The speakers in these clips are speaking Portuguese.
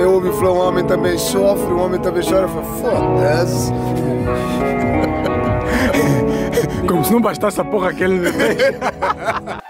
eu ouvi falar, um homem também sofre, um homem também chora. Eu falei, foda-se. Como se não bastasse a porra que ele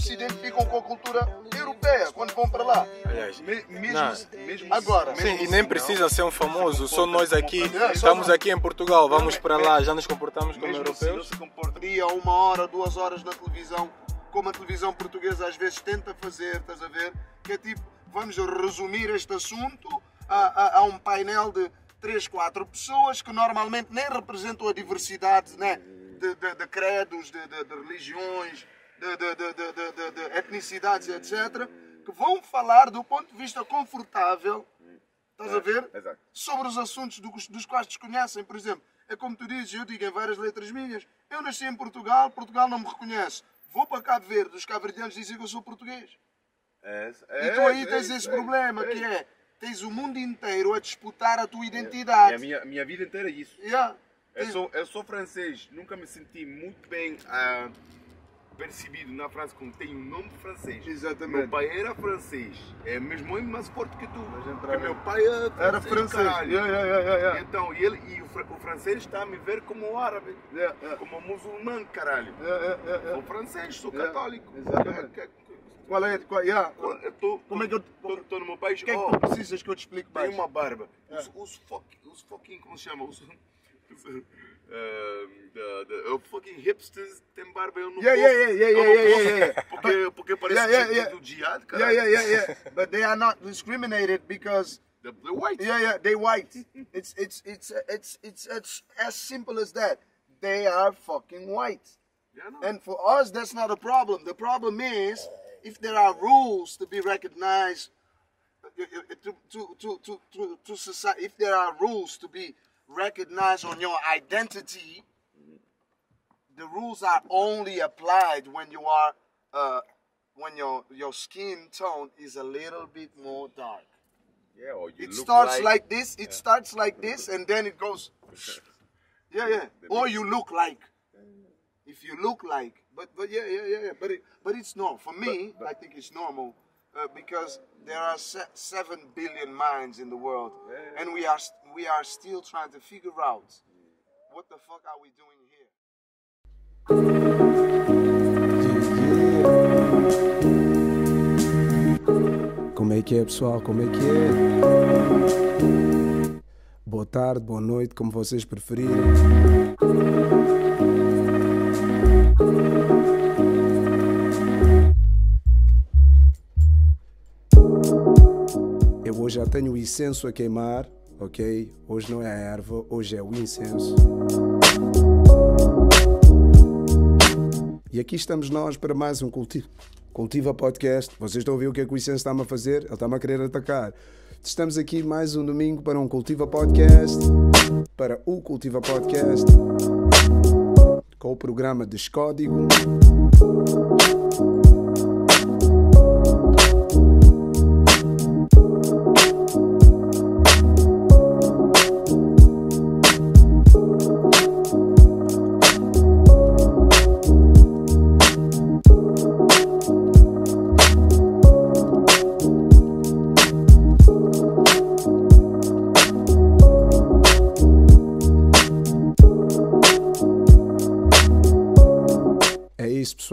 se identificam com a cultura europeia quando vão para lá. Aliás, Me, mesmo, mesmo, agora. Sim, mesmo e nem precisa não, ser um famoso, só nós aqui, é, estamos aqui em Portugal, vamos para lá, já nos comportamos como mesmo assim, europeus. Se comportaria uma hora, duas horas na televisão, como a televisão portuguesa às vezes tenta fazer, estás a ver? Que é tipo, vamos resumir este assunto a, a, a um painel de três, quatro pessoas que normalmente nem representam a diversidade né? de, de, de credos, de, de religiões, de, de, de, de etnicidades, etc., que vão falar do ponto de vista confortável, estás a é, ver? Exato. Sobre os assuntos do, dos quais desconhecem. Por exemplo, é como tu dizes, eu digo em várias letras minhas, eu nasci em Portugal, Portugal não me reconhece. Vou para Cabo Verde, os cabo-verdianos dizem que eu sou português. É, é, e tu aí é, tens é, esse é, problema que é tens o mundo inteiro a disputar a tua identidade. É, a minha, minha vida inteira é isso. Yeah. Eu, sou, eu sou francês, nunca me senti muito bem. Uh percebido na França como tem um nome francês. Exatamente. Meu pai era francês. É mesmo ainda mais forte que tu. Porque meu pai era francês. Era francês. Yeah, yeah, yeah, então, e, ele, e o, o, francês está a me ver como árabe. Como muçulmano, caralho. Sou francês, sou católico. Exatamente. Qual é? Qual, yeah. eu tô, Como é que eu estou no meu país? O que é que tu oh, precisas que eu te explique mais? Tem uma barba. Os, os, os fucking, como se chama? Os, the, ehm, the, eu fucking hipsters tem barba, eu não yeah, posso. Yeah, yeah, yeah, yeah, yeah, yeah, yeah. Porque, porque parece yeah, yeah, yeah. judiado, cara. Yeah, yeah, yeah, yeah. But they are not discriminated because... They're, they're white. Yeah, yeah, they white. It's, it's, it's, it's, it's, it's as simple as that. They are fucking white. Yeah, And for us, that's not a problem. The problem is if there are rules to be recognized uh, uh, uh, to, to, to, to, to, to society, if there are rules to be recognize on your identity, the rules are only applied when you are uh, when your your skin tone is a little bit more dark. Yeah, or you. It starts like, like this. It yeah. starts like this, and then it goes. yeah, yeah. Or you look like. If you look like, but but yeah, yeah, yeah, yeah. But it, but it's normal for me. But, but, I think it's normal uh, because there are se seven billion minds in the world, yeah. and we are we are still trying to figure out what the fuck are we doing here. Como é que é, pessoal? Como é que é? Boa tarde, boa noite, como vocês preferirem. Hoje já tenho o incenso a queimar, ok? Hoje não é a erva, hoje é o incenso. E aqui estamos nós para mais um cultivo. Cultiva Podcast. Vocês estão a ouvir o que é que o incenso está-me a fazer? Ele está-me a querer atacar. Estamos aqui mais um domingo para um Cultiva Podcast. Para o Cultiva Podcast. Com o programa Descódigo.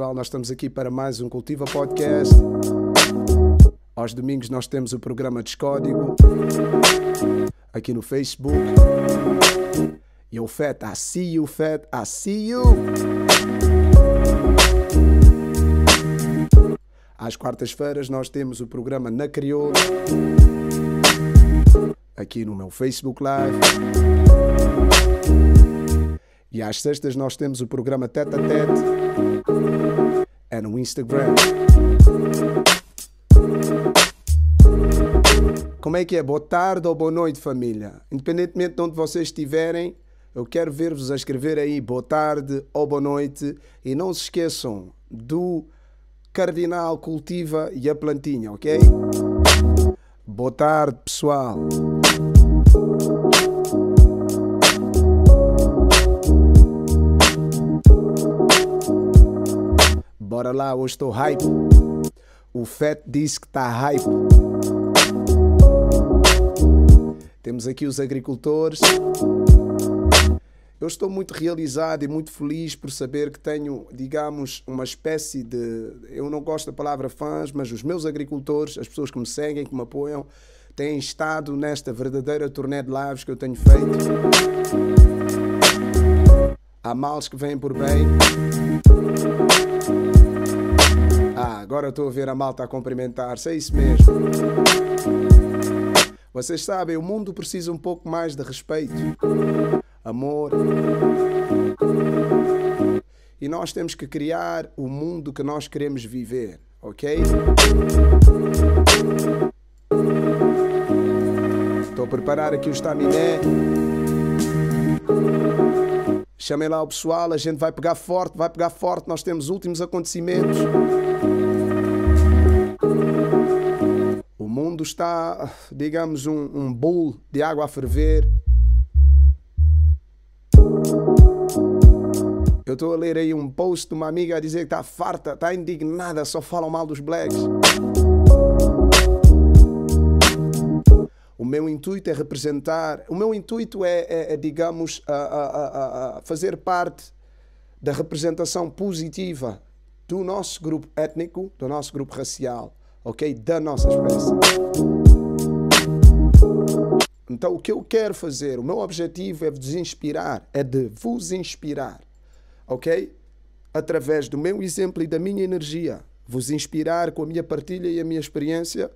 pessoal, nós estamos aqui para mais um Cultiva Podcast. Aos domingos nós temos o programa Descódigo aqui no Facebook. Yo Fat, I see you Fat, I see you. Às quartas-feiras nós temos o programa Na Crioula aqui no meu Facebook Live. E às sextas nós temos o programa a Tete e no Instagram. Como é que é? Boa tarde ou boa noite, família. Independentemente de onde vocês estiverem, eu quero ver-vos a escrever aí boa tarde ou boa noite. E não se esqueçam do Cardinal Cultiva e a Plantinha, ok? Boa tarde, pessoal. Bora lá, hoje tô hype. O Fat diz que tá hype. Temos aqui os agricultores. Eu estou muito realizado e muito feliz por saber que tenho, digamos, uma espécie de. Eu não gosto da palavra fãs, mas os meus agricultores, as pessoas que me seguem, que me apoiam, têm estado nesta verdadeira turnê de lives que eu tenho feito. Há males que vêm por bem agora estou a ver a malta a cumprimentar-se, é isso mesmo. Vocês sabem, o mundo precisa um pouco mais de respeito, amor. E nós temos que criar o mundo que nós queremos viver, ok? Estou a preparar aqui o estaminé. Chamem lá o pessoal, a gente vai pegar forte, vai pegar forte. Nós temos últimos acontecimentos. quando está, digamos, um, um bowl de água a ferver. Eu estou a ler aí um post de uma amiga a dizer que está farta, está indignada, só falam mal dos blacks. O meu intuito é representar, o meu intuito é, é, é digamos, a, a, a, fazer parte da representação positiva do nosso grupo étnico, do nosso grupo racial ok? Da nossa experiência. Então, o que eu quero fazer, o meu objetivo é vos inspirar, é de vos inspirar, ok? Através do meu exemplo e da minha energia, vos inspirar com a minha partilha e a minha experiência,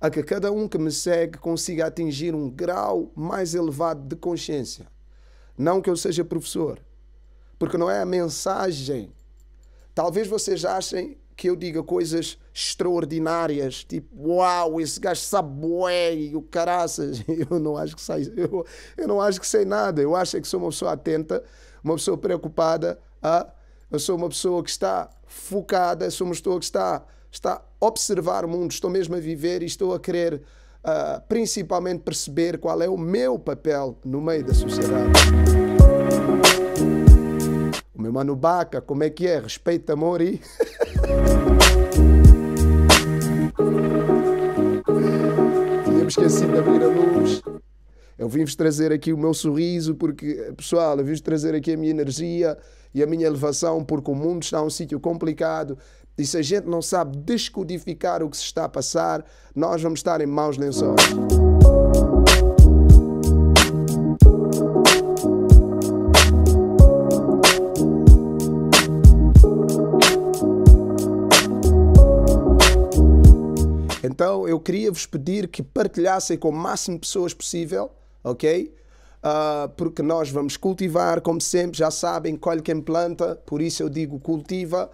a que cada um que me segue consiga atingir um grau mais elevado de consciência. Não que eu seja professor, porque não é a mensagem. Talvez vocês achem que eu diga coisas extraordinárias, tipo, uau, esse gajo sabe e o caraças. Eu não acho que sei, eu, eu não acho que sei nada. Eu acho é que sou uma pessoa atenta, uma pessoa preocupada, ah? eu sou uma pessoa que está focada, sou uma pessoa que está, está a observar o mundo, estou mesmo a viver e estou a querer ah, principalmente perceber qual é o meu papel no meio da sociedade. O meu é mano Baca, como é que é? Respeita, amor e. Tinha esquecido de abrir a luz. Eu vim-vos trazer aqui o meu sorriso, porque, pessoal, eu vim-vos trazer aqui a minha energia e a minha elevação, porque o mundo está um sítio complicado. E se a gente não sabe descodificar o que se está a passar, nós vamos estar em maus lençóis. Então eu queria vos pedir que partilhassem com o máximo de pessoas possível, ok? Uh, porque nós vamos cultivar, como sempre, já sabem, colhe quem planta, por isso eu digo cultiva.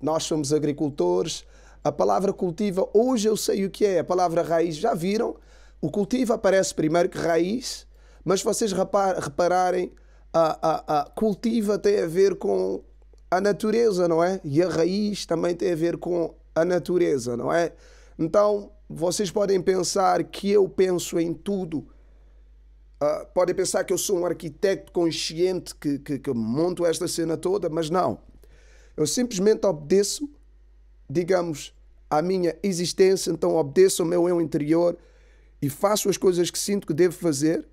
Nós somos agricultores. A palavra cultiva, hoje eu sei o que é, a palavra raiz, já viram? O cultiva aparece primeiro que raiz, mas vocês repararem, a, a, a cultiva tem a ver com a natureza, não é? E a raiz também tem a ver com a natureza, não é? Então, vocês podem pensar que eu penso em tudo. Uh, podem pensar que eu sou um arquiteto consciente que, que, que monto esta cena toda, mas não. Eu simplesmente obedeço, digamos, à minha existência, então obedeço ao meu eu interior e faço as coisas que sinto que devo fazer.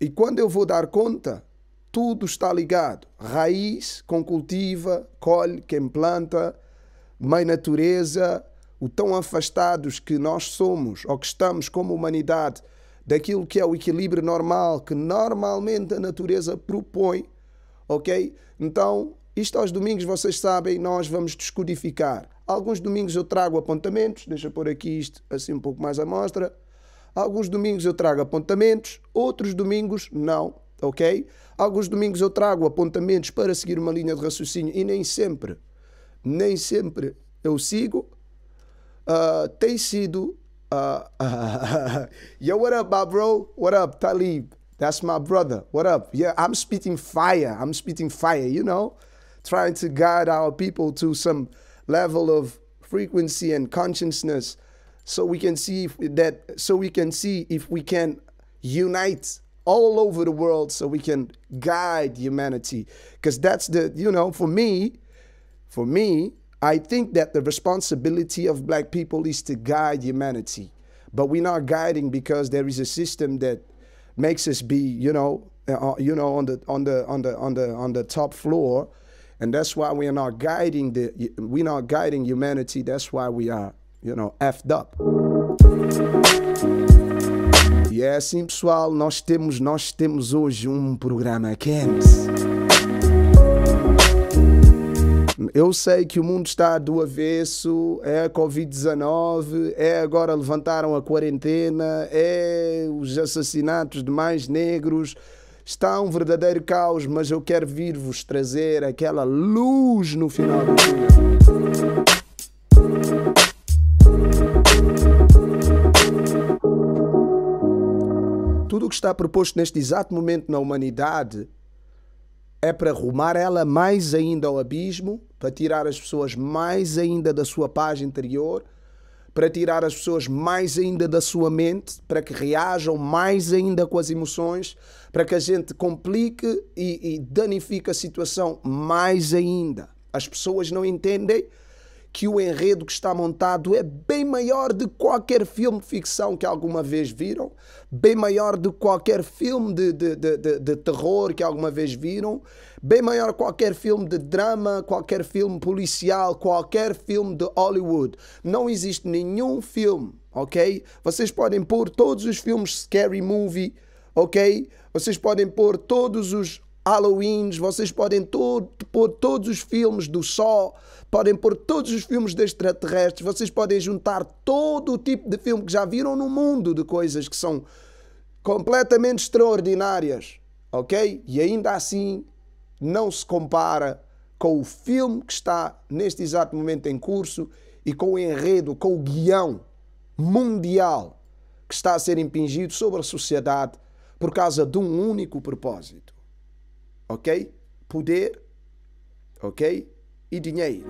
E quando eu vou dar conta, tudo está ligado. Raiz com cultiva, colhe quem planta, mãe natureza, o tão afastados que nós somos ou que estamos como humanidade daquilo que é o equilíbrio normal que normalmente a natureza propõe, ok? Então, isto aos domingos, vocês sabem, nós vamos descodificar. Alguns domingos eu trago apontamentos, deixa eu pôr aqui isto assim um pouco mais à mostra. Alguns domingos eu trago apontamentos, outros domingos não, ok? Alguns domingos eu trago apontamentos para seguir uma linha de raciocínio e nem sempre, nem sempre eu sigo, uh, tem sido. Uh, Yo, what up, my bro? What up, Talib? That's my brother. What up? Yeah, I'm spitting fire. I'm spitting fire, you know, trying to guide our people to some level of frequency and consciousness so we can see if that so we can see if we can unite all over the world so we can guide humanity because that's the you know for me for me I think that the responsibility of black people is to guide humanity, but we're not guiding because there is a system that makes us be, you know, uh, uh you know, on the on the on the on the on the top floor, and that's why we are not guiding the we're not guiding humanity. That's why we are, you know, effed up. Yes, é pessoal, nós temos nós temos hoje um programa quente. Eu sei que o mundo está do avesso, é a Covid-19, é agora levantaram a quarentena, é os assassinatos de mais negros. Está um verdadeiro caos, mas eu quero vir-vos trazer aquela luz no final do dia. Tudo o que está proposto neste exato momento na humanidade é para arrumar ela mais ainda ao abismo para tirar as pessoas mais ainda da sua paz interior, para tirar as pessoas mais ainda da sua mente, para que reajam mais ainda com as emoções, para que a gente complique e, e danifique a situação mais ainda. As pessoas não entendem que o enredo que está montado é bem maior de qualquer filme de ficção que alguma vez viram, bem maior de qualquer filme de, de, de, de, de terror que alguma vez viram, bem maior qualquer filme de drama, qualquer filme policial, qualquer filme de Hollywood. Não existe nenhum filme, ok? Vocês podem pôr todos os filmes Scary Movie, ok? Vocês podem pôr todos os Halloweens, vocês podem to pôr todos os filmes do Sol podem pôr todos os filmes de extraterrestres, vocês podem juntar todo o tipo de filme que já viram no mundo de coisas que são completamente extraordinárias, ok? E ainda assim não se compara com o filme que está neste exato momento em curso e com o enredo, com o guião mundial que está a ser impingido sobre a sociedade por causa de um único propósito, ok? Poder, ok? e dinheiro.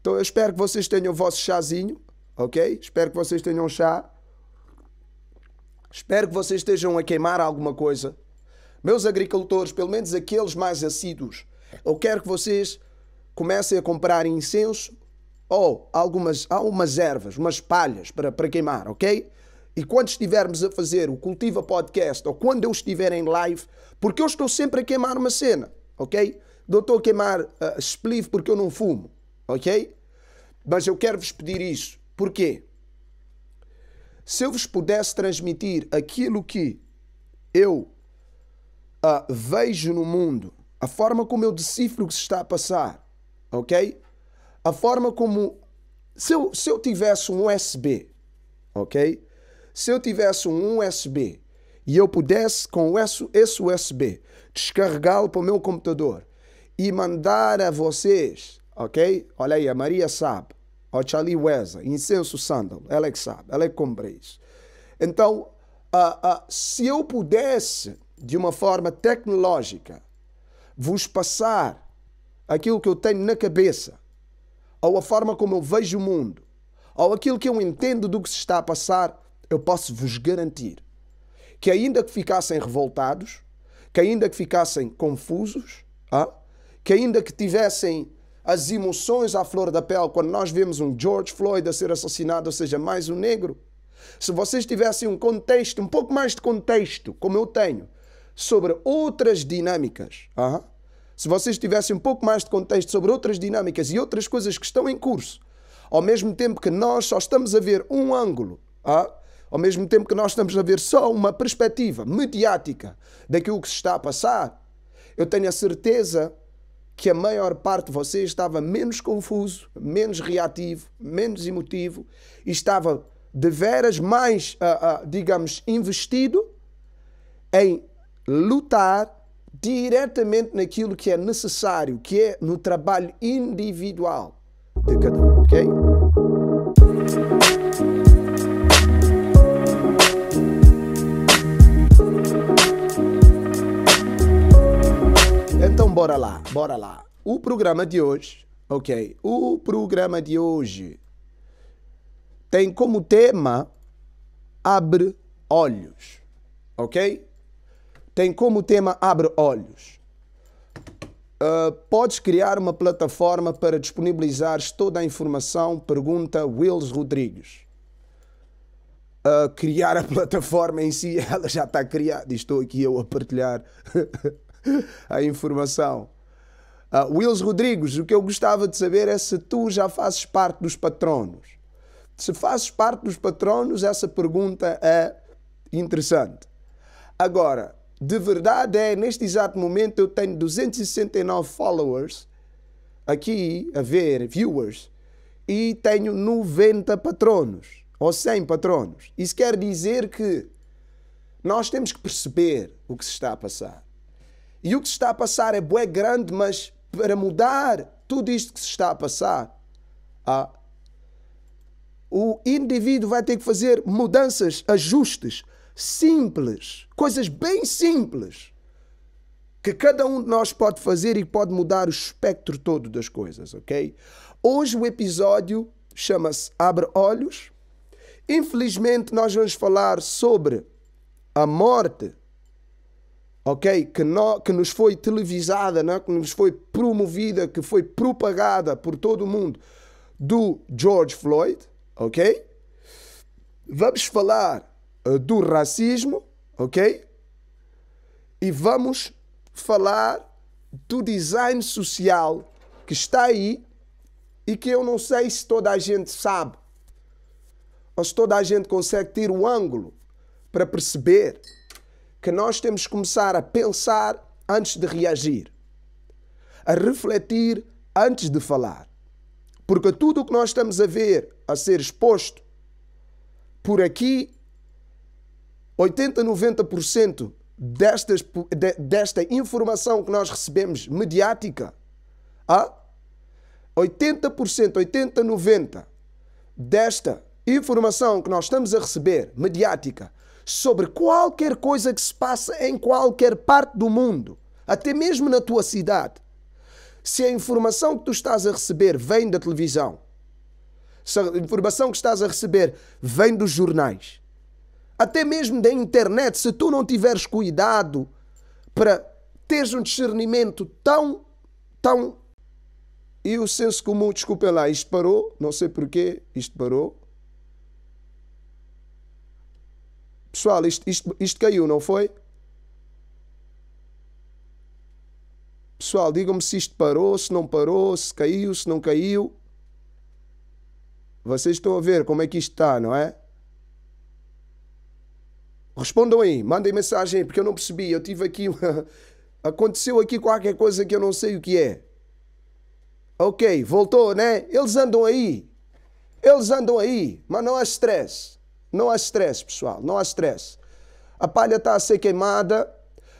Então eu espero que vocês tenham o vosso chazinho, ok? Espero que vocês tenham chá. Espero que vocês estejam a queimar alguma coisa. Meus agricultores, pelo menos aqueles mais assíduos, eu quero que vocês comecem a comprar incenso ou algumas, algumas ervas, umas palhas para, para queimar, ok? E quando estivermos a fazer o Cultiva Podcast ou quando eu estiver em live, porque eu estou sempre a queimar uma cena, ok? Doutor, a queimar uh, ah, spliff porque eu não fumo, ok? Mas eu quero vos pedir isso. Porquê? Se eu vos pudesse transmitir aquilo que eu uh, vejo no mundo, a forma como eu decifro o que se está a passar, ok? A forma como. Se eu, se eu tivesse um USB, ok? se eu tivesse um USB e eu pudesse, com esse USB, descarregá-lo para o meu computador e mandar a vocês, ok? Olha aí, a Maria sabe, o Charlie Weza, Incenso Sandal, ela é que sabe, ela é que compra isso. Então, uh, uh, se eu pudesse, de uma forma tecnológica, vos passar aquilo que eu tenho na cabeça, ou a forma como eu vejo o mundo, ou aquilo que eu entendo do que se está a passar, eu posso vos garantir que, ainda que ficassem revoltados, que ainda que ficassem confusos, ah, que ainda que tivessem as emoções à flor da pele quando nós vemos um George Floyd a ser assassinado, ou seja, mais um negro, se vocês tivessem um contexto, um pouco mais de contexto, como eu tenho, sobre outras dinâmicas, ah, se vocês tivessem um pouco mais de contexto sobre outras dinâmicas e outras coisas que estão em curso, ao mesmo tempo que nós só estamos a ver um ângulo ah, ao mesmo tempo que nós estamos a ver só uma perspectiva mediática daquilo que se está a passar, eu tenho a certeza que a maior parte de vocês estava menos confuso, menos reativo, menos emotivo e estava de veras mais, uh, uh, digamos, investido em lutar diretamente naquilo que é necessário, que é no trabalho individual de cada um, ok? Então bora lá, bora lá. O programa de hoje, ok, o programa de hoje tem como tema abre olhos, ok? Tem como tema abre olhos. Uh, podes criar uma plataforma para disponibilizares toda a informação? Pergunta Wills Rodrigues. Uh, criar a plataforma em si, ela já está criada. Estou aqui eu a partilhar a informação. Uh, Wills Rodrigues, o que eu gostava de saber é se tu já fazes parte dos patronos. Se fazes parte dos patronos, essa pergunta é interessante. Agora, de verdade é, neste exato momento eu tenho 269 followers aqui a ver, viewers, e tenho 90 patronos ou 100 patronos. Isso quer dizer que nós temos que perceber o que se está a passar. E o que se está a passar é bué grande, mas para mudar tudo isto que se está a passar, ah, o indivíduo vai ter que fazer mudanças, ajustes simples, coisas bem simples, que cada um de nós pode fazer e pode mudar o espectro todo das coisas, ok? Hoje o episódio chama-se Abre Olhos. Infelizmente, nós vamos falar sobre a morte ok? Que, no, que nos foi televisada, né? que nos foi promovida, que foi propagada por todo o mundo, do George Floyd, ok? Vamos falar uh, do racismo, ok? E vamos falar do design social que está aí e que eu não sei se toda a gente sabe ou se toda a gente consegue ter o um ângulo para perceber que nós temos que começar a pensar antes de reagir, a refletir antes de falar. Porque tudo o que nós estamos a ver, a ser exposto por aqui, 80, 90% destas, de, desta informação que nós recebemos mediática, ah? 80%, 80, 90% desta informação que nós estamos a receber mediática sobre qualquer coisa que se passa em qualquer parte do mundo, até mesmo na tua cidade. Se a informação que tu estás a receber vem da televisão, se a informação que estás a receber vem dos jornais, até mesmo da internet, se tu não tiveres cuidado para teres um discernimento tão, tão. E o senso comum, desculpem lá, isto parou, não sei porquê, isto parou. Pessoal, isto, isto, isto caiu, não foi? Pessoal, digam-me se isto parou, se não parou, se caiu, se não caiu. Vocês estão a ver como é que isto está, não é? Respondam aí, mandem mensagem, porque eu não percebi. Eu tive aqui. Uma... Aconteceu aqui qualquer coisa que eu não sei o que é. Ok, voltou, né? Eles andam aí. Eles andam aí, mas não há stress. Não há estresse, pessoal, não há estresse. A palha está a ser queimada,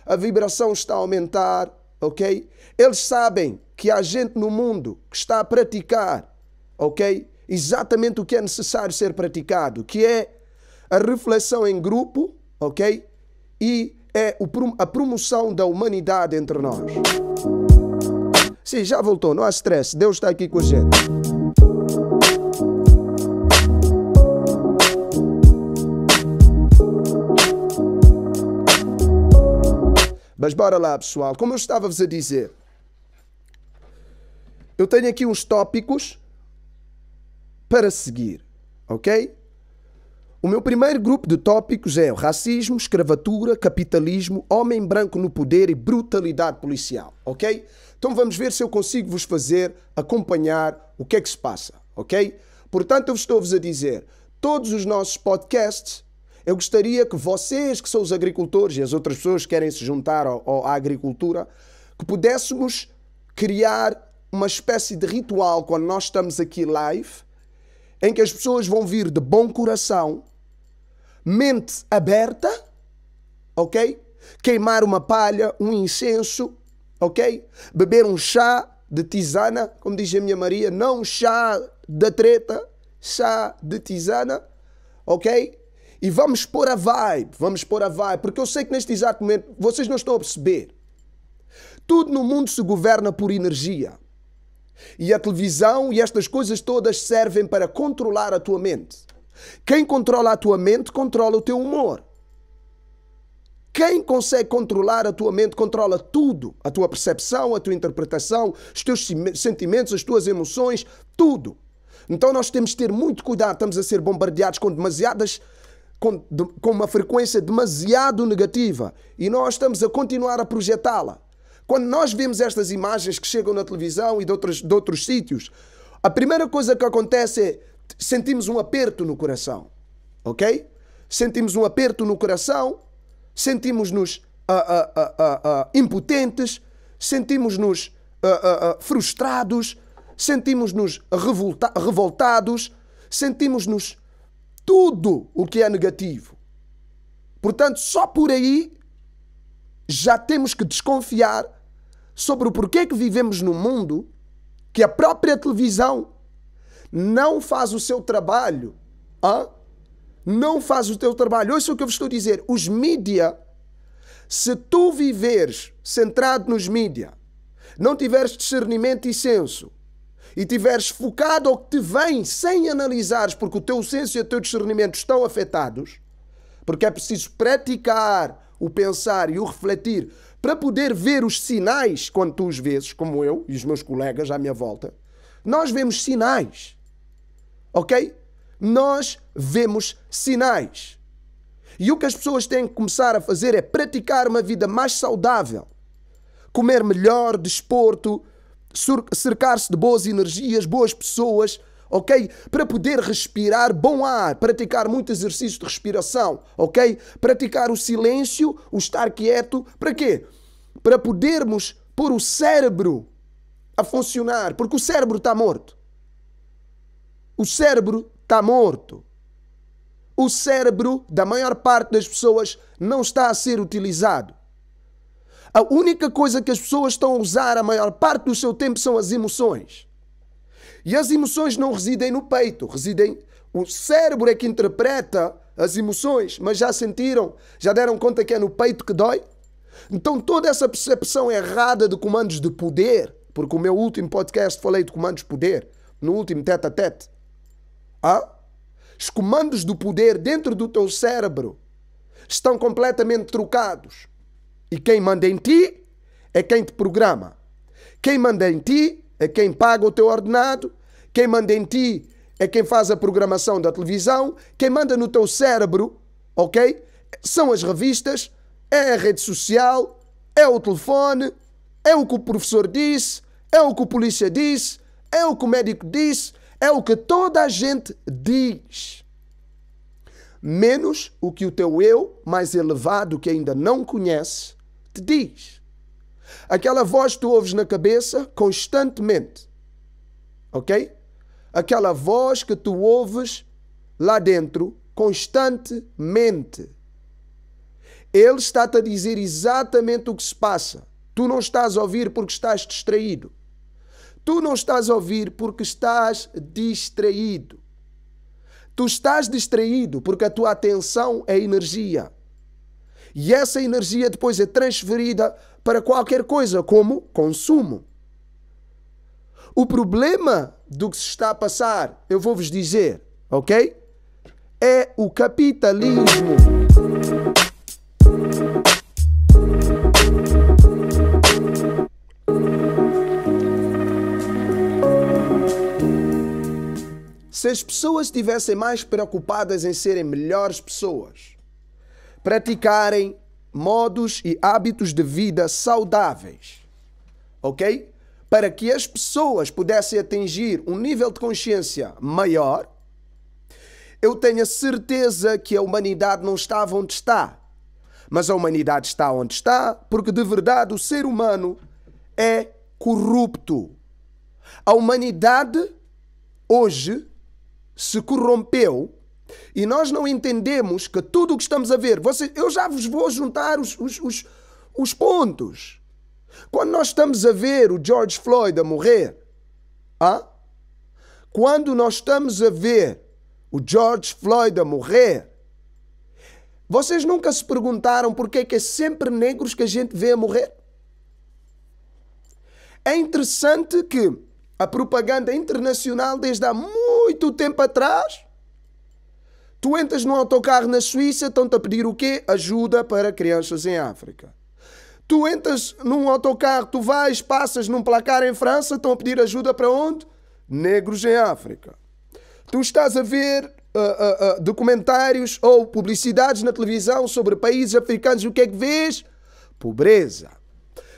a vibração está a aumentar, ok? Eles sabem que há gente no mundo que está a praticar, ok? Exatamente o que é necessário ser praticado, que é a reflexão em grupo, ok? E é a promoção da humanidade entre nós. Sim, já voltou, não há stress, Deus está aqui com a gente. Mas bora lá, pessoal. Como eu estava-vos a dizer, eu tenho aqui uns tópicos para seguir, ok? O meu primeiro grupo de tópicos é racismo, escravatura, capitalismo, homem branco no poder e brutalidade policial, ok? Então vamos ver se eu consigo vos fazer acompanhar o que é que se passa, ok? Portanto, eu estou-vos a dizer, todos os nossos podcasts eu gostaria que vocês, que são os agricultores e as outras pessoas que querem se juntar ao, ao, à agricultura, que pudéssemos criar uma espécie de ritual quando nós estamos aqui live, em que as pessoas vão vir de bom coração, mente aberta, ok? Queimar uma palha, um incenso, ok? Beber um chá de tisana, como diz a minha Maria, não chá da treta, chá de tisana, ok? E vamos pôr a vibe, vamos pôr a vibe, porque eu sei que neste exato momento vocês não estão a perceber. Tudo no mundo se governa por energia. E a televisão e estas coisas todas servem para controlar a tua mente. Quem controla a tua mente controla o teu humor. Quem consegue controlar a tua mente controla tudo: a tua percepção, a tua interpretação, os teus sentimentos, as tuas emoções, tudo. Então nós temos de ter muito cuidado, estamos a ser bombardeados com demasiadas com, de, com uma frequência demasiado negativa e nós estamos a continuar a projetá-la. Quando nós vemos estas imagens que chegam na televisão e de outros, de outros sítios, a primeira coisa que acontece é sentimos um aperto no coração, ok? Sentimos um aperto no coração, sentimos-nos uh, uh, uh, impotentes, sentimos-nos ah, ah, ah, frustrados, sentimos-nos revolta revoltados, sentimos-nos tudo o que é negativo. Portanto, só por aí já temos que desconfiar sobre o porquê que vivemos num mundo que a própria televisão não faz o seu trabalho. Hã? Não faz o teu trabalho. Ouça o que eu vos estou a dizer. Os mídia, se tu viveres centrado nos mídia, não tiveres discernimento e senso, e tiveres focado ao que te vem sem analisares, porque o teu senso e o teu discernimento estão afetados, porque é preciso praticar o pensar e o refletir para poder ver os sinais quando tu os vês, como eu e os meus colegas à minha volta. Nós vemos sinais. Ok? Nós vemos sinais. E o que as pessoas têm que começar a fazer é praticar uma vida mais saudável. Comer melhor, desporto, cercar-se de boas energias, boas pessoas, ok? Para poder respirar bom ar, praticar muito exercício de respiração, ok? Praticar o silêncio, o estar quieto, para quê? Para podermos pôr o cérebro a funcionar, porque o cérebro está morto. O cérebro está morto. O cérebro da maior parte das pessoas não está a ser utilizado. A única coisa que as pessoas estão a usar a maior parte do seu tempo são as emoções. E as emoções não residem no peito, residem. O cérebro é que interpreta as emoções, mas já sentiram? Já deram conta que é no peito que dói? Então toda essa percepção errada de comandos de poder, porque o meu último podcast falei de comandos de poder, no último tete a tete. Ah? Os comandos do poder dentro do teu cérebro estão completamente trocados. E quem manda em ti é quem te programa. Quem manda em ti é quem paga o teu ordenado. Quem manda em ti é quem faz a programação da televisão. Quem manda no teu cérebro, ok? São as revistas, é a rede social, é o telefone, é o que o professor disse, é o que o polícia disse, é o que o médico disse, é o que toda a gente diz. Menos o que o teu eu mais elevado que ainda não conhece te diz. Aquela voz tu ouves na cabeça constantemente. Ok? Aquela voz que tu ouves lá dentro constantemente. Ele está-te a dizer exatamente o que se passa. Tu não estás a ouvir porque estás distraído. Tu não estás a ouvir porque estás distraído. Tu estás distraído porque a tua atenção é energia. E essa energia depois é transferida para qualquer coisa, como consumo. O problema do que se está a passar, eu vou vos dizer, ok? É o capitalismo. Se as pessoas estivessem mais preocupadas em serem melhores pessoas, praticarem modos e hábitos de vida saudáveis, ok? Para que as pessoas pudessem atingir um nível de consciência maior, eu tenho a certeza que a humanidade não estava onde está. Mas a humanidade está onde está porque, de verdade, o ser humano é corrupto. A humanidade hoje se corrompeu e nós não entendemos que tudo o que estamos a ver, você, eu já vos vou juntar os, os, os, os pontos. Quando nós estamos a ver o George Floyd a morrer, ah? quando nós estamos a ver o George Floyd a morrer, vocês nunca se perguntaram por é que é sempre negros que a gente vê a morrer? É interessante que a propaganda internacional, desde há muito tempo atrás, Tu entras num autocarro na Suíça, estão-te a pedir o quê? Ajuda para crianças em África. Tu entras num autocarro, tu vais, passas num placar em França, estão a pedir ajuda para onde? Negros em África. Tu estás a ver uh, uh, uh, documentários ou publicidades na televisão sobre países africanos e o que é que vês? Pobreza.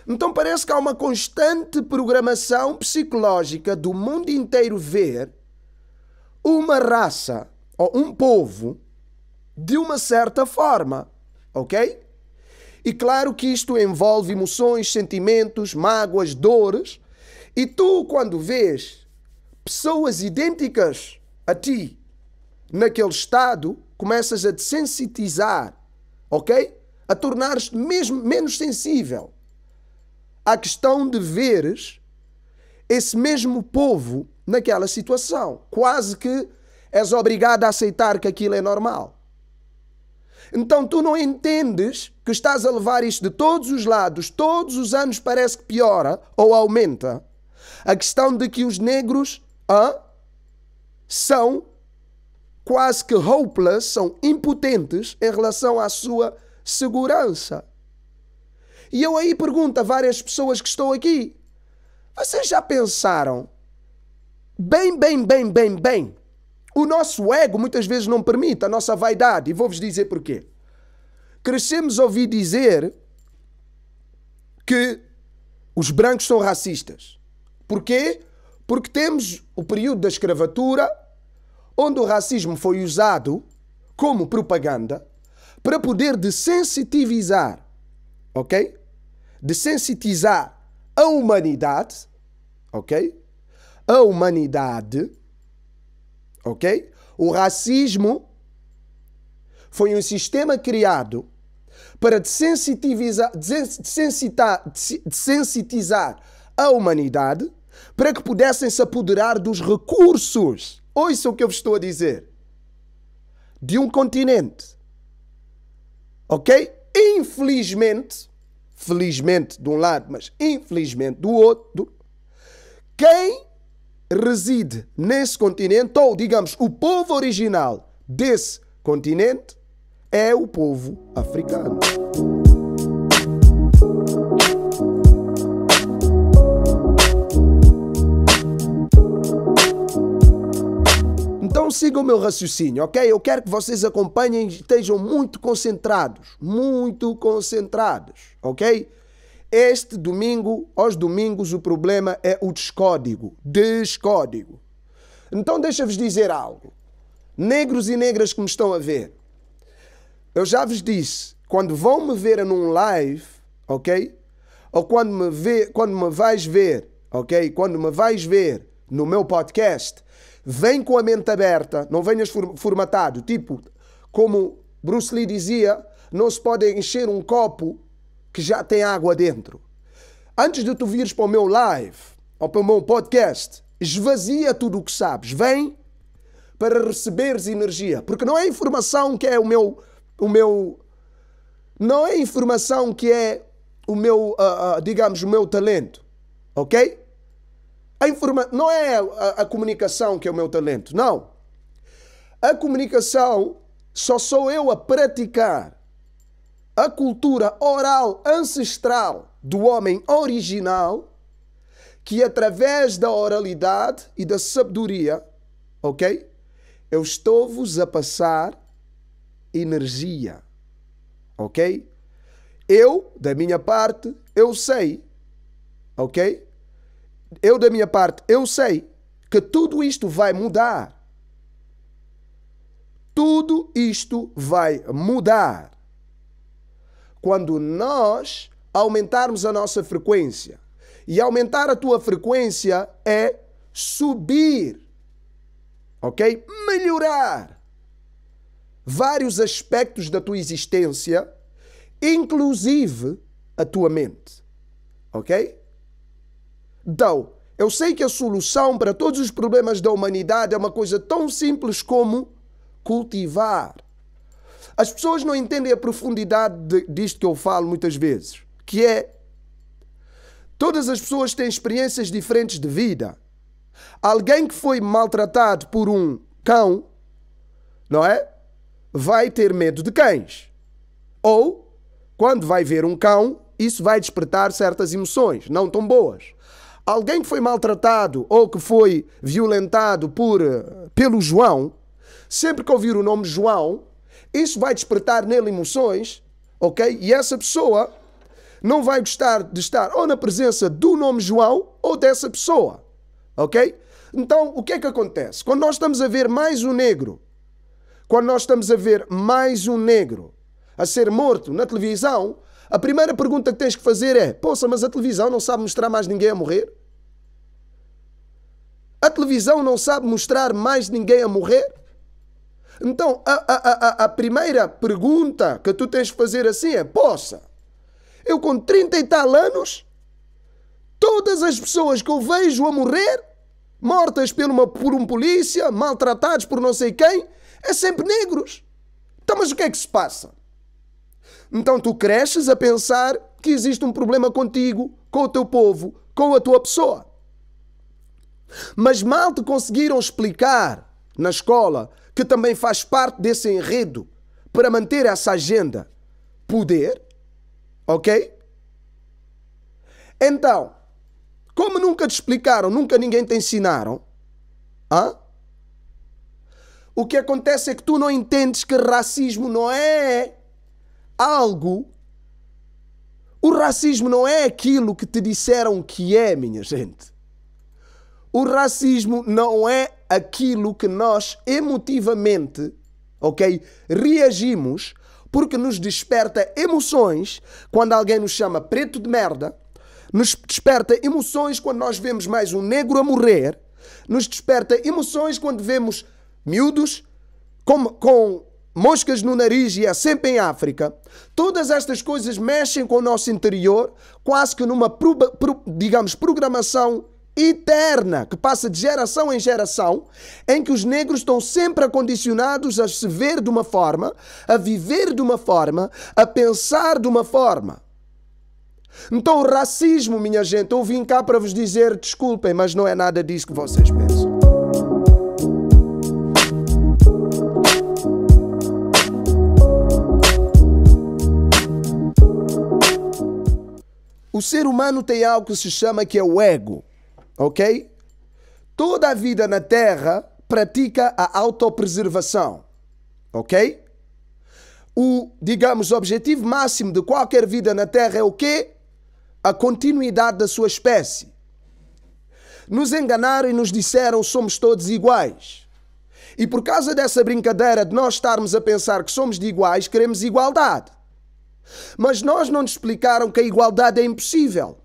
Então parece que há uma constante programação psicológica do mundo inteiro ver uma raça ou um povo de uma certa forma, ok? E claro que isto envolve emoções, sentimentos, mágoas, dores. E tu, quando vês pessoas idênticas a ti naquele estado, começas a te sensitizar, ok? A tornares-te mesmo menos sensível à questão de veres esse mesmo povo naquela situação. Quase que és obrigado a aceitar que aquilo é normal. Então tu não entendes que estás a levar isto de todos os lados, todos os anos parece que piora ou aumenta. A questão de que os negros ah, são quase que hopeless, são impotentes em relação à sua segurança. E eu aí pergunto a várias pessoas que estão aqui: vocês já pensaram bem, bem, bem, bem, bem o nosso ego muitas vezes não permite, a nossa vaidade. E vou-vos dizer porquê. Crescemos a ouvir dizer que os brancos são racistas. Porquê? Porque temos o período da escravatura, onde o racismo foi usado como propaganda para poder desensitivizar, ok? Desensitizar a humanidade, ok? A humanidade Ok? O racismo foi um sistema criado para desensitizar a humanidade para que pudessem se apoderar dos recursos. Ouça o que eu vos estou a dizer. De um continente. Ok? Infelizmente, felizmente de um lado, mas infelizmente do outro, quem reside nesse continente, ou digamos, o povo original desse continente, é o povo africano. Então sigam o meu raciocínio, ok? Eu quero que vocês acompanhem e estejam muito concentrados, muito concentrados, ok? Este domingo, aos domingos, o problema é o descódigo. Descódigo. Então, deixa-vos dizer algo. Negros e negras que me estão a ver, eu já vos disse, quando vão me ver num live, ok? Ou quando me, vê, quando me vais ver, ok? Quando me vais ver no meu podcast, vem com a mente aberta, não venhas formatado. Tipo, como Bruce Lee dizia, não se pode encher um copo que já tem água dentro. Antes de tu vires para o meu live ou para o meu podcast, esvazia tudo o que sabes. Vem para receberes energia, porque não é informação que é o meu o meu não é informação que é o meu, uh, uh, digamos, o meu talento, ok? A informa não é a, a, comunicação que é o meu talento, não. A comunicação só sou eu a praticar a cultura oral ancestral do homem original, que através da oralidade e da sabedoria, ok? Eu estou-vos a passar energia, ok? Eu, da minha parte, eu sei, ok? Eu, da minha parte, eu sei que tudo isto vai mudar. Tudo isto vai mudar quando nós aumentarmos a nossa frequência. E aumentar a tua frequência é subir, ok? Melhorar vários aspectos da tua existência, inclusive a tua mente, ok? Então, eu sei que a solução para todos os problemas da humanidade é uma coisa tão simples como cultivar as pessoas não entendem a profundidade de, disto que eu falo muitas vezes, que é todas as pessoas têm experiências diferentes de vida. Alguém que foi maltratado por um cão, não é? Vai ter medo de cães. Ou, quando vai ver um cão, isso vai despertar certas emoções não tão boas. Alguém que foi maltratado ou que foi violentado por, eh, pelo João, sempre que ouvir o nome João, isso vai despertar nele emoções, ok? E essa pessoa não vai gostar de estar ou na presença do nome João ou dessa pessoa, ok? Então, o que é que acontece? Quando nós estamos a ver mais um negro, quando nós estamos a ver mais um negro a ser morto na televisão, a primeira pergunta que tens que fazer é: Poxa, mas a televisão não sabe mostrar mais ninguém a morrer? A televisão não sabe mostrar mais ninguém a morrer? Então, a, a, a, a primeira pergunta que tu tens de fazer assim é: poça, eu com 30 e tal anos, todas as pessoas que eu vejo a morrer, mortas por, uma, por um polícia, maltratados por não sei quem, é sempre negros. Então, mas o que é que se passa? Então, tu cresces a pensar que existe um problema contigo, com o teu povo, com a tua pessoa. Mas mal te conseguiram explicar na escola que também faz parte desse enredo para manter essa agenda poder, ok? Então, como nunca te explicaram, nunca ninguém te ensinaram, hã? o que acontece é que tu não entendes que racismo não é algo. O racismo não é aquilo que te disseram que é, minha gente o racismo não é aquilo que nós emotivamente, ok, reagimos porque nos desperta emoções quando alguém nos chama preto de merda, nos desperta emoções quando nós vemos mais um negro a morrer, nos desperta emoções quando vemos miúdos com, com moscas no nariz e é sempre em África. Todas estas coisas mexem com o nosso interior, quase que numa, digamos, programação eterna, que passa de geração em geração, em que os negros estão sempre acondicionados a se ver de uma forma, a viver de uma forma, a pensar de uma forma. Então, o racismo, minha gente, eu vim cá para vos dizer desculpem, mas não é nada disso que vocês pensam. O ser humano tem algo que se chama que é o ego ok? Toda a vida na Terra pratica a autopreservação, ok? O, digamos, objetivo máximo de qualquer vida na Terra é o quê? A continuidade da sua espécie. Nos enganaram e nos disseram somos todos iguais. E por causa dessa brincadeira de nós estarmos a pensar que somos de iguais, queremos igualdade. Mas nós não nos explicaram que a igualdade é impossível.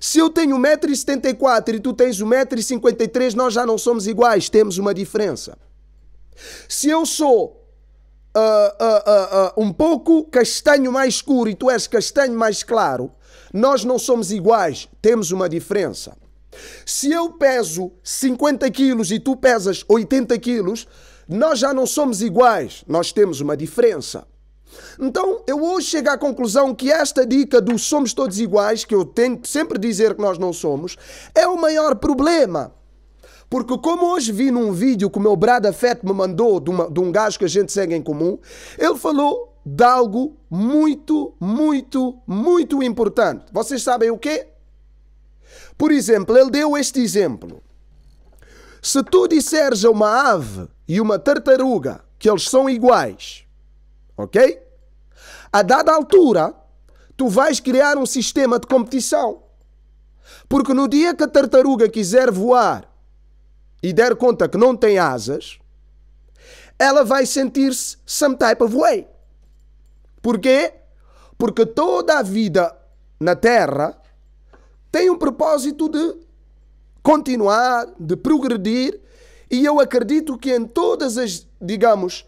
Se eu tenho 1,74m e tu tens 1,53m, nós já não somos iguais, temos uma diferença. Se eu sou uh, uh, uh, um pouco castanho mais escuro e tu és castanho mais claro, nós não somos iguais, temos uma diferença. Se eu peso 50 quilos e tu pesas 80 quilos, nós já não somos iguais, nós temos uma diferença. Então, eu hoje chego à conclusão que esta dica do somos todos iguais, que eu tento sempre dizer que nós não somos, é o maior problema. Porque como hoje vi num vídeo que o meu Brada Fett me mandou de, uma, de um gajo que a gente segue em comum, ele falou de algo muito, muito, muito importante. Vocês sabem o quê? Por exemplo, ele deu este exemplo. Se tu disseres a uma ave e uma tartaruga que eles são iguais, Ok? A dada altura, tu vais criar um sistema de competição. Porque no dia que a tartaruga quiser voar e der conta que não tem asas, ela vai sentir-se some type of way. Porquê? Porque toda a vida na Terra tem um propósito de continuar, de progredir, e eu acredito que em todas as, digamos,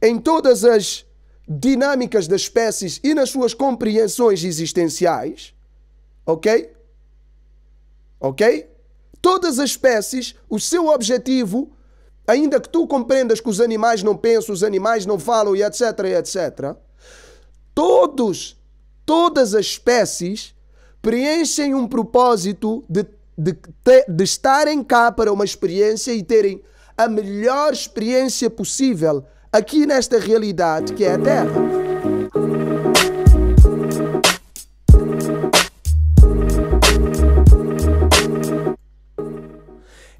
em todas as dinâmicas das espécies e nas suas compreensões existenciais, ok? Ok? Todas as espécies, o seu objetivo, ainda que tu compreendas que os animais não pensam, os animais não falam e etc, e etc, todos, todas as espécies preenchem um propósito de, de, de, de estarem cá para uma experiência e terem a melhor experiência possível aqui nesta realidade que é a Terra.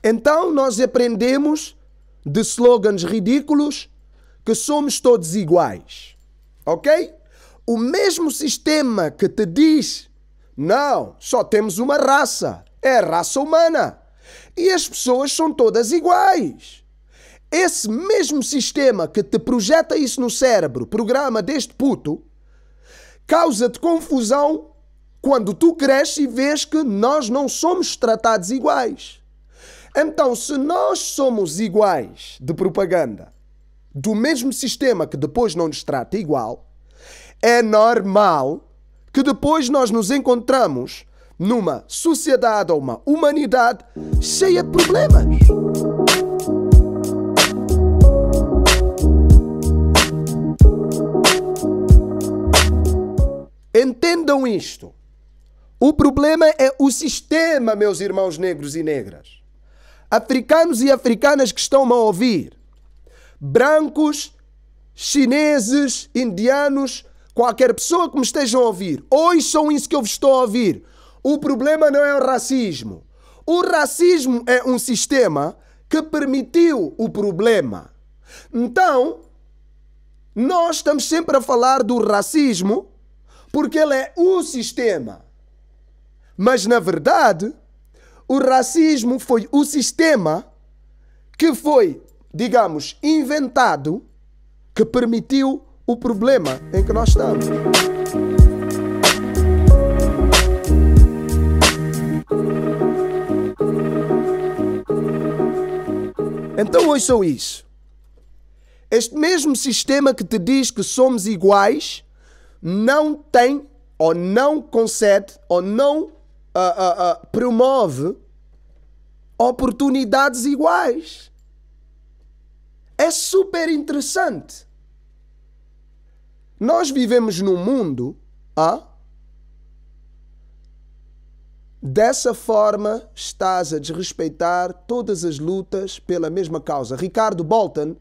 Então nós aprendemos de slogans ridículos que somos todos iguais. Ok? O mesmo sistema que te diz: não, só temos uma raça, é a raça humana. E as pessoas são todas iguais. Esse mesmo sistema que te projeta isso no cérebro, programa deste puto, causa-te confusão quando tu cresces e vês que nós não somos tratados iguais. Então, se nós somos iguais de propaganda, do mesmo sistema que depois não nos trata igual, é normal que depois nós nos encontramos numa sociedade ou uma humanidade cheia de problemas. Entendam isto. O problema é o sistema, meus irmãos negros e negras. Africanos e africanas que estão a ouvir. Brancos, chineses, indianos, qualquer pessoa que me estejam a ouvir. Hoje são isso que eu vos estou a ouvir. O problema não é o racismo. O racismo é um sistema que permitiu o problema. Então, nós estamos sempre a falar do racismo porque ele é o sistema. Mas, na verdade, o racismo foi o sistema que foi, digamos, inventado que permitiu o problema em que nós estamos. Então, ouçam isso. Este mesmo sistema que te diz que somos iguais não tem ou não concede ou não uh, uh, uh, promove oportunidades iguais. É super interessante. Nós vivemos num mundo ah, Dessa forma, estás a desrespeitar todas as lutas pela mesma causa. Ricardo Bolton,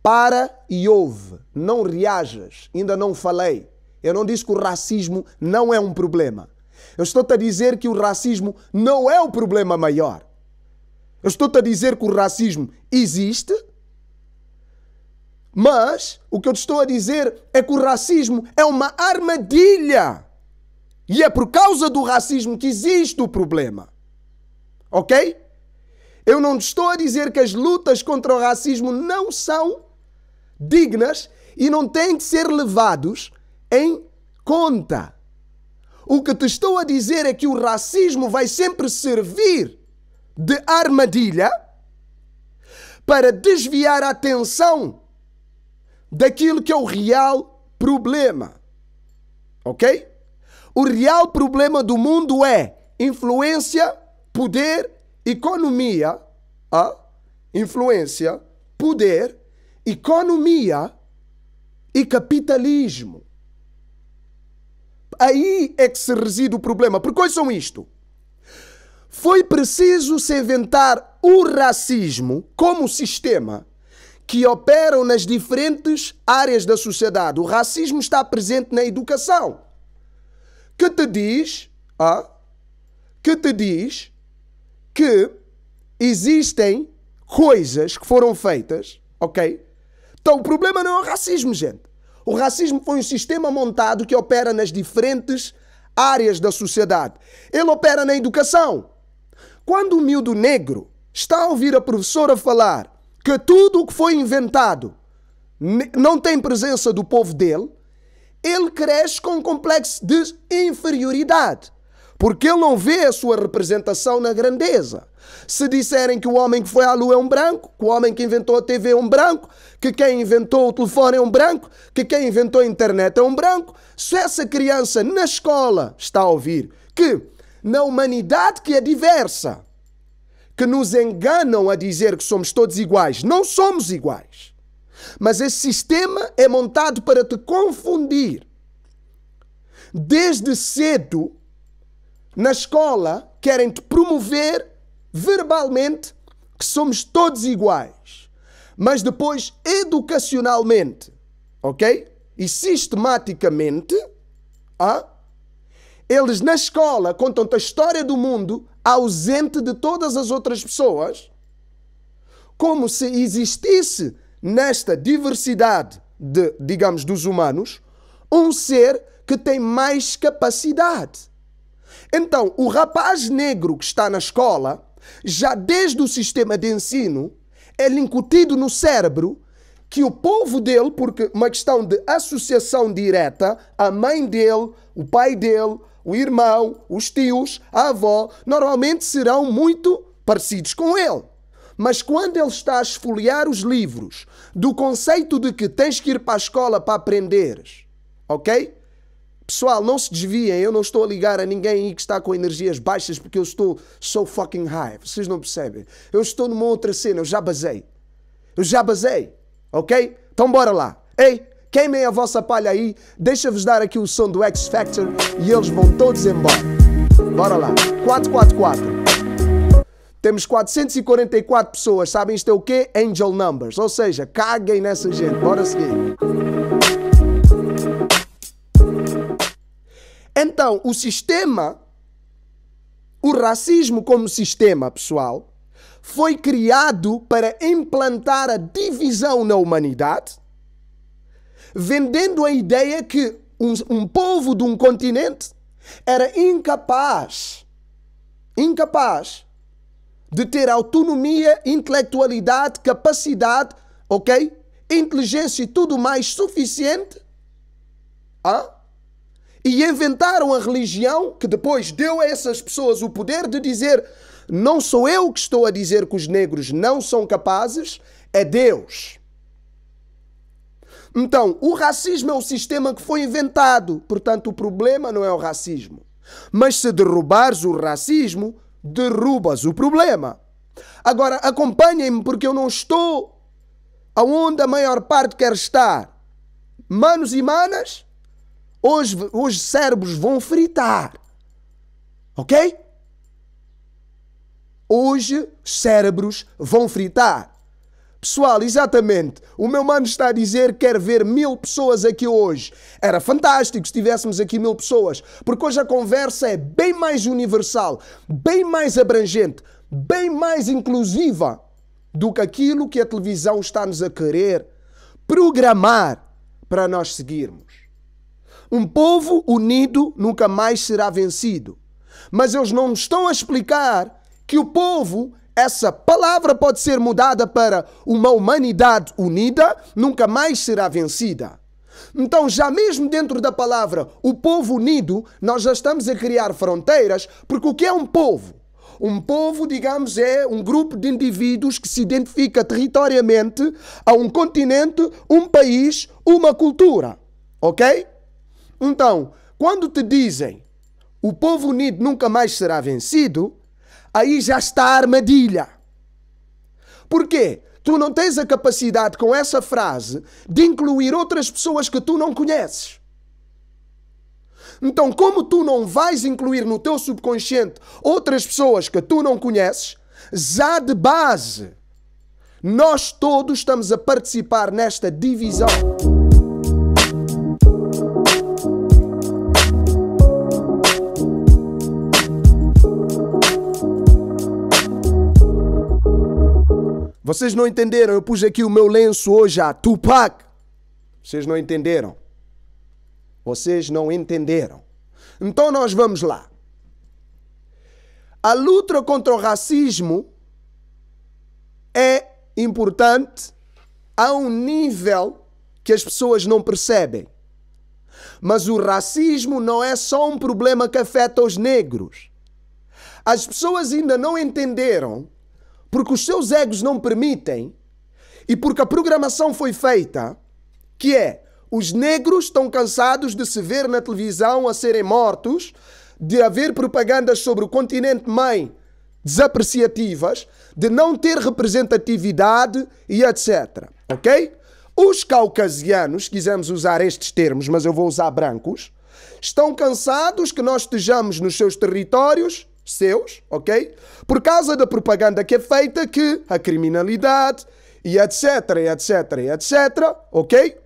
para e ouve, não reajas, ainda não falei. Eu não disse que o racismo não é um problema. Eu estou-te a dizer que o racismo não é o problema maior. Eu estou-te a dizer que o racismo existe, mas o que eu te estou a dizer é que o racismo é uma armadilha. E é por causa do racismo que existe o problema. Ok? Eu não estou a dizer que as lutas contra o racismo não são dignas e não têm de ser levados em conta. O que te estou a dizer é que o racismo vai sempre servir de armadilha para desviar a atenção daquilo que é o real problema. Ok? O real problema do mundo é influência, poder, economia. Ah? Influência, poder, economia e capitalismo. Aí é que se reside o problema. Porque quais são isto? Foi preciso se inventar o racismo como sistema que opera nas diferentes áreas da sociedade. O racismo está presente na educação. Que te diz, ah, que te diz que existem coisas que foram feitas, ok? Então o problema não é o racismo, gente. O racismo foi um sistema montado que opera nas diferentes áreas da sociedade. Ele opera na educação. Quando o miúdo negro está a ouvir a professora falar que tudo o que foi inventado não tem presença do povo dele, ele cresce com um complexo de inferioridade. Porque ele não vê a sua representação na grandeza. Se disserem que o homem que foi à lua é um branco, que o homem que inventou a TV é um branco, que quem inventou o telefone é um branco, que quem inventou a internet é um branco, se essa criança na escola está a ouvir que na humanidade que é diversa, que nos enganam a dizer que somos todos iguais, não somos iguais. Mas esse sistema é montado para te confundir. Desde cedo, na escola querem te promover verbalmente que somos todos iguais, mas depois educacionalmente, ok? E sistematicamente, ah, eles na escola contam-te a história do mundo ausente de todas as outras pessoas, como se existisse nesta diversidade de, digamos, dos humanos, um ser que tem mais capacidade então, o rapaz negro que está na escola, já desde o sistema de ensino, é incutido no cérebro que o povo dele, porque uma questão de associação direta, a mãe dele, o pai dele, o irmão, os tios, a avó, normalmente serão muito parecidos com ele. Mas quando ele está a esfoliar os livros do conceito de que tens que ir para a escola para aprenderes, ok? Pessoal, não se desviem, eu não estou a ligar a ninguém aí que está com energias baixas porque eu estou so fucking high. Vocês não percebem. Eu estou numa outra cena, eu já basei. Eu já basei, ok? Então bora lá. Ei, queimem a vossa palha aí, deixa-vos dar aqui o som do X Factor e eles vão todos embora. Bora lá. 444. Temos 444 pessoas, sabem isto é o quê? Angel Numbers. Ou seja, caguem nessa gente. Bora seguir. Então, o sistema, o racismo como sistema, pessoal, foi criado para implantar a divisão na humanidade, vendendo a ideia que um, um povo de um continente era incapaz, incapaz de ter autonomia, intelectualidade, capacidade, ok? Inteligência e tudo mais suficiente. Ah? E inventaram a religião que depois deu a essas pessoas o poder de dizer: não sou eu que estou a dizer que os negros não são capazes, é Deus. Então, o racismo é um sistema que foi inventado, portanto, o problema não é o racismo. Mas se derrubares o racismo, derrubas o problema. Agora, acompanhem-me, porque eu não estou aonde a maior parte quer estar. Manos e manas, Hoje os cérebros vão fritar. Ok? Hoje cérebros vão fritar. Pessoal, exatamente. O meu mano está a dizer que quer ver mil pessoas aqui hoje. Era fantástico se tivéssemos aqui mil pessoas, porque hoje a conversa é bem mais universal, bem mais abrangente, bem mais inclusiva do que aquilo que a televisão está-nos a querer programar para nós seguirmos. Um povo unido nunca mais será vencido. Mas eles não estão a explicar que o povo, essa palavra pode ser mudada para uma humanidade unida nunca mais será vencida. Então, já mesmo dentro da palavra o povo unido, nós já estamos a criar fronteiras, porque o que é um povo? Um povo, digamos, é um grupo de indivíduos que se identifica territoriamente a um continente, um país, uma cultura. Ok? Então, quando te dizem o povo unido nunca mais será vencido, aí já está a armadilha. Porquê? Tu não tens a capacidade com essa frase de incluir outras pessoas que tu não conheces. Então, como tu não vais incluir no teu subconsciente outras pessoas que tu não conheces, já de base, nós todos estamos a participar nesta divisão. Vocês não entenderam? Eu pus aqui o meu lenço hoje a Tupac. Vocês não entenderam? Vocês não entenderam. Então nós vamos lá. A luta contra o racismo é importante a um nível que as pessoas não percebem. Mas o racismo não é só um problema que afeta os negros. As pessoas ainda não entenderam porque os seus egos não permitem e porque a programação foi feita que é os negros estão cansados de se ver na televisão a serem mortos, de haver propagandas sobre o continente mãe desapreciativas, de não ter representatividade e etc. Ok? Os caucasianos, quisermos usar estes termos, mas eu vou usar brancos, estão cansados que nós estejamos nos seus territórios seus, ok? Por causa da propaganda que é feita que a criminalidade e etc, etc, etc, ok?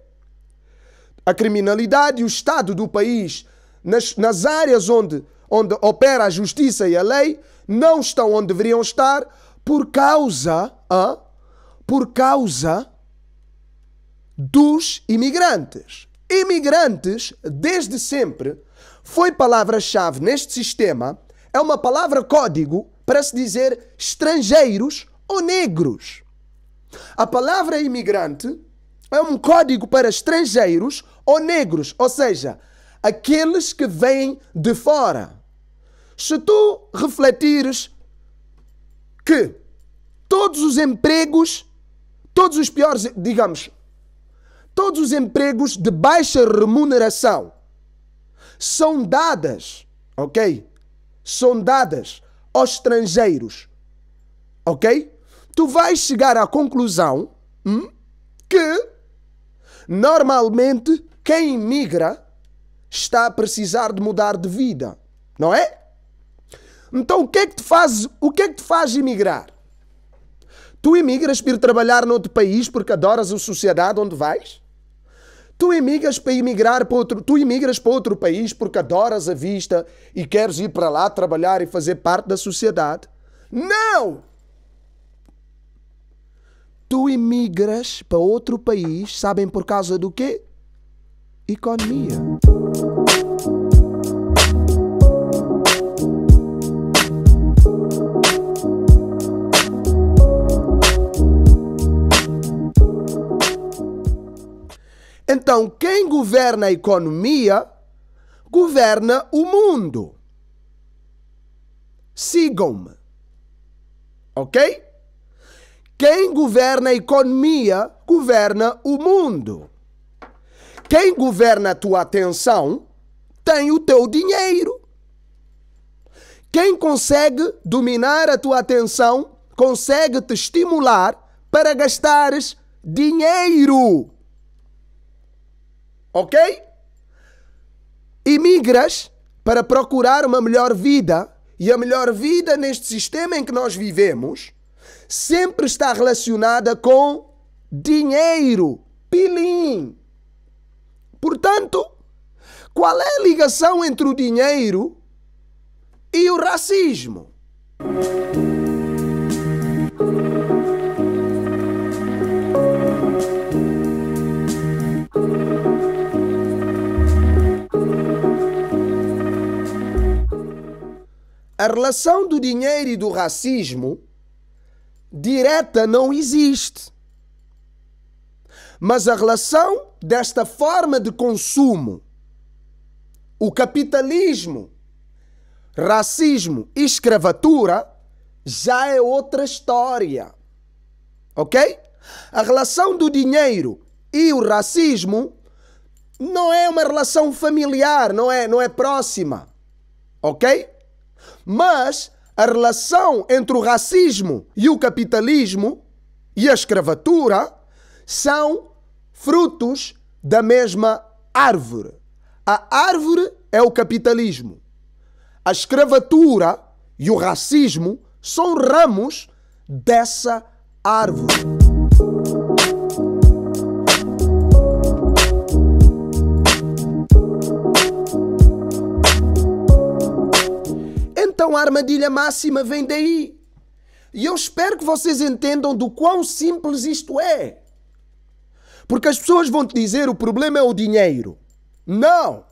A criminalidade e o estado do país nas, nas áreas onde, onde opera a justiça e a lei não estão onde deveriam estar por causa, ah, por causa dos imigrantes. Imigrantes, desde sempre, foi palavra-chave neste sistema é uma palavra código para se dizer estrangeiros ou negros. A palavra imigrante é um código para estrangeiros ou negros, ou seja, aqueles que vêm de fora. Se tu refletires que todos os empregos, todos os piores, digamos, todos os empregos de baixa remuneração são dadas, ok? são dadas aos estrangeiros, ok? Tu vais chegar à conclusão hum, que normalmente quem migra está a precisar de mudar de vida, não é? Então o que é que te faz, o que é que te faz emigrar? Tu emigras para ir trabalhar noutro país porque adoras a sociedade onde vais? Tu emigras para emigrar para outro, tu emigras para outro país porque adoras a vista e queres ir para lá trabalhar e fazer parte da sociedade? Não! Tu emigras para outro país, sabem por causa do quê? Economia. Então, quem governa a economia governa o mundo. Sigam-me. Ok? Quem governa a economia governa o mundo. Quem governa a tua atenção tem o teu dinheiro. Quem consegue dominar a tua atenção consegue te estimular para gastares dinheiro Ok? Imigras para procurar uma melhor vida. E a melhor vida neste sistema em que nós vivemos sempre está relacionada com dinheiro, pilim. Portanto, qual é a ligação entre o dinheiro e o racismo? A relação do dinheiro e do racismo direta não existe. Mas a relação desta forma de consumo, o capitalismo, racismo e escravatura, já é outra história. Ok? A relação do dinheiro e o racismo não é uma relação familiar, não é, não é próxima. Ok? Mas a relação entre o racismo e o capitalismo e a escravatura são frutos da mesma árvore. A árvore é o capitalismo. A escravatura e o racismo são ramos dessa árvore. Então a armadilha máxima vem daí. E eu espero que vocês entendam do quão simples isto é. Porque as pessoas vão te dizer o problema é o dinheiro. Não!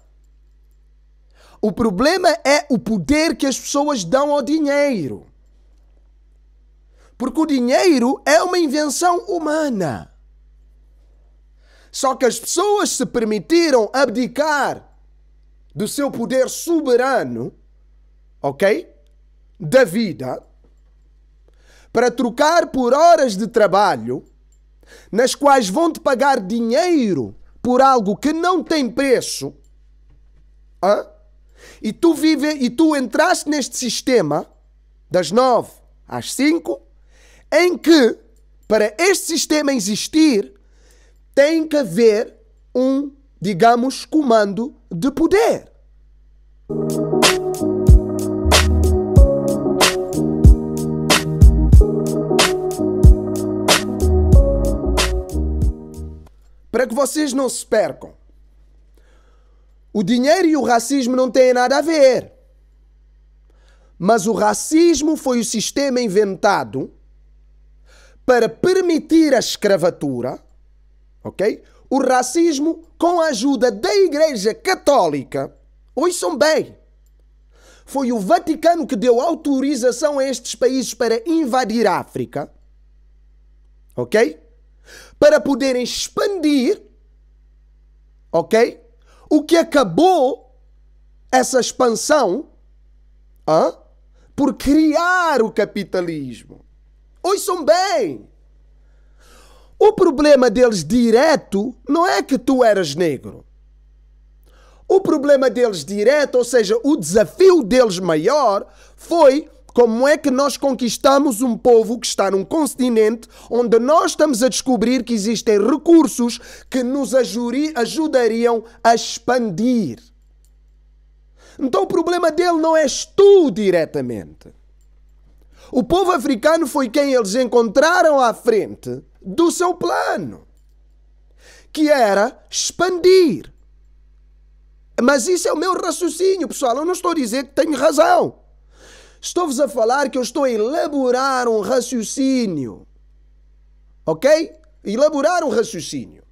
O problema é o poder que as pessoas dão ao dinheiro. Porque o dinheiro é uma invenção humana. Só que as pessoas se permitiram abdicar do seu poder soberano ok? Da vida para trocar por horas de trabalho nas quais vão te pagar dinheiro por algo que não tem preço. Hã? E tu vive e tu entraste neste sistema das nove às cinco em que para este sistema existir tem que haver um, digamos, comando de poder. para que vocês não se percam. O dinheiro e o racismo não têm nada a ver. Mas o racismo foi o sistema inventado para permitir a escravatura, ok? O racismo, com a ajuda da Igreja Católica, ouçam bem, foi o Vaticano que deu autorização a estes países para invadir a África, ok? para poderem expandir, ok? O que acabou essa expansão ah, por criar o capitalismo. Ouçam bem. O problema deles direto não é que tu eras negro. O problema deles direto, ou seja, o desafio deles maior, foi como é que nós conquistamos um povo que está num continente onde nós estamos a descobrir que existem recursos que nos ajudariam a expandir? Então o problema dele não és tu diretamente. O povo africano foi quem eles encontraram à frente do seu plano, que era expandir. Mas isso é o meu raciocínio, pessoal. Eu não estou a dizer que tenho razão. Estou-vos a falar que eu estou a elaborar um raciocínio. Ok? Elaborar um raciocínio.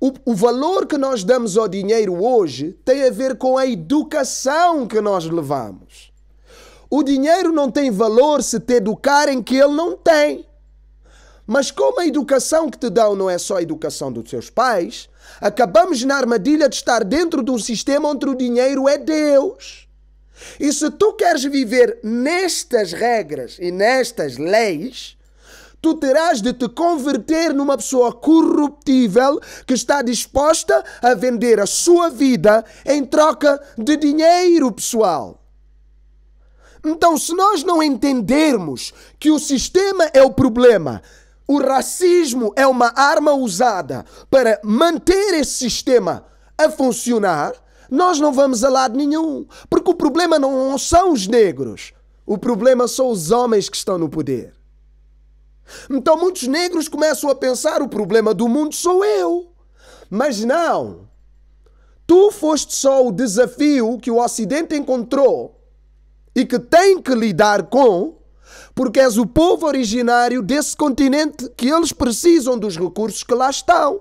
O, o, valor que nós damos ao dinheiro hoje tem a ver com a educação que nós levamos. O dinheiro não tem valor se te educarem que ele não tem. Mas como a educação que te dão não é só a educação dos seus pais, acabamos na armadilha de estar dentro de um sistema onde o dinheiro é Deus. E se tu queres viver nestas regras e nestas leis, tu terás de te converter numa pessoa corruptível que está disposta a vender a sua vida em troca de dinheiro pessoal. Então, se nós não entendermos que o sistema é o problema, o racismo é uma arma usada para manter esse sistema a funcionar, nós não vamos a lado nenhum, porque o problema não são os negros, o problema são os homens que estão no poder. Então muitos negros começam a pensar: o problema do mundo sou eu. Mas não. Tu foste só o desafio que o Ocidente encontrou e que tem que lidar com, porque és o povo originário desse continente que eles precisam dos recursos que lá estão.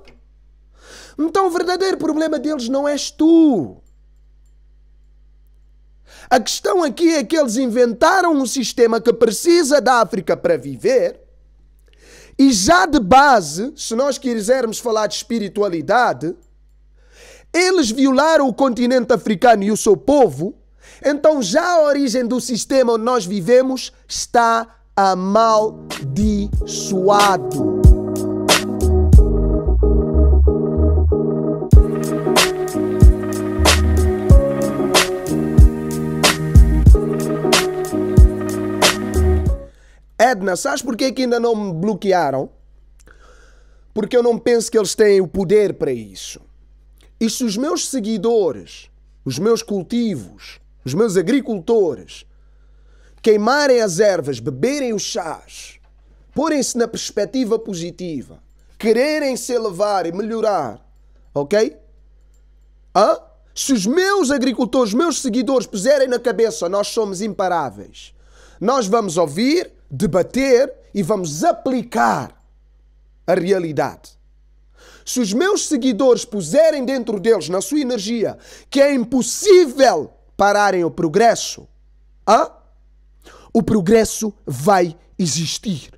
Então o verdadeiro problema deles não és tu. A questão aqui é que eles inventaram um sistema que precisa da África para viver. E já de base, se nós quisermos falar de espiritualidade, eles violaram o continente africano e o seu povo. Então já a origem do sistema onde nós vivemos está amaldiçoado. Edna, sabes porquê que ainda não me bloquearam? Porque eu não penso que eles têm o poder para isso. E se os meus seguidores, os meus cultivos, os meus agricultores queimarem as ervas, beberem os chás, porem-se na perspectiva positiva, quererem se elevar e melhorar, ok? Hã? Se os meus agricultores, os meus seguidores puserem na cabeça, nós somos imparáveis. Nós vamos ouvir, debater e vamos aplicar a realidade. Se os meus seguidores puserem dentro deles, na sua energia, que é impossível pararem o progresso, ah, o progresso vai existir.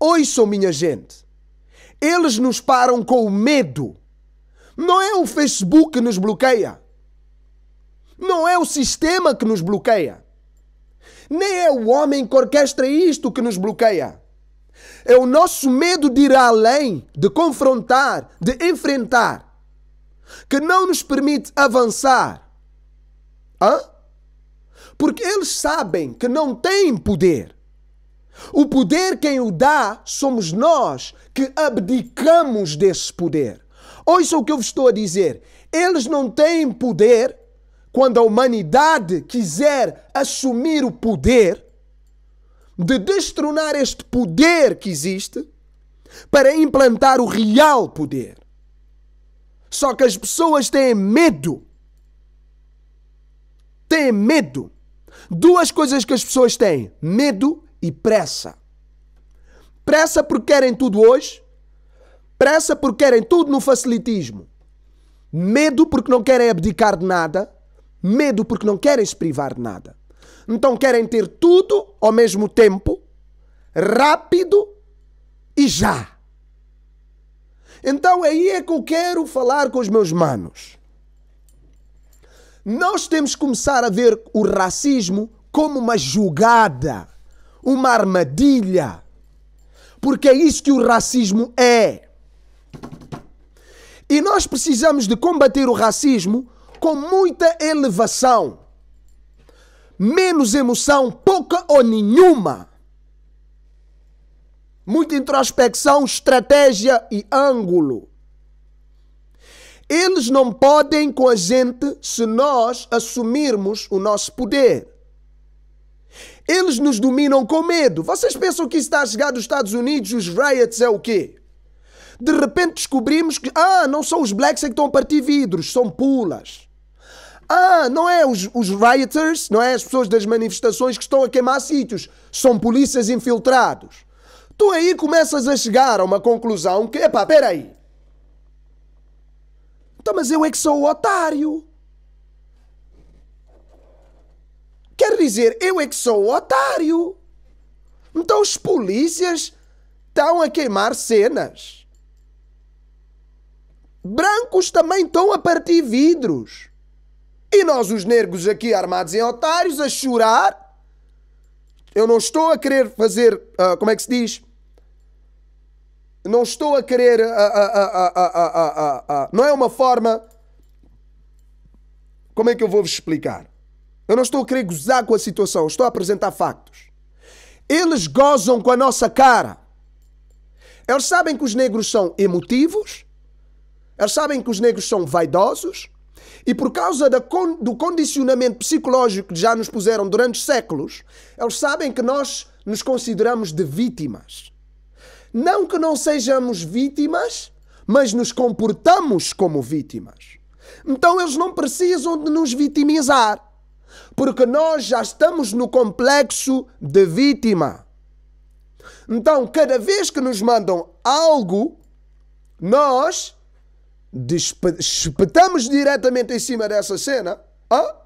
Ouçam, minha gente, eles nos param com o medo. Não é o Facebook que nos bloqueia. Não é o sistema que nos bloqueia nem é o homem que orquestra isto que nos bloqueia. É o nosso medo de ir além, de confrontar, de enfrentar, que não nos permite avançar. Hã? Porque eles sabem que não têm poder. O poder quem o dá somos nós que abdicamos desse poder. Ouça o que eu vos estou a dizer. Eles não têm poder quando a humanidade quiser assumir o poder, de destronar este poder que existe para implantar o real poder. Só que as pessoas têm medo. Têm medo. Duas coisas que as pessoas têm: medo e pressa. Pressa porque querem tudo hoje, pressa porque querem tudo no facilitismo. Medo porque não querem abdicar de nada Medo porque não querem se privar de nada. Então querem ter tudo ao mesmo tempo, rápido e já. Então aí é que eu quero falar com os meus manos. Nós temos que começar a ver o racismo como uma jogada, uma armadilha. Porque é isso que o racismo é. E nós precisamos de combater o racismo com muita elevação, menos emoção, pouca ou nenhuma. Muita introspecção, estratégia e ângulo. Eles não podem com a gente se nós assumirmos o nosso poder. Eles nos dominam com medo. Vocês pensam que está a chegar dos Estados Unidos, os riots é o quê? De repente descobrimos que, ah, não são os blacks é que estão a partir vidros, são pulas. Ah, não é os, os rioters, não é as pessoas das manifestações que estão a queimar sítios, são polícias infiltrados. Tu aí começas a chegar a uma conclusão que, epá, peraí. Então, mas eu é que sou o otário. Quer dizer, eu é que sou o otário. Então os polícias estão a queimar cenas. Brancos também estão a partir vidros. E nós, os negros aqui armados em otários, a chorar. Eu não estou a querer fazer. Uh, como é que se diz? Não estou a querer. Uh, uh, não é uma forma. Como é que eu vou vos explicar? Eu não estou a querer gozar com a situação, estou a apresentar factos. Eles gozam com a nossa cara. Eles sabem que os negros são emotivos, eles sabem que os negros são vaidosos, e por causa do condicionamento psicológico que já nos puseram durante séculos, eles sabem que nós nos consideramos de vítimas. Não que não sejamos vítimas, mas nos comportamos como vítimas. Então eles não precisam de nos vitimizar, porque nós já estamos no complexo de vítima. Então, cada vez que nos mandam algo, nós espetamos diretamente em cima dessa cena ah?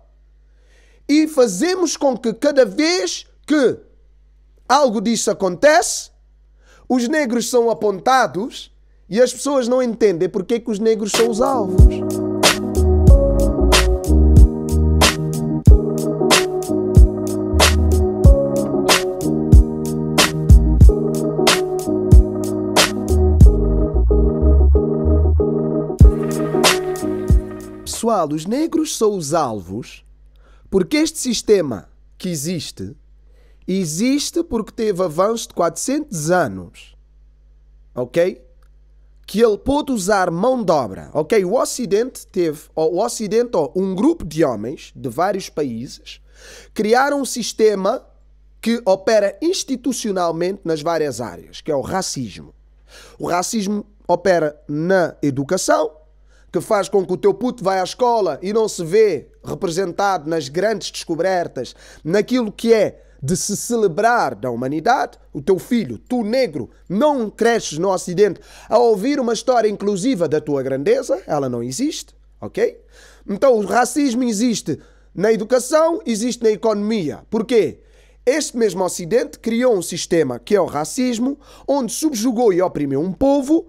e fazemos com que cada vez que algo disso acontece, os negros são apontados e as pessoas não entendem porque é que os negros são os alvos. Pessoal, os negros são os alvos porque este sistema que existe, existe porque teve avanço de 400 anos, ok? Que ele pôde usar mão de obra, ok? O Ocidente teve, o Ocidente, ou um grupo de homens de vários países, criaram um sistema que opera institucionalmente nas várias áreas, que é o racismo. O racismo opera na educação, que faz com que o teu puto vá à escola e não se vê representado nas grandes descobertas, naquilo que é de se celebrar da humanidade, o teu filho, tu negro, não cresces no Ocidente a ouvir uma história inclusiva da tua grandeza, ela não existe, ok? Então o racismo existe na educação, existe na economia. Porquê? Este mesmo Ocidente criou um sistema que é o racismo, onde subjugou e oprimiu um povo,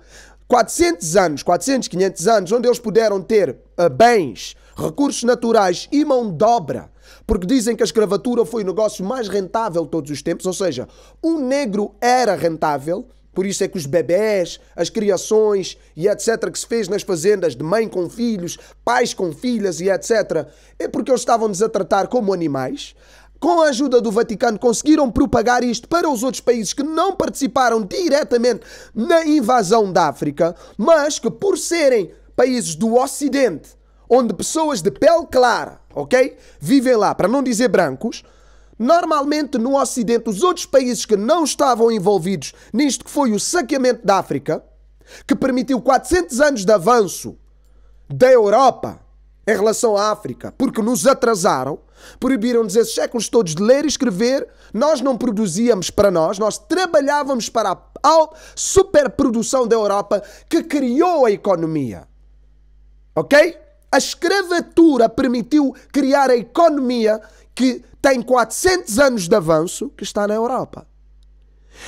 400 anos, 400, 500 anos, onde eles puderam ter uh, bens, recursos naturais e mão de obra, porque dizem que a escravatura foi o negócio mais rentável de todos os tempos, ou seja, um negro era rentável, por isso é que os bebés, as criações e etc. que se fez nas fazendas de mãe com filhos, pais com filhas e etc. é porque eles estavam-nos a tratar como animais com a ajuda do Vaticano, conseguiram propagar isto para os outros países que não participaram diretamente na invasão da África, mas que, por serem países do Ocidente, onde pessoas de pele clara, ok? Vivem lá, para não dizer brancos. Normalmente no Ocidente, os outros países que não estavam envolvidos nisto que foi o saqueamento da África, que permitiu 400 anos de avanço da Europa em relação à África, porque nos atrasaram, proibiram-nos é esses séculos todos de ler e escrever, nós não produzíamos para nós, nós trabalhávamos para a superprodução da Europa que criou a economia. Ok? A escravatura permitiu criar a economia que tem 400 anos de avanço que está na Europa.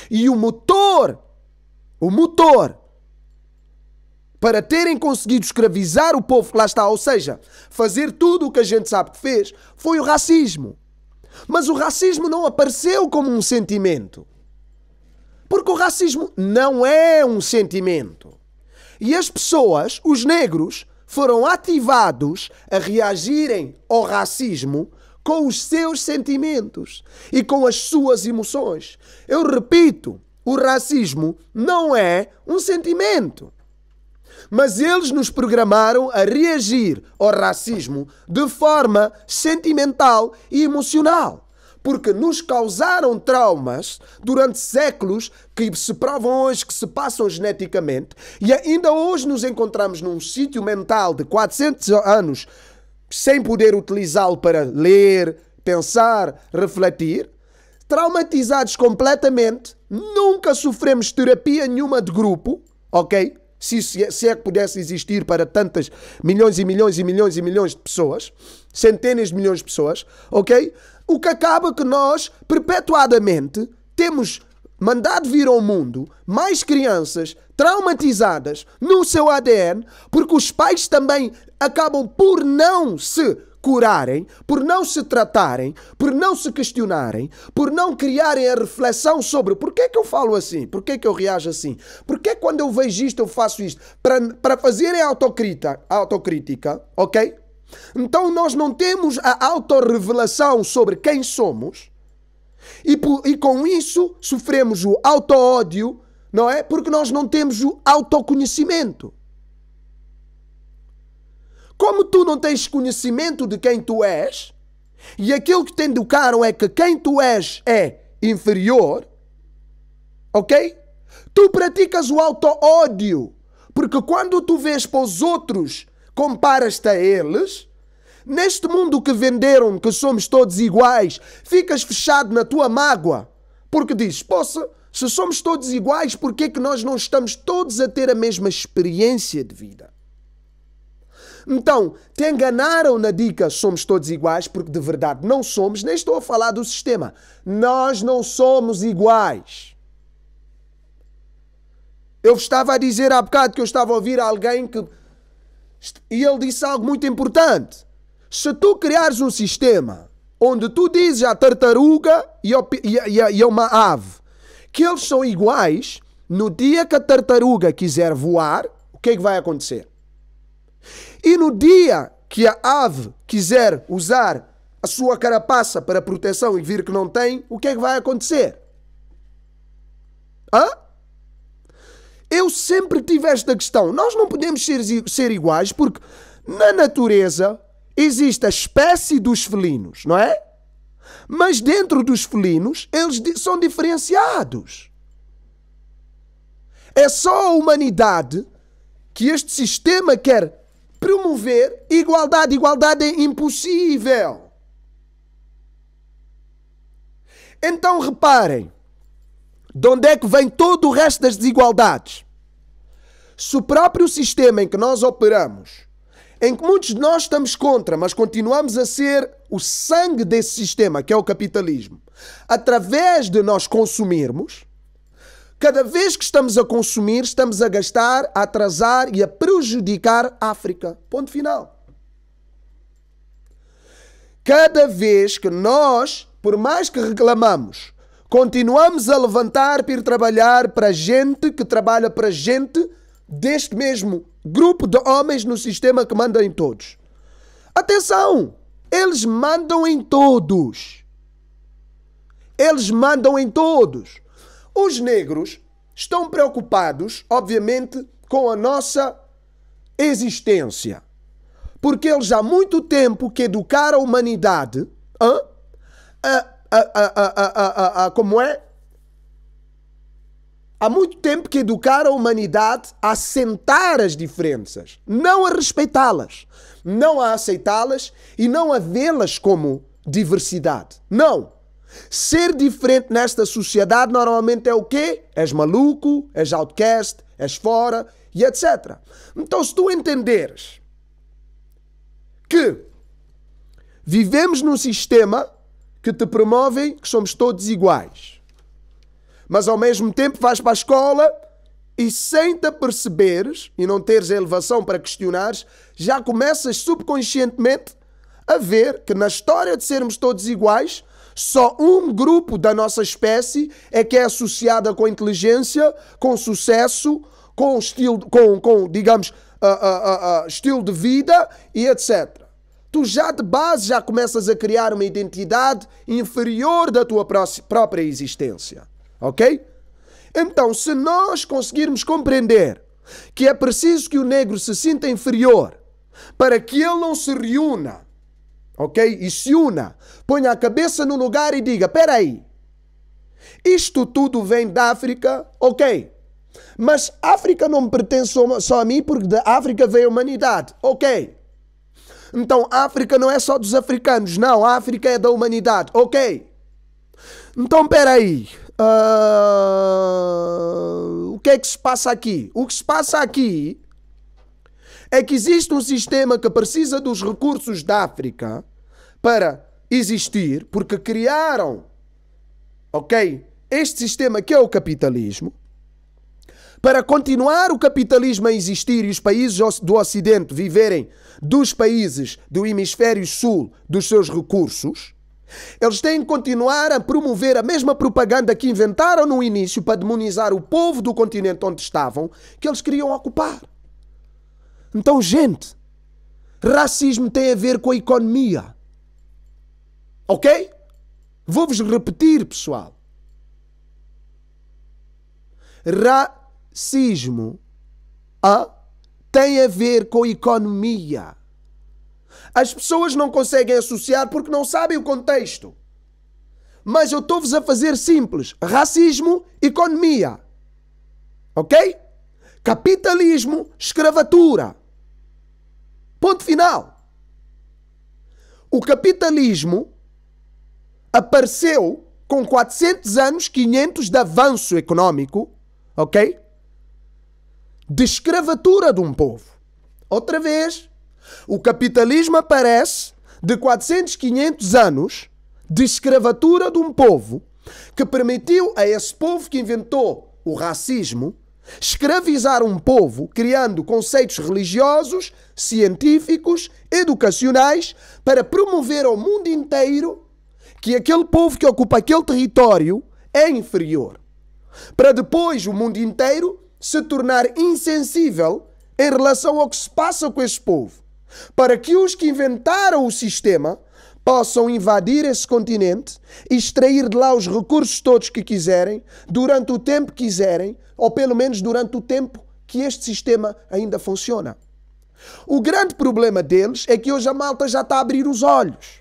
E o motor, o motor para terem conseguido escravizar o povo que lá está, ou seja, fazer tudo o que a gente sabe que fez, foi o racismo. Mas o racismo não apareceu como um sentimento. Porque o racismo não é um sentimento. E as pessoas, os negros, foram ativados a reagirem ao racismo com os seus sentimentos e com as suas emoções. Eu repito, o racismo não é um sentimento mas eles nos programaram a reagir ao racismo de forma sentimental e emocional porque nos causaram traumas durante séculos que se provam hoje, que se passam geneticamente, e ainda hoje nos encontramos num sítio mental de 400 anos sem poder utilizá-lo para ler, pensar, refletir, traumatizados completamente, nunca sofremos terapia nenhuma de grupo, ok? se, é, se é que pudesse existir para tantas milhões e milhões e milhões e milhões de pessoas, centenas de milhões de pessoas, ok? O que acaba que nós, perpetuadamente, temos mandado vir ao mundo mais crianças traumatizadas no seu ADN, porque os pais também acabam por não se curarem, por não se tratarem, por não se questionarem, por não criarem a reflexão sobre por que é que eu falo assim, por que é que eu reajo assim, por que é quando eu vejo isto eu faço isto, para, para fazerem autocrítica, autocrítica, ok? Então nós não temos a autorrevelação sobre quem somos e, por, e com isso sofremos o auto-ódio, não é? Porque nós não temos o autoconhecimento. Como tu não tens conhecimento de quem tu és, e aquilo que te educaram é que quem tu és é inferior, ok? Tu praticas o auto-ódio, porque quando tu vês para os outros, comparas-te a eles. Neste mundo que venderam que somos todos iguais, ficas fechado na tua mágoa, porque dizes, poça, se somos todos iguais, por que é que nós não estamos todos a ter a mesma experiência de vida? Então, te enganaram na dica somos todos iguais, porque de verdade não somos, nem estou a falar do sistema. Nós não somos iguais. Eu estava a dizer há bocado que eu estava a ouvir alguém que. E ele disse algo muito importante. Se tu criares um sistema onde tu dizes à tartaruga e, a uma ave que eles são iguais, no dia que a tartaruga quiser voar, o que é que vai acontecer? E no dia que a ave quiser usar a sua carapaça para proteção e vir que não tem, o que é que vai acontecer? Hã? Eu sempre tive esta questão. Nós não podemos ser, ser iguais porque na natureza existe a espécie dos felinos, não é? Mas dentro dos felinos eles são diferenciados. É só a humanidade que este sistema quer promover igualdade. Igualdade é impossível. Então reparem, de onde é que vem todo o resto das desigualdades? Se o próprio sistema em que nós operamos, em que muitos de nós estamos contra, mas continuamos a ser o sangue desse sistema, que é o capitalismo, através de nós consumirmos, Cada vez que estamos a consumir, estamos a gastar, a atrasar e a prejudicar a África. Ponto final. Cada vez que nós, por mais que reclamamos, continuamos a levantar para ir trabalhar para gente que trabalha para gente deste mesmo grupo de homens no sistema que mandam em todos. Atenção! Eles mandam em todos. Eles mandam em todos. Os negros estão preocupados, obviamente, com a nossa existência. Porque eles há muito tempo que educaram a humanidade a, a, a, como é? Há muito tempo que educaram a humanidade a sentar as diferenças, não a respeitá-las, não a aceitá-las e não a vê-las como diversidade. Não! Ser diferente nesta sociedade normalmente é o quê? És maluco, és outcast, és fora e etc. Então, se tu entenderes que vivemos num sistema que te promovem que somos todos iguais, mas ao mesmo tempo vais para a escola e sem te perceberes e não teres a elevação para questionares, já começas subconscientemente a ver que na história de sermos todos iguais só um grupo da nossa espécie é que é associada com inteligência, com sucesso, com estilo, com, com digamos, uh, uh, uh, estilo de vida e etc. Tu já de base já começas a criar uma identidade inferior da tua própria existência, ok? Então, se nós conseguirmos compreender que é preciso que o negro se sinta inferior para que ele não se reúna ok? E se una, ponha a cabeça no lugar e diga: peraí, isto tudo vem da África, ok? Mas África não pertence só a mim, porque da África veio a humanidade, ok? Então a África não é só dos africanos, não, a África é da humanidade, ok? Então peraí. Uh, o que é que se passa aqui? O que se passa aqui é que existe um sistema que precisa dos recursos da África para existir, porque criaram, ok? Este sistema que é o capitalismo, para continuar o capitalismo a existir e os países do Ocidente viverem dos países do hemisfério sul dos seus recursos, eles têm que continuar a promover a mesma propaganda que inventaram no início para demonizar o povo do continente onde estavam, que eles queriam ocupar. Então, gente, racismo tem a ver com a economia. Ok? Vou-vos repetir, pessoal. Racismo ah, tem a ver com economia. As pessoas não conseguem associar porque não sabem o contexto. Mas eu estou-vos a fazer simples: racismo, economia. Ok? Capitalismo, escravatura. Ponto final. O capitalismo apareceu com 400 anos, 500 de avanço econômico, ok? De escravatura de um povo. Outra vez, o capitalismo aparece de 400, 500 anos de escravatura de um povo que permitiu a esse povo que inventou o racismo escravizar um povo criando conceitos religiosos, científicos, educacionais para promover ao mundo inteiro que aquele povo que ocupa aquele território é inferior, para depois o mundo inteiro se tornar insensível em relação ao que se passa com esse povo, para que os que inventaram o sistema possam invadir esse continente, e extrair de lá os recursos todos que quiserem, durante o tempo que quiserem, ou pelo menos durante o tempo que este sistema ainda funciona. O grande problema deles é que hoje a malta já está a abrir os olhos.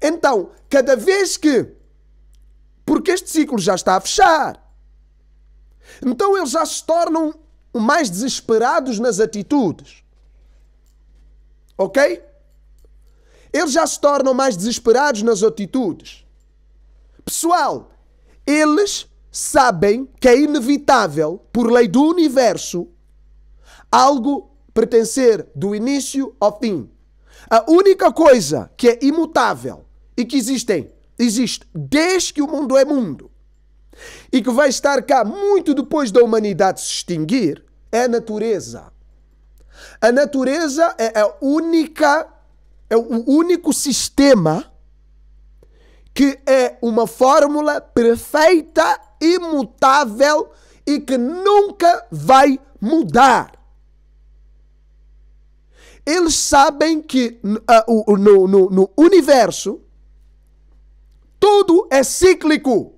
Então, cada vez que. Porque este ciclo já está a fechar. Então eles já se tornam mais desesperados nas atitudes. Ok? Eles já se tornam mais desesperados nas atitudes. Pessoal, eles sabem que é inevitável, por lei do universo, algo pertencer do início ao fim. A única coisa que é imutável e que existem, existe desde que o mundo é mundo e que vai estar cá muito depois da humanidade se extinguir é a natureza. A natureza é a única é o único sistema que é uma fórmula perfeita, imutável e que nunca vai mudar. Eles sabem que uh, no, no, no universo tudo é cíclico.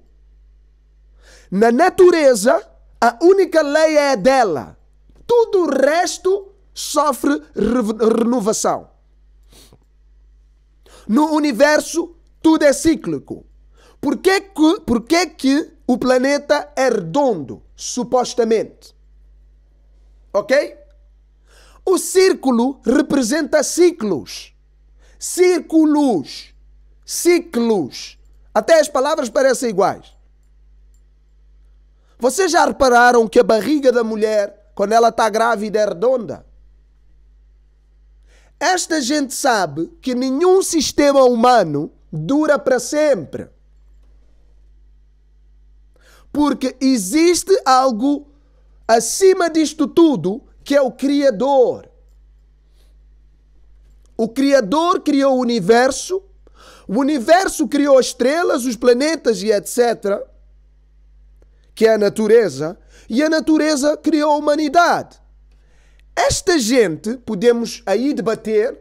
Na natureza, a única lei é dela. Tudo o resto sofre re renovação. No universo, tudo é cíclico. Por que, que, por que, que o planeta é redondo, supostamente? Ok? O círculo representa ciclos. Círculos. Ciclos. Até as palavras parecem iguais. Vocês já repararam que a barriga da mulher, quando ela está grávida, é redonda? Esta gente sabe que nenhum sistema humano dura para sempre. Porque existe algo acima disto tudo que é o Criador. O Criador criou o universo, o universo criou as estrelas, os planetas e etc., que é a natureza, e a natureza criou a humanidade. Esta gente, podemos aí debater,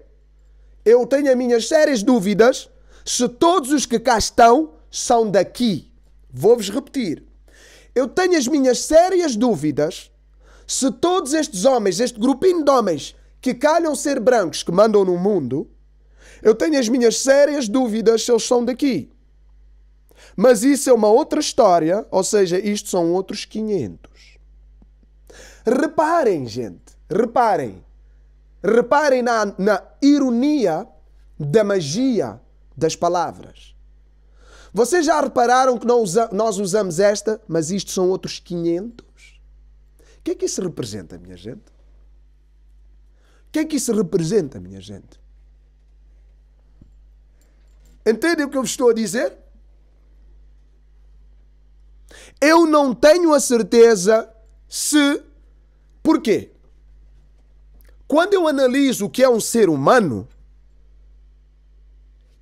eu tenho as minhas sérias dúvidas se todos os que cá estão são daqui. Vou-vos repetir. Eu tenho as minhas sérias dúvidas se todos estes homens, este grupinho de homens que calham ser brancos que mandam no mundo, eu tenho as minhas sérias dúvidas se eles são daqui. Mas isso é uma outra história, ou seja, isto são outros 500. Reparem, gente, reparem. Reparem na, na ironia da magia das palavras. Vocês já repararam que usa, nós usamos esta, mas isto são outros 500? O que é que isso representa, minha gente? O que é que isso representa, minha gente? Entendem o que eu estou a dizer? Eu não tenho a certeza se. Porquê? Quando eu analiso o que é um ser humano,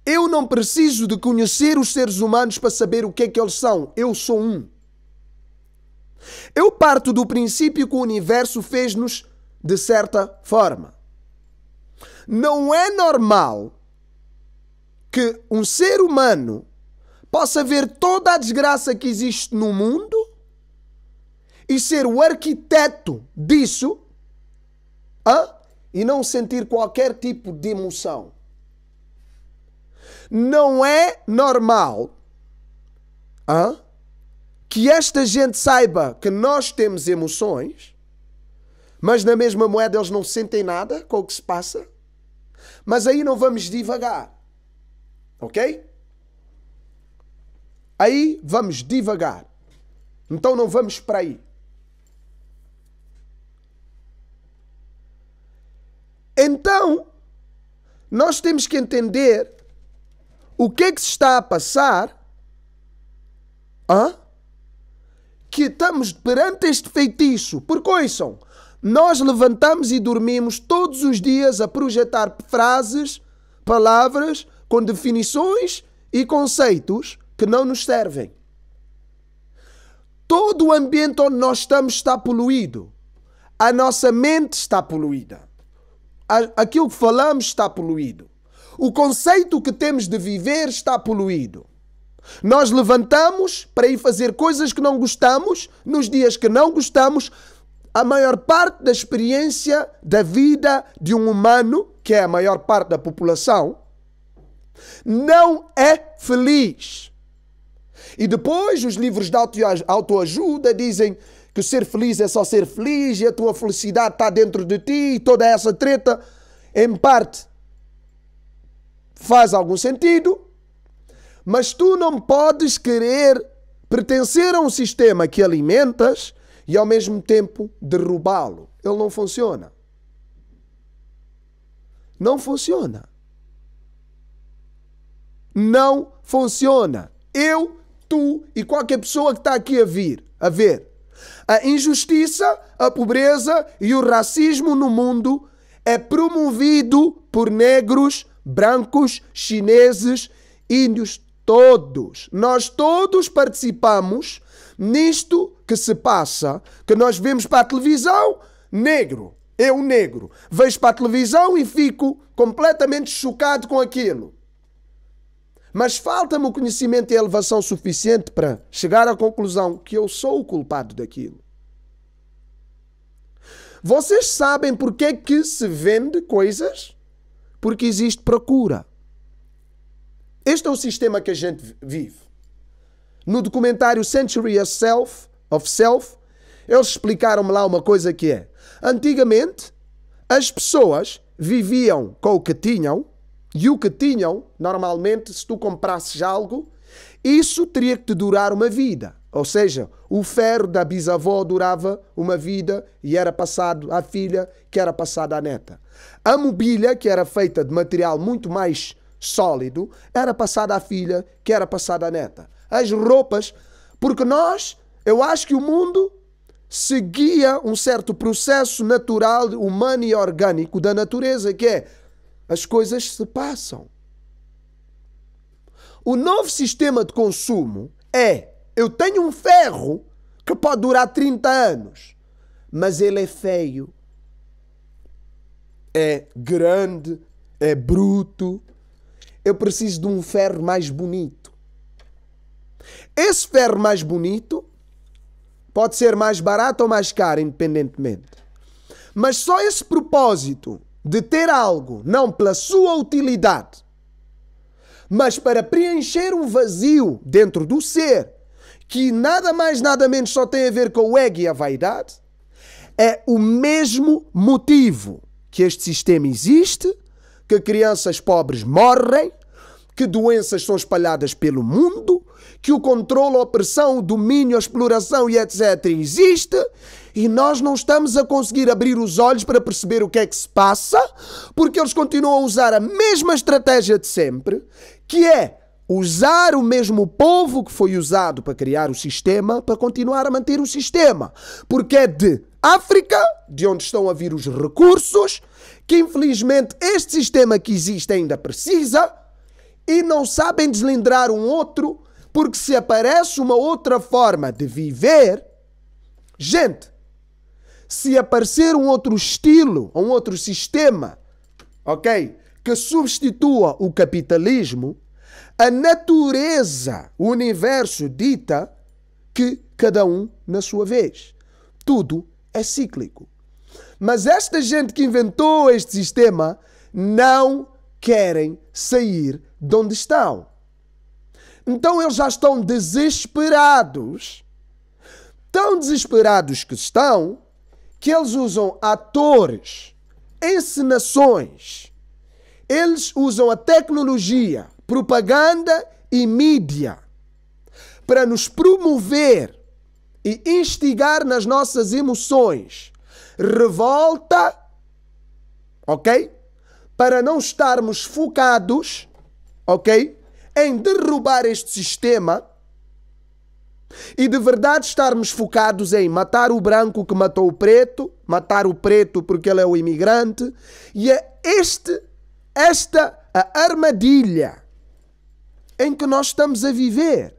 eu não preciso de conhecer os seres humanos para saber o que é que eles são. Eu sou um. Eu parto do princípio que o universo fez-nos de certa forma. Não é normal que um ser humano possa ver toda a desgraça que existe no mundo e ser o arquiteto disso e não sentir qualquer tipo de emoção. Não é normal. Ah, que esta gente saiba que nós temos emoções, mas na mesma moeda eles não sentem nada com o que se passa. Mas aí não vamos divagar. Ok? Aí vamos divagar. Então não vamos para aí. Então, nós temos que entender o que é que se está a passar. Hã? que estamos perante este feitiço. Porque ouçam, nós levantamos e dormimos todos os dias a projetar frases, palavras com definições e conceitos que não nos servem. Todo o ambiente onde nós estamos está poluído. A nossa mente está poluída. Aquilo que falamos está poluído. O conceito que temos de viver está poluído. Nós levantamos para ir fazer coisas que não gostamos, nos dias que não gostamos. A maior parte da experiência da vida de um humano, que é a maior parte da população, não é feliz. E depois os livros de autoajuda dizem que ser feliz é só ser feliz e a tua felicidade está dentro de ti e toda essa treta, em parte, faz algum sentido, mas tu não podes querer pertencer a um sistema que alimentas e ao mesmo tempo derrubá-lo. Ele não funciona. Não funciona. Não funciona. Eu, tu e qualquer pessoa que está aqui a vir, a ver. A injustiça, a pobreza e o racismo no mundo é promovido por negros, brancos, chineses, índios, todos, nós todos participamos nisto que se passa, que nós vemos para a televisão, negro, eu negro, vejo para a televisão e fico completamente chocado com aquilo. Mas falta-me o conhecimento e a elevação suficiente para chegar à conclusão que eu sou o culpado daquilo. Vocês sabem porque é que se vende coisas? Porque existe procura. Este é o sistema que a gente vive. No documentário Century of Self, of Self eles explicaram-me lá uma coisa que é: antigamente as pessoas viviam com o que tinham e o que tinham, normalmente, se tu comprasses algo, isso teria que te durar uma vida. Ou seja, o ferro da bisavó durava uma vida e era passado à filha, que era passado à neta. A mobília, que era feita de material muito mais sólido era passada à filha, que era passada à neta. As roupas, porque nós, eu acho que o mundo seguia um certo processo natural, humano e orgânico da natureza, que é as coisas se passam. O novo sistema de consumo é: eu tenho um ferro que pode durar 30 anos, mas ele é feio, é grande, é bruto, eu preciso de um ferro mais bonito. Esse ferro mais bonito pode ser mais barato ou mais caro, independentemente. Mas só esse propósito de ter algo, não pela sua utilidade, mas para preencher um vazio dentro do ser, que nada mais, nada menos só tem a ver com o ego e a vaidade, é o mesmo motivo que este sistema existe, que crianças pobres morrem, que doenças são espalhadas pelo mundo, que o controle, a opressão, o domínio, a exploração e etc. existe e nós não estamos a conseguir abrir os olhos para perceber o que é que se passa, porque eles continuam a usar a mesma estratégia de sempre, que é usar o mesmo povo que foi usado para criar o sistema para continuar a manter o sistema, porque é de África, de onde estão a vir os recursos, que infelizmente este sistema que existe ainda precisa e não sabem deslindrar um outro, porque se aparece uma outra forma de viver, gente, se aparecer um outro estilo, um outro sistema, ok? Que substitua o capitalismo, a natureza, o universo dita que cada um na sua vez. Tudo é cíclico. Mas esta gente que inventou este sistema não querem sair de onde estão. Então eles já estão desesperados. Tão desesperados que estão que eles usam atores, encenações, eles usam a tecnologia, propaganda e mídia para nos promover e instigar nas nossas emoções revolta, ok? Para não estarmos focados ok? Em derrubar este sistema e de verdade estarmos focados em matar o branco que matou o preto, matar o preto porque ele é o imigrante, e é este, esta a armadilha em que nós estamos a viver.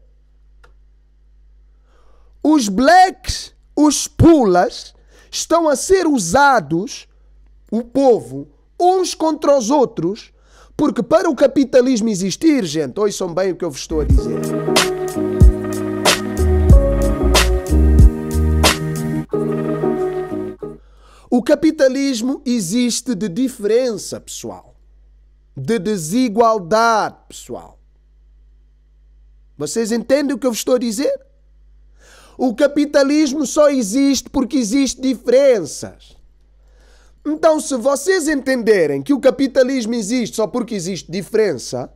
Os blacks, os pulas, estão a ser usados, o povo, uns contra os outros, porque para o capitalismo existir, gente, ouçam bem o que eu vos estou a dizer. O capitalismo existe de diferença pessoal, de desigualdade pessoal. Vocês entendem o que eu vos estou a dizer? O capitalismo só existe porque existem diferenças. Então, se vocês entenderem que o capitalismo existe só porque existe diferença,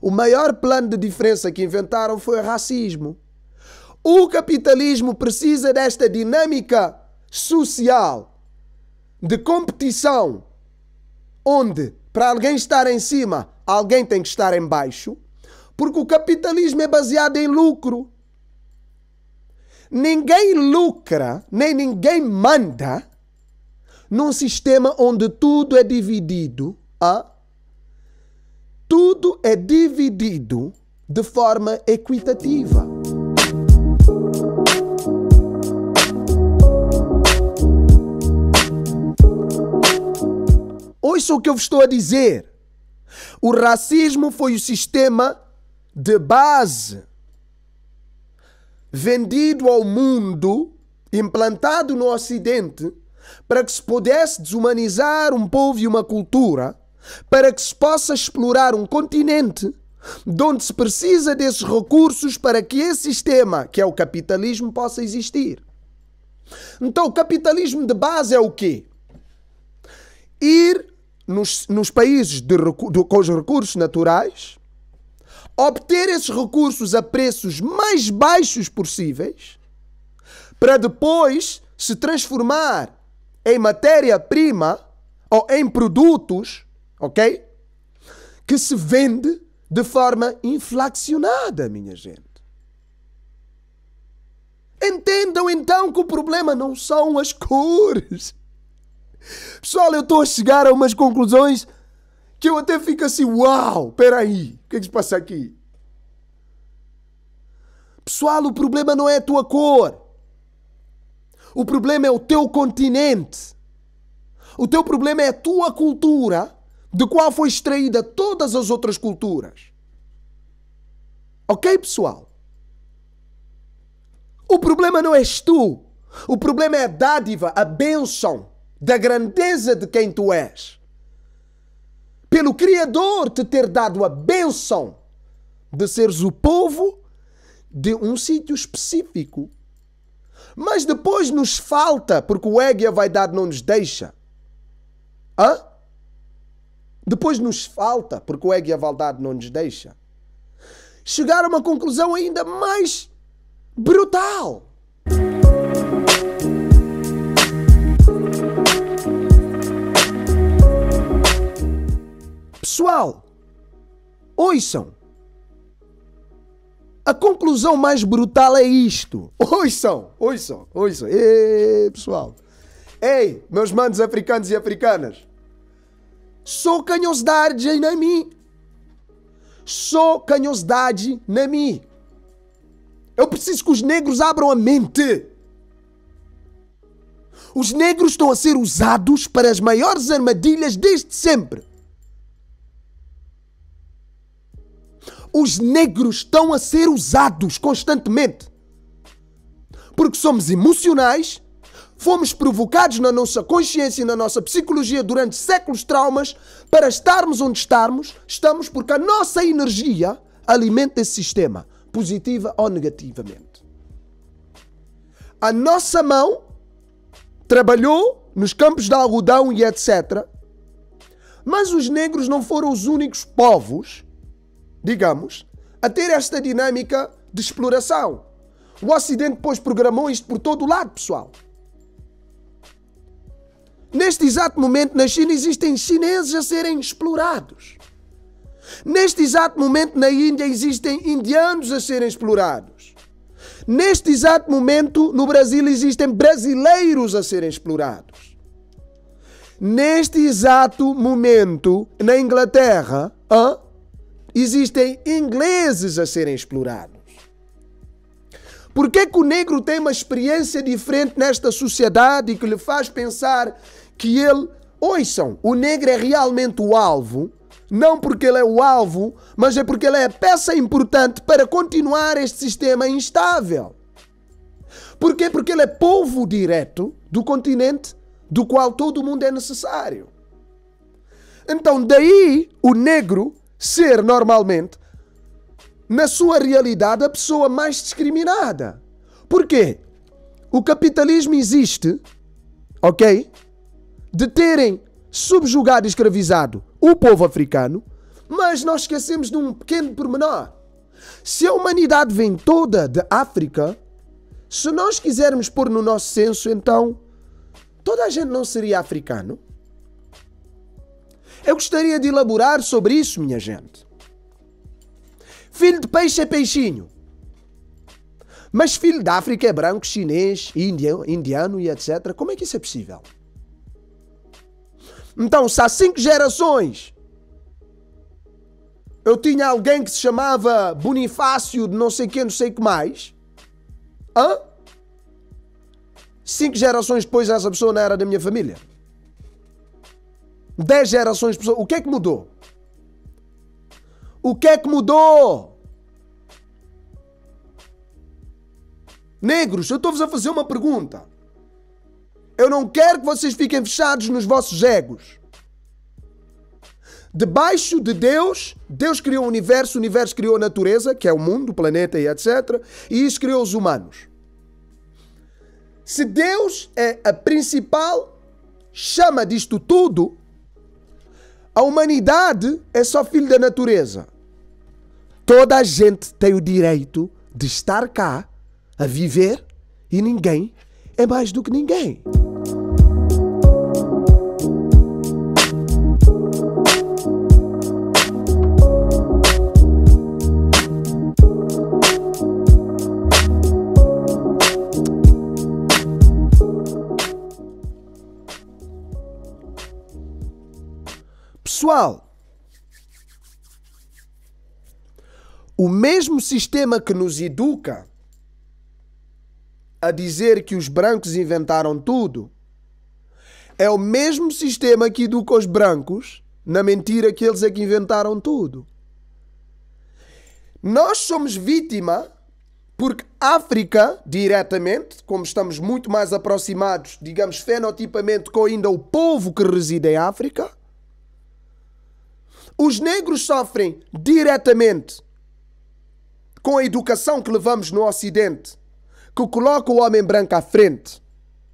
o maior plano de diferença que inventaram foi o racismo. O capitalismo precisa desta dinâmica social de competição, onde para alguém estar em cima, alguém tem que estar em baixo, porque o capitalismo é baseado em lucro. Ninguém lucra, nem ninguém manda num sistema onde tudo é dividido, ah? tudo é dividido de forma equitativa. Ouça o que eu vos estou a dizer. O racismo foi o sistema de base vendido ao mundo, implantado no Ocidente, para que se pudesse desumanizar um povo e uma cultura, para que se possa explorar um continente, de onde se precisa desses recursos para que esse sistema, que é o capitalismo, possa existir. Então, o capitalismo de base é o quê? Ir nos, nos países de, de, com os recursos naturais, obter esses recursos a preços mais baixos possíveis, para depois se transformar em matéria-prima ou em produtos, ok? Que se vende de forma inflacionada, minha gente. Entendam então que o problema não são as cores. Pessoal, eu estou a chegar a umas conclusões que eu até fico assim, uau, peraí, o que é que se passa aqui? Pessoal, o problema não é a tua cor. O problema é o teu continente. O teu problema é a tua cultura, de qual foi extraída todas as outras culturas. Ok, pessoal? O problema não és tu. O problema é a dádiva, a bênção da grandeza de quem tu és. Pelo Criador te ter dado a bênção de seres o povo de um sítio específico mas depois nos falta, porque o ego e a vaidade não nos deixa. Hã? Depois nos falta, porque o ego e a vaidade não nos deixa. Chegar a uma conclusão ainda mais brutal. Pessoal, ouçam. A conclusão mais brutal é isto. Ouçam, ouçam, ouçam. Ei, pessoal. Ei, meus manos africanos e africanas. Só canhosidade na mim. Só canhosidade na mim. Eu preciso que os negros abram a mente. Os negros estão a ser usados para as maiores armadilhas desde sempre. os negros estão a ser usados constantemente. Porque somos emocionais, fomos provocados na nossa consciência e na nossa psicologia durante séculos de traumas para estarmos onde estamos, estamos porque a nossa energia alimenta esse sistema, positiva ou negativamente. A nossa mão trabalhou nos campos de algodão e etc. Mas os negros não foram os únicos povos digamos, a ter esta dinâmica de exploração. O Ocidente, pois, programou isto por todo o lado, pessoal. Neste exato momento, na China, existem chineses a serem explorados. Neste exato momento, na Índia, existem indianos a serem explorados. Neste exato momento, no Brasil, existem brasileiros a serem explorados. Neste exato momento, na Inglaterra, hã? Existem ingleses a serem explorados. Por que, que o negro tem uma experiência diferente nesta sociedade e que lhe faz pensar que ele. Ouçam, o negro é realmente o alvo não porque ele é o alvo, mas é porque ele é a peça importante para continuar este sistema instável. Por quê? Porque ele é povo direto do continente do qual todo mundo é necessário. Então, daí o negro ser normalmente, na sua realidade, a pessoa mais discriminada. Porquê? O capitalismo existe, ok? De terem subjugado e escravizado o povo africano, mas nós esquecemos de um pequeno pormenor. Se a humanidade vem toda de África, se nós quisermos pôr no nosso censo, então toda a gente não seria africano? Eu gostaria de elaborar sobre isso, minha gente. Filho de peixe é peixinho. Mas filho da África é branco, chinês, indiano, indiano e etc. Como é que isso é possível? Então, se há cinco gerações eu tinha alguém que se chamava Bonifácio de não sei quem, não sei que mais, hã? Cinco gerações depois essa pessoa não era da minha família. 10 gerações de pessoas. O que é que mudou? O que é que mudou? Negros, eu estou-vos a fazer uma pergunta. Eu não quero que vocês fiquem fechados nos vossos egos. Debaixo de Deus, Deus criou o universo, o universo criou a natureza, que é o mundo, o planeta e etc. E isso criou os humanos. Se Deus é a principal chama disto tudo, a humanidade é só filho da natureza. Toda a gente tem o direito de estar cá, a viver, e ninguém é mais do que ninguém. sexual. O mesmo sistema que nos educa a dizer que os brancos inventaram tudo é o mesmo sistema que educa os brancos na mentira que eles é que inventaram tudo. Nós somos vítima porque África, diretamente, como estamos muito mais aproximados, digamos, fenotipamente, com ainda o povo que reside em África, os negros sofrem diretamente com a educação que levamos no Ocidente, que coloca o homem branco à frente,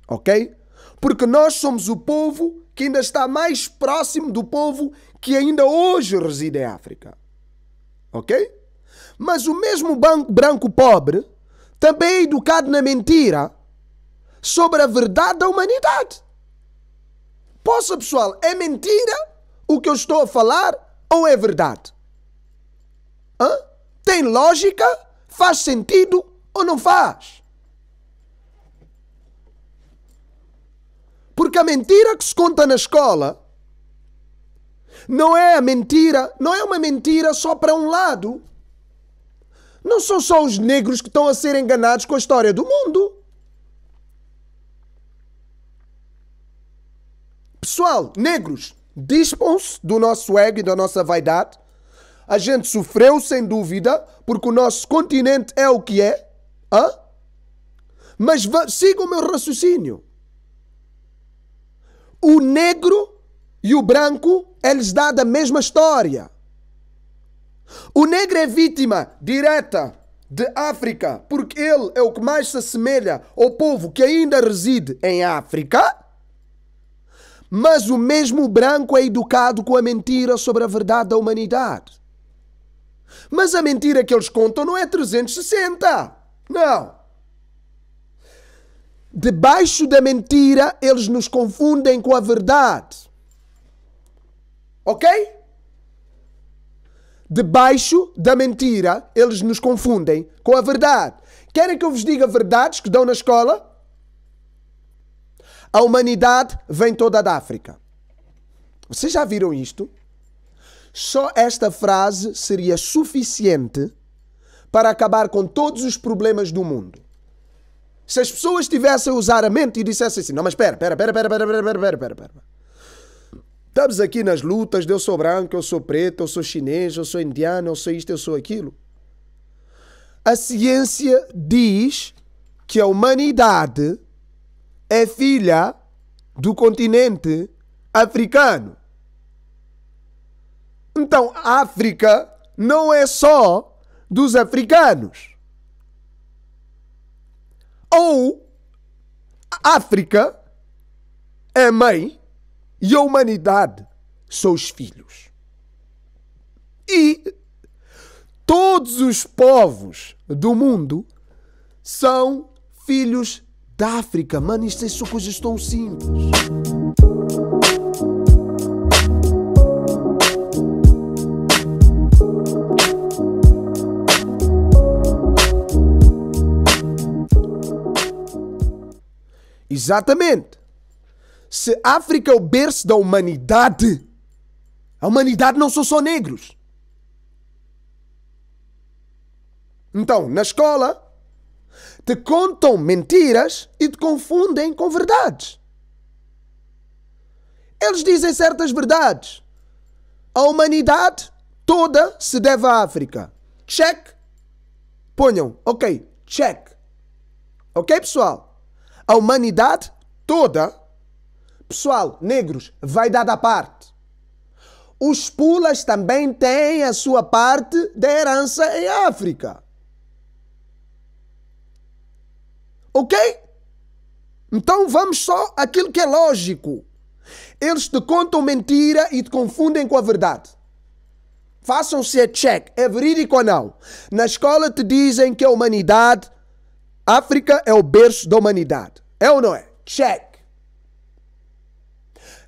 ok? Porque nós somos o povo que ainda está mais próximo do povo que ainda hoje reside em África, ok? Mas o mesmo branco pobre também é educado na mentira sobre a verdade da humanidade. Possa, pessoal, é mentira o que eu estou a falar ou é verdade? Hã? Tem lógica? Faz sentido ou não faz? Porque a mentira que se conta na escola não é a mentira, não é uma mentira só para um lado. Não são só os negros que estão a ser enganados com a história do mundo. Pessoal, negros, dispõe-se do nosso ego e da nossa vaidade. A gente sofreu, sem dúvida, porque o nosso continente é o que é. Hã? Mas siga o meu raciocínio. O negro e o branco é-lhes dada a mesma história. O negro é vítima direta de África, porque ele é o que mais se assemelha ao povo que ainda reside em África. Mas o mesmo branco é educado com a mentira sobre a verdade da humanidade. Mas a mentira que eles contam não é 360. Não. Debaixo da mentira, eles nos confundem com a verdade. Ok? Debaixo da mentira, eles nos confundem com a verdade. Querem que eu vos diga verdades que dão na escola? a humanidade vem toda da África. Vocês já viram isto? Só esta frase seria suficiente para acabar com todos os problemas do mundo. Se as pessoas tivessem a usar a mente e dissessem assim: não, mas espera, espera, espera, espera, espera, espera, espera, espera, espera. Estamos aqui nas lutas eu sou branco, eu sou preto, eu sou chinês, eu sou indiano, eu sou isto, eu sou aquilo. A ciência diz que a humanidade é filha do continente africano. Então, a África não é só dos africanos. Ou a África é mãe e a humanidade são os filhos. E todos os povos do mundo são filhos da África. Mano, isto é só coisas tão simples. Exatamente. Se a África é o berço da humanidade, a humanidade não são só negros. Então, na escola, te contam mentiras e te confundem com verdades. Eles dizem certas verdades. A humanidade toda se deve à África. Check. Ponham, ok, check. Ok, pessoal? A humanidade toda. Pessoal, negros, vai dar da parte. Os pulas também têm a sua parte da herança em África. Ok? Então vamos só aquilo que é lógico. Eles te contam mentira e te confundem com a verdade. Façam-se a check, é verídico ou não. Na escola te dizem que a humanidade, África é o berço da humanidade. É ou não é? Check.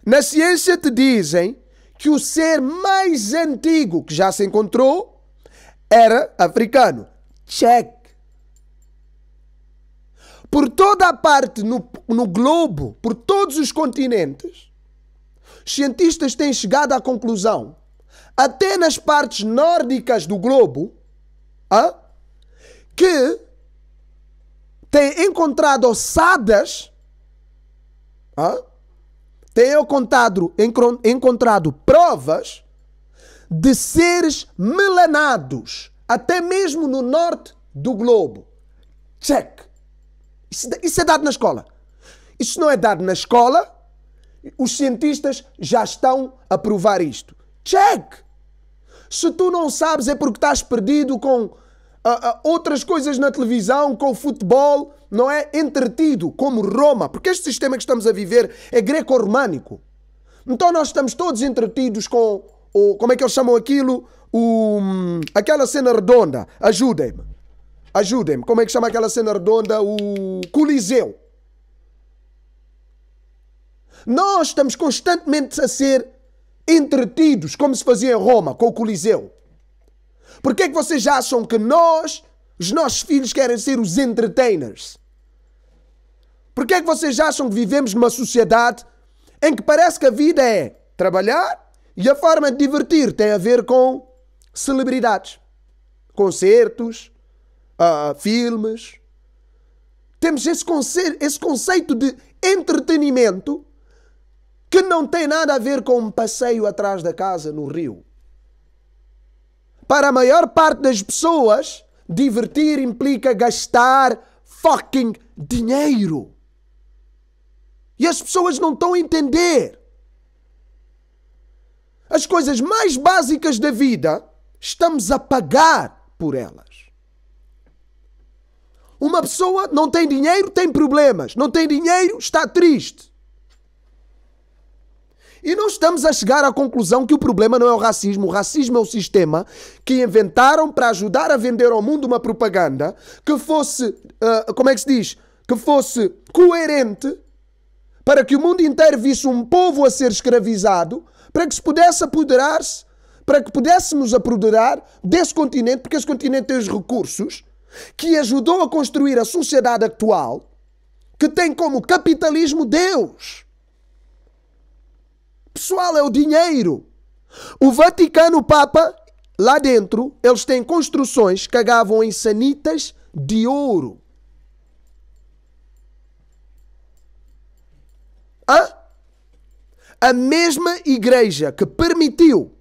Na ciência te dizem que o ser mais antigo que já se encontrou era africano. Check por toda a parte no, no globo, por todos os continentes, cientistas têm chegado à conclusão, até nas partes nórdicas do globo, ah, que têm encontrado ossadas, ah, têm encontrado, encontrado provas de seres melanados, até mesmo no norte do globo. Check. Isso, é- isso é dado na escola. Isso não é dado na escola. Os cientistas já estão a provar isto. Check! Se tu não sabes, é porque estás perdido com uh, uh, outras coisas na televisão, com futebol, não é? Entretido, como Roma, porque este sistema que estamos a viver é greco-românico. Então nós estamos todos entretidos com, o, como é que eles chamam aquilo? O, hum, aquela cena redonda. Ajudem-me. Ajudem-me. Como é que chama aquela cena redonda? O Coliseu. Nós estamos constantemente a ser entretidos, como se fazia em Roma, com o Coliseu. Por que é que vocês acham que nós, os nossos filhos, querem ser os entertainers? Por que é que vocês acham que vivemos numa sociedade em que parece que a vida é trabalhar e a forma de divertir tem a ver com celebridades, concertos, uh, filmes. Temos esse, conce esse conceito de entretenimento que não tem nada a ver com um passeio atrás da casa no rio. Para a maior parte das pessoas, divertir implica gastar fucking dinheiro. E as pessoas não estão a entender. As coisas mais básicas da vida, estamos a pagar por elas. Uma pessoa não tem dinheiro, tem problemas. Não tem dinheiro, está triste. E não estamos a chegar à conclusão que o problema não é o racismo. O racismo é o sistema que inventaram para ajudar a vender ao mundo uma propaganda que fosse, uh, como é que se diz? Que fosse coerente para que o mundo inteiro visse um povo a ser escravizado, para que se pudesse apoderar-se, para que pudéssemos apoderar desse continente, porque esse continente tem os recursos que ajudou a construir a sociedade atual, que tem como capitalismo Deus. Pessoal, é o dinheiro. O Vaticano, o Papa, lá dentro, eles têm construções que cagavam em sanitas de ouro. Hã? A mesma igreja que permitiu,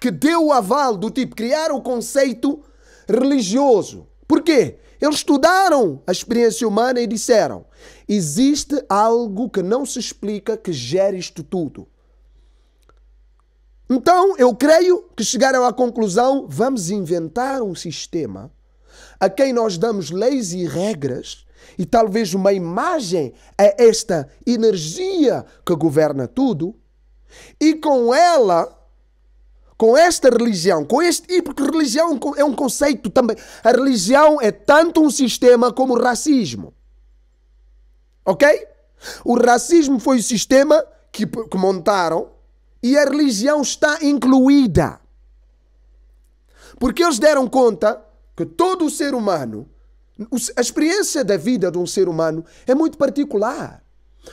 que deu o aval do tipo criar o conceito religioso. Por quê? Eles estudaram a experiência humana e disseram: existe algo que não se explica que gera isto tudo. Então, eu creio que chegaram à conclusão: vamos inventar um sistema a quem nós damos leis e regras e talvez uma imagem a esta energia que governa tudo, e com ela com esta religião, com este. E porque religião é um conceito também. A religião é tanto um sistema como o racismo. Ok? O racismo foi o sistema que, que montaram e a religião está incluída. Porque eles deram conta que todo o ser humano, a experiência da vida de um ser humano é muito particular.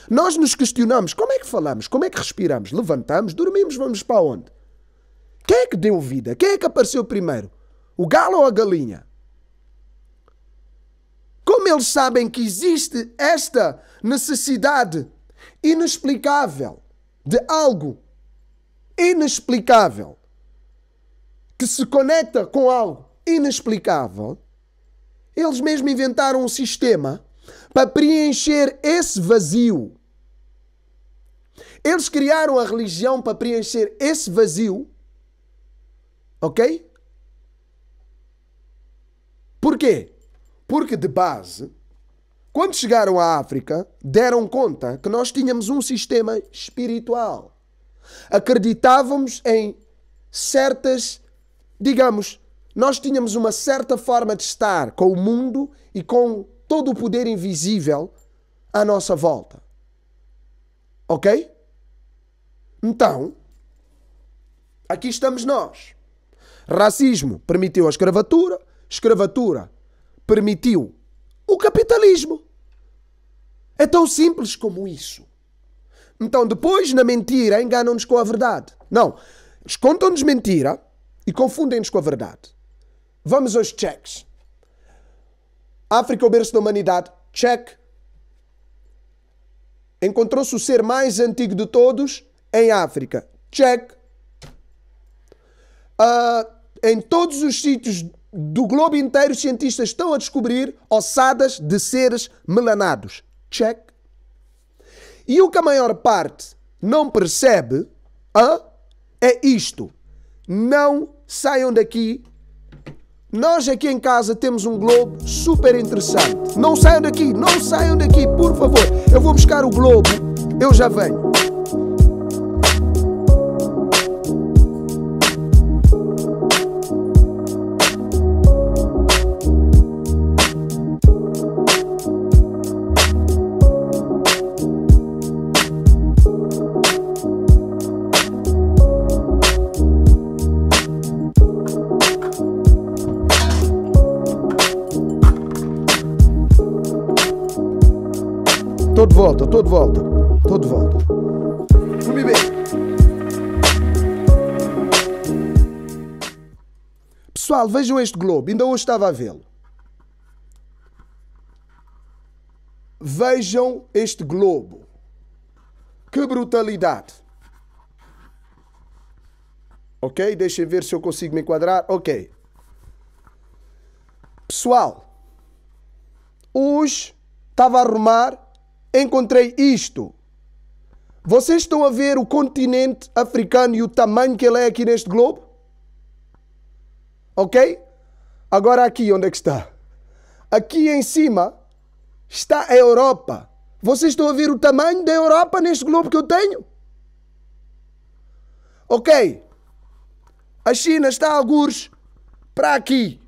Nós nos questionamos como é que falamos, como é que respiramos, levantamos, dormimos, vamos para onde? Quem é que deu vida? Quem é que apareceu primeiro? O galo ou a galinha? Como eles sabem que existe esta necessidade inexplicável de algo inexplicável que se conecta com algo inexplicável, eles mesmo inventaram um sistema para preencher esse vazio. Eles criaram a religião para preencher esse vazio Ok? Porquê? Porque de base, quando chegaram à África, deram conta que nós tínhamos um sistema espiritual. Acreditávamos em certas, digamos, nós tínhamos uma certa forma de estar com o mundo e com todo o poder invisível à nossa volta. Ok? Então, aqui estamos nós. Racismo permitiu a escravatura, escravatura permitiu o capitalismo. É tão simples como isso. Então, depois, na mentira, enganam-nos com a verdade. Não. escondem contam-nos mentira e confundem-nos com a verdade. Vamos aos checks África, o berço da humanidade. Check. Encontrou-se o ser mais antigo de todos em África. Check uh, em todos os sítios do globo inteiro, cientistas estão a descobrir ossadas de seres melanados. Check. E o que a maior parte não percebe uh, é isto. Não saiam daqui. Nós aqui em casa temos um globo super interessante. Não saiam daqui, não saiam daqui, por favor. Eu vou buscar o globo, eu já venho. volta, tô de volta, tô de volta. Fui bem. Pessoal, vejam este globo, ainda hoje estava a vê-lo. Vejam este globo. Que brutalidade. Ok? Deixa ver se eu consigo me enquadrar. Ok. Pessoal, hoje estava a arrumar encontrei isto. Vocês estão a ver o continente africano e o tamanho que ele é aqui neste globo? Ok? Agora aqui, onde é que está? Aqui em cima está a Europa. Vocês estão a ver o tamanho da Europa neste globo que eu tenho? Ok. A China está a algures para aqui.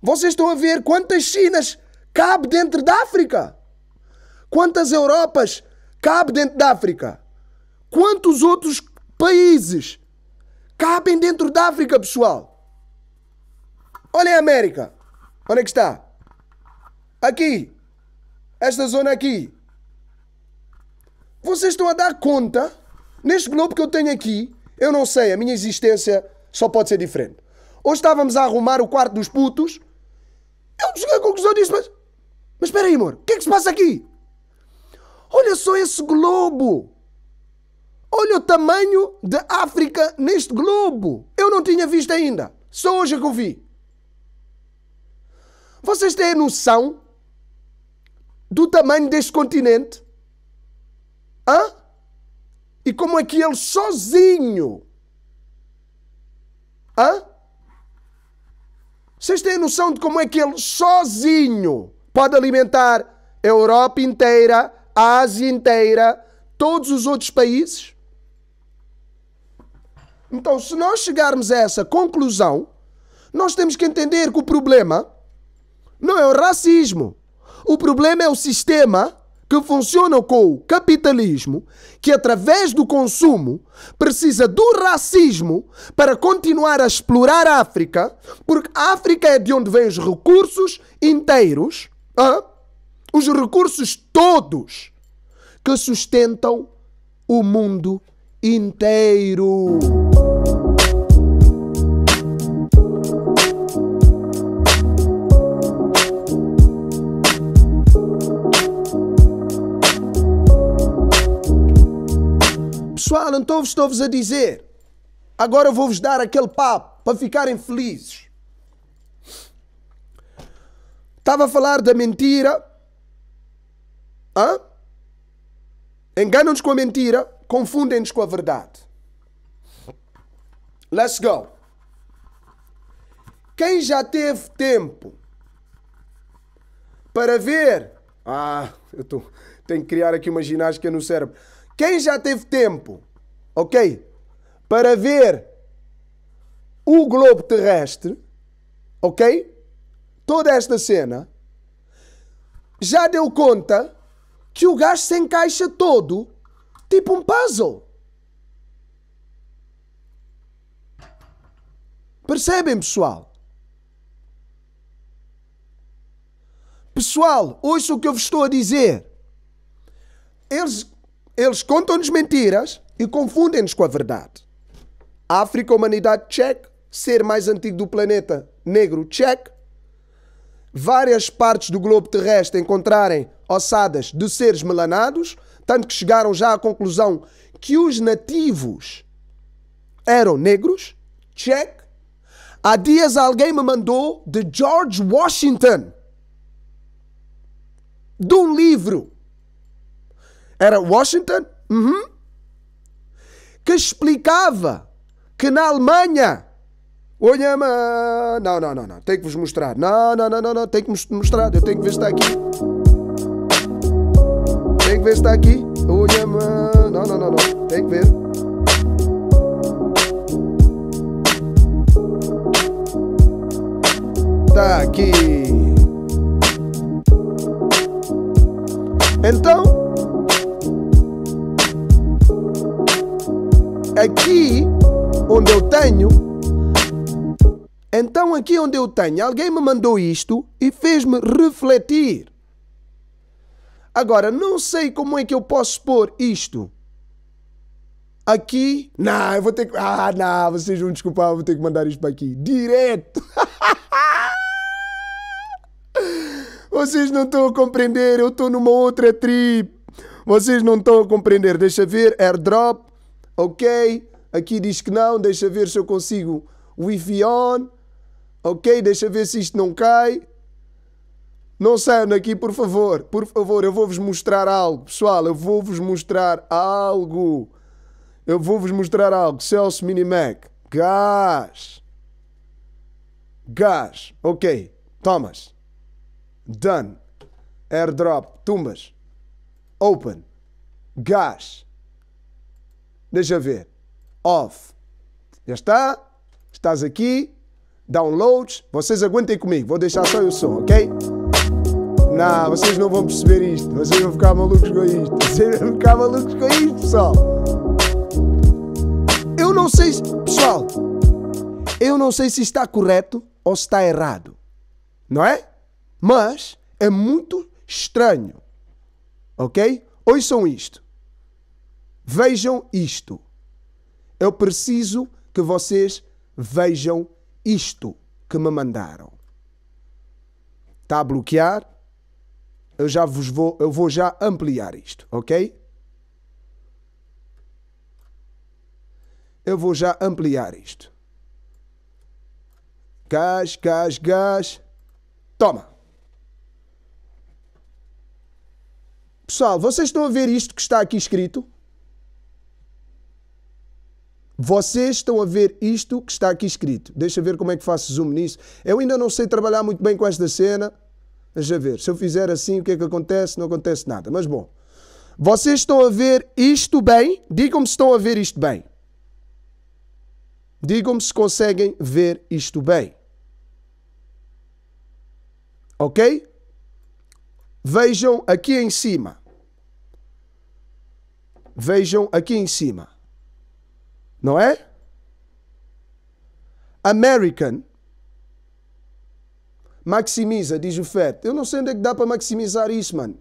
Vocês estão a ver quantas Chinas cabe dentro da África? Quantas Europas cabem dentro da África? Quantos outros países cabem dentro da África, pessoal? Olhem a América. Onde é que está? Aqui. Esta zona aqui. Vocês estão a dar conta, neste globo que eu tenho aqui, eu não sei, a minha existência só pode ser diferente. Hoje estávamos a arrumar o quarto dos putos. Eu cheguei à conclusão disso, mas. Mas espera aí, amor, o que é que se passa aqui? Olha só esse globo. Olha o tamanho da África neste globo. Eu não tinha visto ainda. Só hoje é que eu vi. Vocês têm noção do tamanho deste continente? Hã? E como é que ele sozinho? Hã? Vocês têm noção de como é que ele sozinho pode alimentar a Europa inteira, a Ásia inteira, todos os outros países? Então, se nós chegarmos a essa conclusão, nós temos que entender que o problema não é o racismo. O problema é o sistema que funciona com o capitalismo, que através do consumo precisa do racismo para continuar a explorar a África, porque a África é de onde vêm os recursos inteiros. Ah? os recursos todos que sustentam o mundo inteiro. Pessoal, então estou-vos a dizer. Agora vou-vos dar aquele papo para ficarem felizes. Estava a falar da mentira, Enganam-nos com a mentira, confundem-nos com a verdade. Let's go. Quem já teve tempo para ver. Ah, eu tô, tenho que criar aqui uma ginástica no cérebro. Quem já teve tempo, ok? Para ver o globo terrestre, ok? Toda esta cena, já deu conta que o gajo se encaixa todo, tipo um puzzle. Percebem, pessoal? Pessoal, ouçam o que eu vos estou a dizer. Eles, eles contam-nos mentiras e confundem-nos com a verdade. África, humanidade, check. Ser mais antigo do planeta, negro, check. Várias partes do globo terrestre encontrarem ossadas de seres melanados, tanto que chegaram já à conclusão que os nativos eram negros. Check. Há dias alguém me mandou de George Washington, de um livro. Era Washington? Uhum. Que explicava que na Alemanha. Olha, não, não, não, não, tenho que vos mostrar. Não, não, não, não, não, tenho que vos mostrar. Eu tenho que ver se está aqui. Tem que ver se tá aqui. Olha, mano. Não, não, não, não. Tem que ver. Tá aqui. Então. Aqui onde eu tenho. Então, aqui onde eu tenho, alguém me mandou isto e fez-me refletir. Agora, não sei como é que eu posso pôr isto aqui. Não, eu vou ter que. Ah, não, vocês vão desculpar, eu vou ter que mandar isto para aqui. Direto! Vocês não estão a compreender, eu estou numa outra trip. Vocês não estão a compreender. Deixa ver, airdrop, ok. Aqui diz que não, deixa ver se eu consigo. Wi-Fi on, ok. Deixa ver se isto não cai. Não saiam daqui, por favor. Por favor, eu vou-vos mostrar algo. Pessoal, eu vou-vos mostrar algo. Eu vou-vos mostrar algo. Celso Minimac. Gás. Gás. Ok. Thomas. Done. Airdrop. Tumbas. Open. Gás. Deixa ver. Off. Já está. Estás aqui. Downloads. Vocês aguentem comigo. Vou deixar só o som, ok? Não, vocês não vão perceber isto. Vocês vão ficar malucos com isto. Vocês vão ficar malucos com isto, pessoal. Eu não sei se. Pessoal, eu não sei se está correto ou se está errado. Não é? Mas é muito estranho. Ok? Ouçam isto. Vejam isto. Eu preciso que vocês vejam isto que me mandaram. Está a bloquear? eu já vos vou, eu vou já ampliar isto, ok? Eu vou já ampliar isto. Gás, gás, gás. Toma. Pessoal, vocês estão a ver isto que está aqui escrito? Vocês estão a ver isto que está aqui escrito. Deixa eu ver como é que faço zoom nisso. Eu ainda não sei trabalhar muito bem com esta cena. Deixa ver, se eu fizer assim, o que é que acontece? Não acontece nada. Mas bom, vocês estão a ver isto bem? Digam-me se estão a ver isto bem. Digam-me se conseguem ver isto bem. Ok? Vejam aqui em cima. Vejam aqui em cima. Não é? American Maximiza, diz o Fer. Eu não sei onde é que dá para maximizar isso, mano.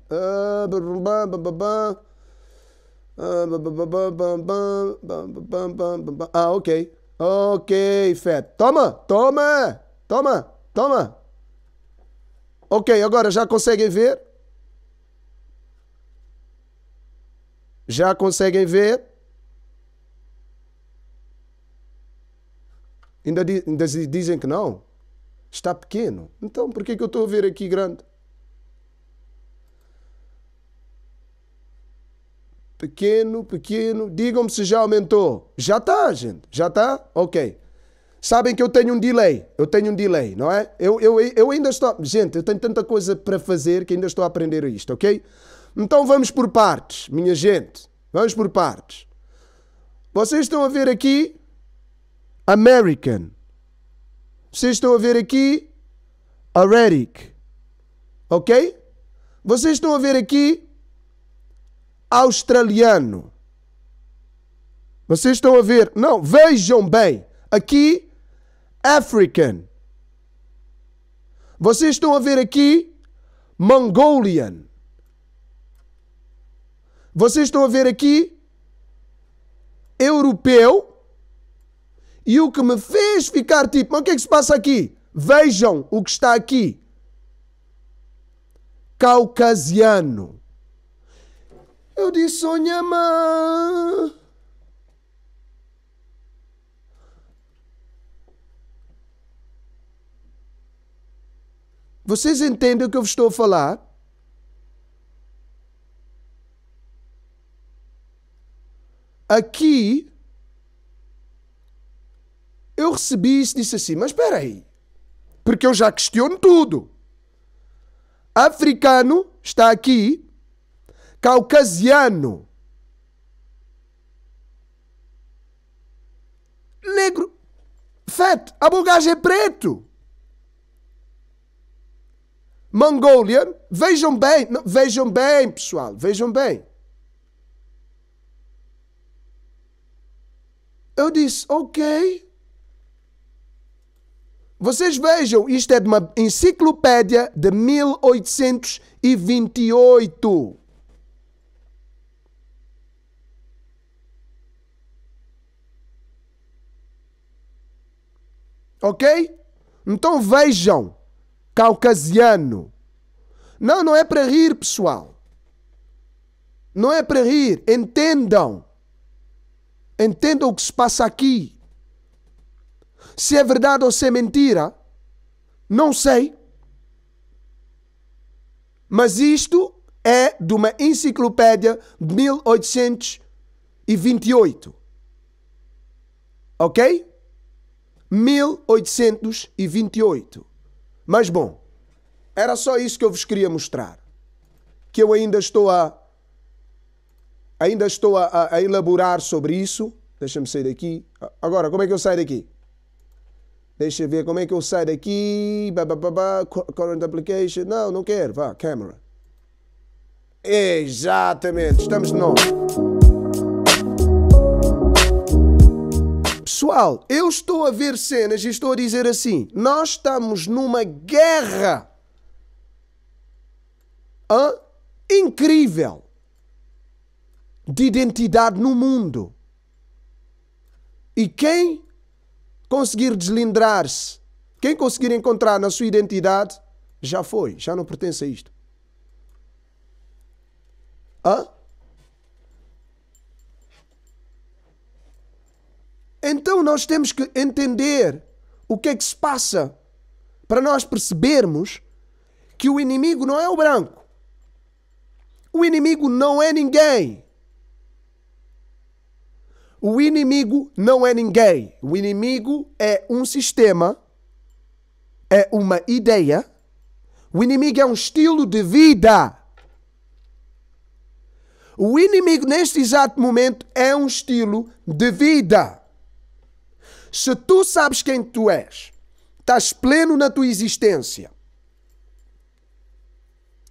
Ah, ok. Ok, Fer. Toma, toma, toma, toma. Ok, agora já conseguem ver? Já conseguem ver? Ainda, di ainda dizem que não? está pequeno. Então, por que, é que eu estou a ver aqui grande? Pequeno, pequeno. Digam-me se já aumentou. Já está, gente. Já está? Ok. Sabem que eu tenho um delay. Eu tenho um delay, não é? Eu, eu, eu ainda estou. Gente, eu tenho tanta coisa para fazer que ainda estou a aprender isto, ok? Então vamos por partes, minha gente. Vamos por partes. Vocês estão a ver aqui American. Vocês estão a ver aqui Aretic. Ok? Vocês estão a ver aqui australiano. Vocês estão a ver. Não, vejam bem. Aqui, African. Vocês estão a ver aqui, Mongolian. Vocês estão a ver aqui, europeu. E o que me fez ficar tipo, mas o que é que se passa aqui? Vejam o que está aqui. Caucasiano. Eu disse, Onhamã. Vocês entendem o que eu estou a falar? Aqui eu recebi isso e disse assim: mas espera aí, porque eu já questiono tudo. Africano está aqui, caucasiano, negro, feto, a bagagem é preto. Mongolian, vejam bem, não, vejam bem, pessoal, vejam bem. Eu disse, ok. Vocês vejam, isto é de uma enciclopédia de 1828. Ok? Então vejam, caucasiano. Não, não é para rir, pessoal. Não é para rir. Entendam. Entendam o que se passa aqui. Se é verdade ou se é mentira, não sei. Mas isto é de uma enciclopédia de 1828. Ok? 1828. Mas bom, era só isso que eu vos queria mostrar. Que eu ainda estou a. Ainda estou a, a elaborar sobre isso. Deixa-me sair daqui. Agora, como é que eu saio daqui? Deixa eu ver como é que eu saio daqui. ba current application. Não, não quero. Vá, câmera. Exatamente, estamos de novo. Pessoal, eu estou a ver cenas e estou a dizer assim: nós estamos numa guerra Hã? incrível de identidade no mundo. E quem conseguir deslindrar-se, quem conseguir encontrar na sua identidade, já foi, já não pertence a isto. Hã? Então nós temos que entender o que é que se passa para nós percebermos que o inimigo não é o branco. O inimigo não é ninguém. O inimigo não é ninguém. O inimigo é um sistema, é uma ideia. O inimigo é um estilo de vida. O inimigo, neste exato momento, é um estilo de vida. Se tu sabes quem tu és, estás pleno na tua existência.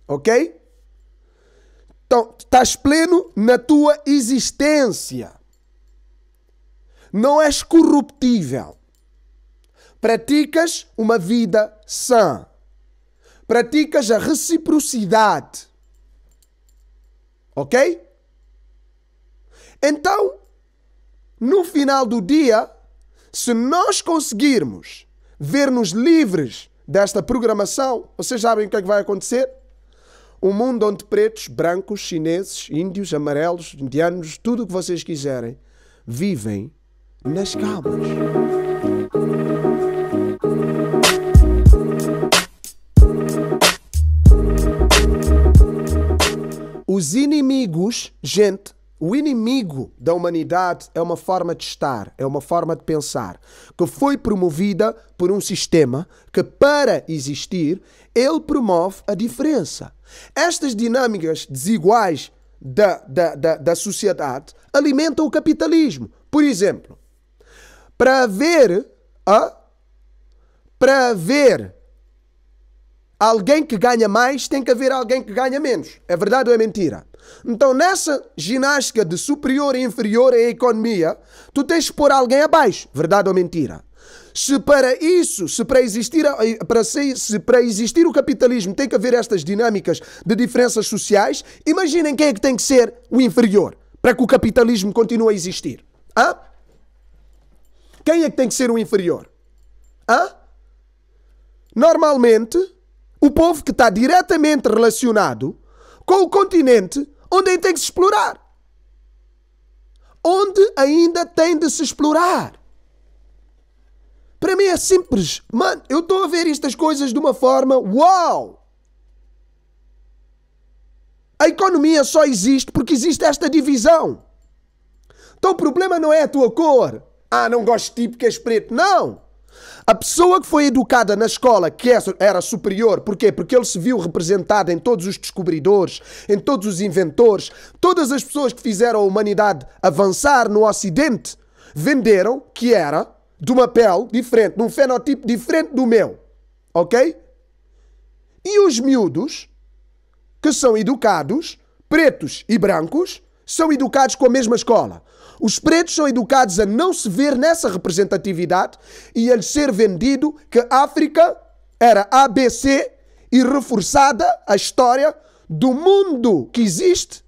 Ok? Então, estás pleno na tua existência não és corruptível. Praticas uma vida sã. Praticas a reciprocidade. Ok? Então, no final do dia, se nós conseguirmos ver-nos livres desta programação, vocês sabem o que é que vai acontecer? Um mundo onde pretos, brancos, chineses, índios, amarelos, indianos, tudo o que vocês quiserem, vivem nas calmas. Os inimigos, gente, o inimigo da humanidade é uma forma de estar, é uma forma de pensar, que foi promovida por um sistema que, para existir, ele promove a diferença. Estas dinâmicas desiguais da, da, da, da sociedade alimentam o capitalismo. Por exemplo, para ver a para ver alguém que ganha mais, tem que haver alguém que ganha menos. É verdade ou é mentira? Então, nessa ginástica de superior e inferior em economia, tu tens que pôr alguém abaixo, verdade ou mentira? Se para isso, se para existir, eh, para se para existir o capitalismo tem que haver estas dinâmicas de diferenças sociais, imaginem quem é que tem que ser o inferior para que o capitalismo continue a existir. Ah? Quem é que tem que ser o inferior? Hã? Normalmente, o povo que está diretamente relacionado com o continente onde tem que se explorar. Onde ainda tem de se explorar. Para mim é simples. Mano, eu estou a ver estas coisas de uma forma uau! A economia só existe porque existe esta divisão. Então o problema não é a tua cor. Ah, não gosto de ti porque és preto. Não! A pessoa que foi educada na escola que é era superior, porquê? Porque ele se viu representado em todos os descobridores, em todos os inventores, todas as pessoas que fizeram a humanidade avançar no Ocidente, venderam que era de uma pele diferente, de um fenotipo diferente do meu. Ok? E os miúdos, que são educados, pretos e brancos, são educados com a mesma escola. Os pretos são educados a não se ver nessa representatividade e a lhes ser vendido que África era ABC e reforçada a história do mundo que existe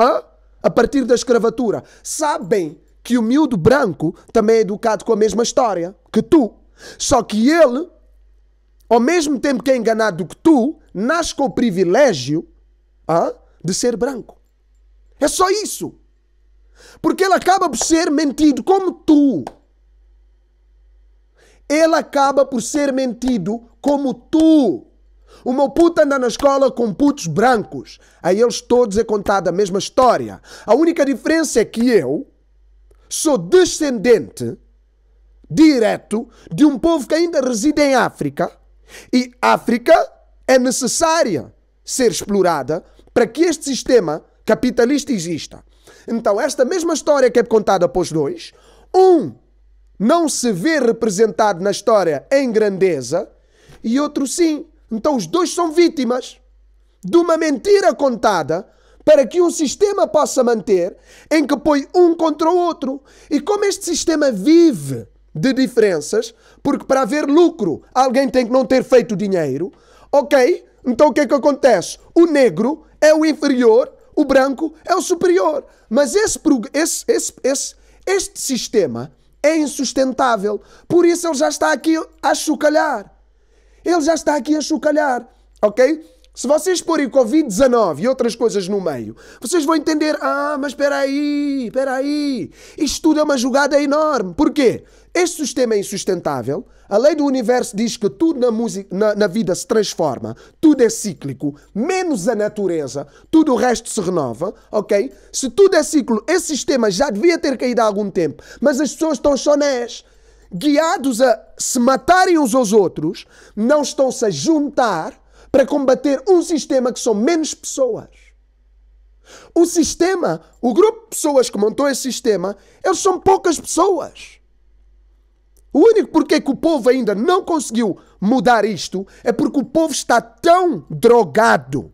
hein? a partir da escravatura. Sabem que o miúdo branco também é educado com a mesma história que tu. Só que ele, ao mesmo tempo que é enganado que tu, nasce com o privilégio hein? de ser branco. É só isso. Porque ele acaba por ser mentido como tu. Ele acaba por ser mentido como tu. O meu puto anda na escola com putos brancos. A eles todos é contada a mesma história. A única diferença é que eu sou descendente direto de um povo que ainda reside em África. E África é necessária ser explorada para que este sistema capitalista exista. Então, esta mesma história que é contada para os dois, um não se vê representado na história em grandeza e outro sim. Então, os dois são vítimas de uma mentira contada para que um sistema possa manter, em que põe um contra o outro. E como este sistema vive de diferenças, porque para haver lucro alguém tem que não ter feito dinheiro, ok? Então o que é que acontece? O negro é o inferior o branco é o superior. Mas esse, esse, esse, esse este sistema é insustentável. Por isso ele já está aqui a chocalhar. Ele já está aqui a chocalhar, ok? Se vocês porem Covid-19 e outras coisas no meio, vocês vão entender: ah, mas espera aí, espera aí. Isto tudo é uma jogada enorme. Porquê? Este sistema é insustentável. A lei do universo diz que tudo na, na, na, vida se transforma, tudo é cíclico, menos a natureza, tudo o resto se renova, ok? Se tudo é ciclo, esse sistema já devia ter caído há algum tempo, mas as pessoas estão só nés, guiados a se matarem uns aos outros, não estão-se a juntar para combater um sistema que são menos pessoas. O sistema, o grupo de pessoas que montou esse sistema, eles são poucas pessoas. O único porquê que o povo ainda não conseguiu mudar isto é porque o povo está tão drogado,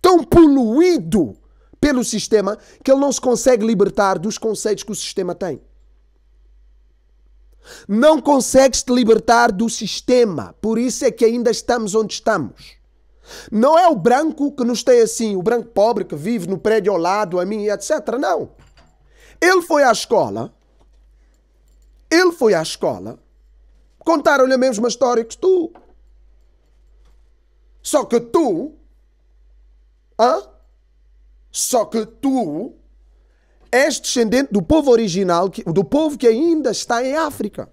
tão poluído pelo sistema, que ele não se consegue libertar dos conceitos que o sistema tem. Não consegues te libertar do sistema, por isso é que ainda estamos onde estamos. Não é o branco que nos tem assim, o branco pobre que vive no prédio ao lado, a mim, etc. Não. Ele foi à escola. Ele foi à escola. Contaram-lhe a mesma história que tu. Só que tu. Hã? Só que tu és descendente do povo original, do povo que ainda está em África.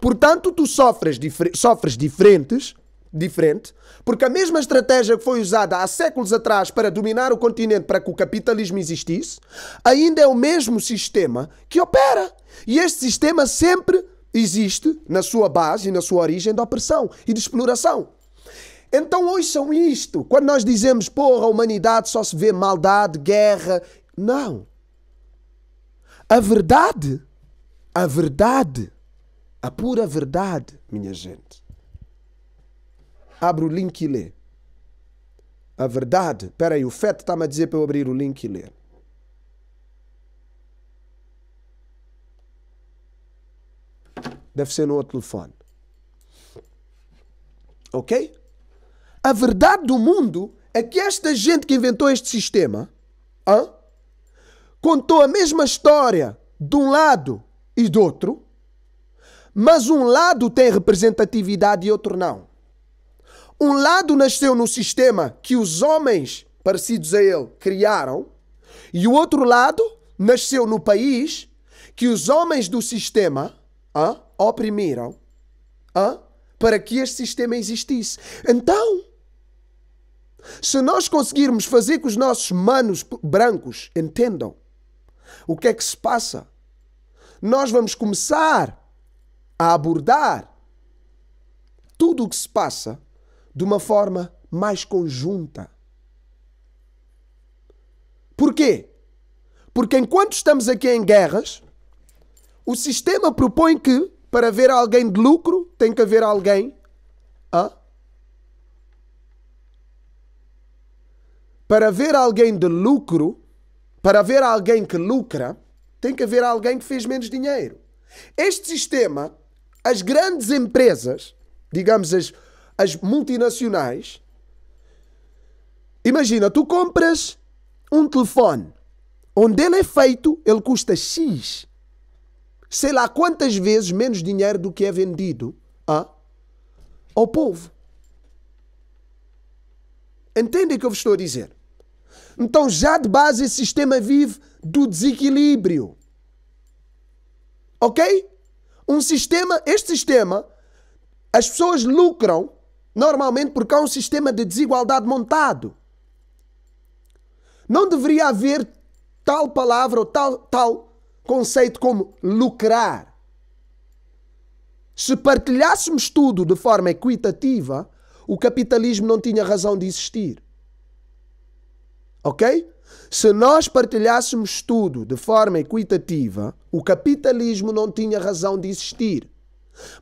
Portanto, tu sofres, sofres diferentes, diferente, porque a mesma estratégia que foi usada há séculos atrás para dominar o continente para que o capitalismo existisse, ainda é o mesmo sistema que opera. E este sistema sempre existe na sua base e na sua origem de opressão e de exploração. Então ouçam isto. Quando nós dizemos, porra, a humanidade só se vê maldade, guerra não. A verdade, a verdade, a pura verdade, minha gente. Abre o link e lê. A verdade. Espera aí, o feto está-me a dizer para eu abrir o link e ler. Deve ser no outro telefone. Ok? A verdade do mundo é que esta gente que inventou este sistema. Hã? contou a mesma história de um lado e do outro, mas um lado tem representatividade e outro não. Um lado nasceu no sistema que os homens parecidos a ele criaram, e o outro lado nasceu no país que os homens do sistema ah, oprimiram ah, para que este sistema existisse. Então, se nós conseguirmos fazer que os nossos manos brancos entendam o que é que se passa? Nós vamos começar a abordar tudo o que se passa de uma forma mais conjunta. Porquê? Porque enquanto estamos aqui em guerras, o sistema propõe que, para haver alguém de lucro, tem que haver alguém ah? Para ver alguém de lucro, para haver alguém que lucra, tem que haver alguém que fez menos dinheiro. Este sistema, as grandes empresas, digamos as, as multinacionais, imagina, tu compras um telefone onde ele é feito, ele custa X. Sei lá quantas vezes menos dinheiro do que é vendido ao povo. Entendem o que eu vos estou a dizer? Então, já de base, esse sistema vive do desequilíbrio. Ok? Um sistema, este sistema, as pessoas lucram normalmente porque há um sistema de desigualdade montado. Não deveria haver tal palavra ou tal, tal conceito como lucrar. Se partilhássemos tudo de forma equitativa, o capitalismo não tinha razão de existir. Ok? Se nós partilhássemos tudo de forma equitativa, o capitalismo não tinha razão de existir.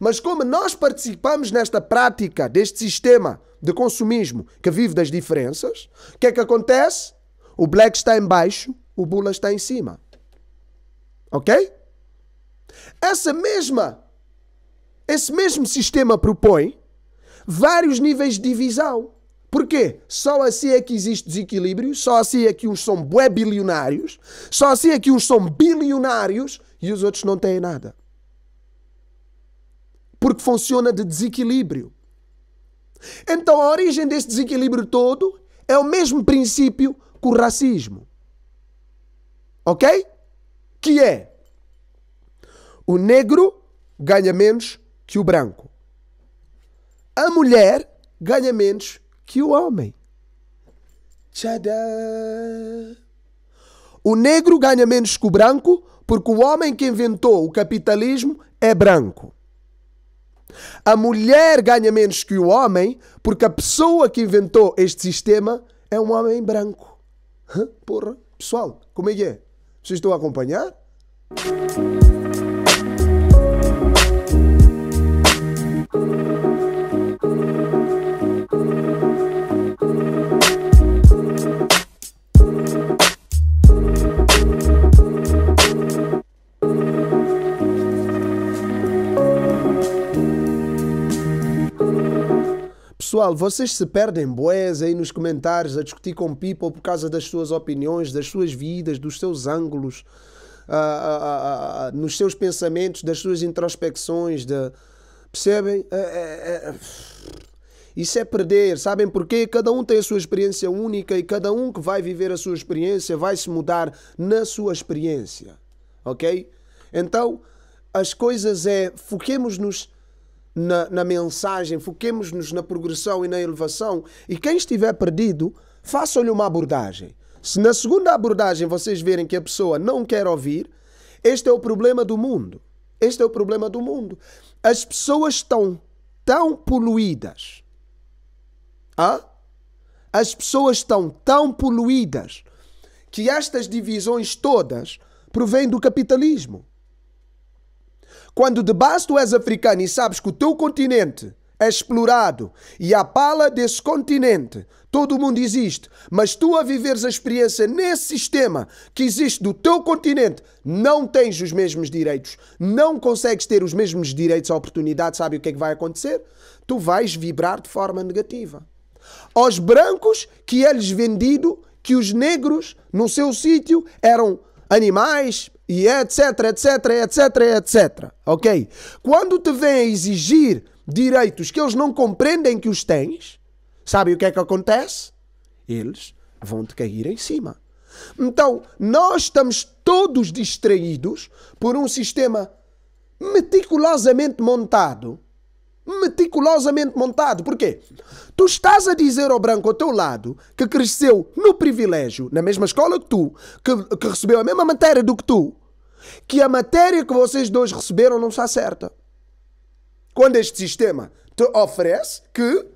Mas como nós participamos nesta prática, deste sistema de consumismo que vive das diferenças, o que é que acontece? O black está em baixo, o bula está em cima. Ok? Essa mesma, esse mesmo sistema propõe vários níveis de divisão. Porquê? Só assim é que existe desequilíbrio, só assim é que uns são bué bilionários, só assim é que uns são bilionários e os outros não têm nada. Porque funciona de desequilíbrio. Então a origem desse desequilíbrio todo é o mesmo princípio que o racismo. Ok? Que é o negro ganha menos que o branco. A mulher ganha menos que o homem. Tcharam! O negro ganha menos que o branco porque o homem que inventou o capitalismo é branco. A mulher ganha menos que o homem porque a pessoa que inventou este sistema é um homem branco. Porra, pessoal, como é que é? Vocês estão a acompanhar? Pessoal, vocês se perdem boés aí nos comentários a discutir com people por causa das suas opiniões, das suas vidas, dos seus ângulos, uh, uh, uh, nos seus pensamentos, das suas introspecções. De... Percebem? É, é, é, isso é perder. Sabem porquê? Cada um tem a sua experiência única e cada um que vai viver a sua experiência vai se mudar na sua experiência. Ok? Então, as coisas é. Foquemos-nos na, na mensagem, foquemos-nos na progressão e na elevação. E quem estiver perdido, façam-lhe uma abordagem. Se na segunda abordagem vocês verem que a pessoa não quer ouvir, este é o problema do mundo. Este é o problema do mundo. As pessoas estão tão poluídas. Hã? As pessoas estão tão poluídas que estas divisões todas provêm do capitalismo. Quando de base tu és africano e sabes que o teu continente é explorado e a pala desse continente, todo mundo existe, mas tu a viveres a experiência nesse sistema que existe do teu continente, não tens os mesmos direitos, não consegues ter os mesmos direitos, à oportunidade, sabe o que é que vai acontecer? Tu vais vibrar de forma negativa. Aos brancos que é-lhes vendido que os negros no seu sítio eram animais, e etc, etc, etc, etc. Ok? Quando te vêm exigir direitos que eles não compreendem que os tens, sabe o que é que acontece? Eles vão te cair em cima. Então, nós estamos todos distraídos por um sistema meticulosamente montado. Meticulosamente montado. porquê Tu estás a dizer ao branco ao teu lado que cresceu no privilégio, na mesma escola que tu, que, que recebeu a mesma matéria do que tu, que a matéria que vocês dois receberam não está certa. Quando este sistema te oferece que,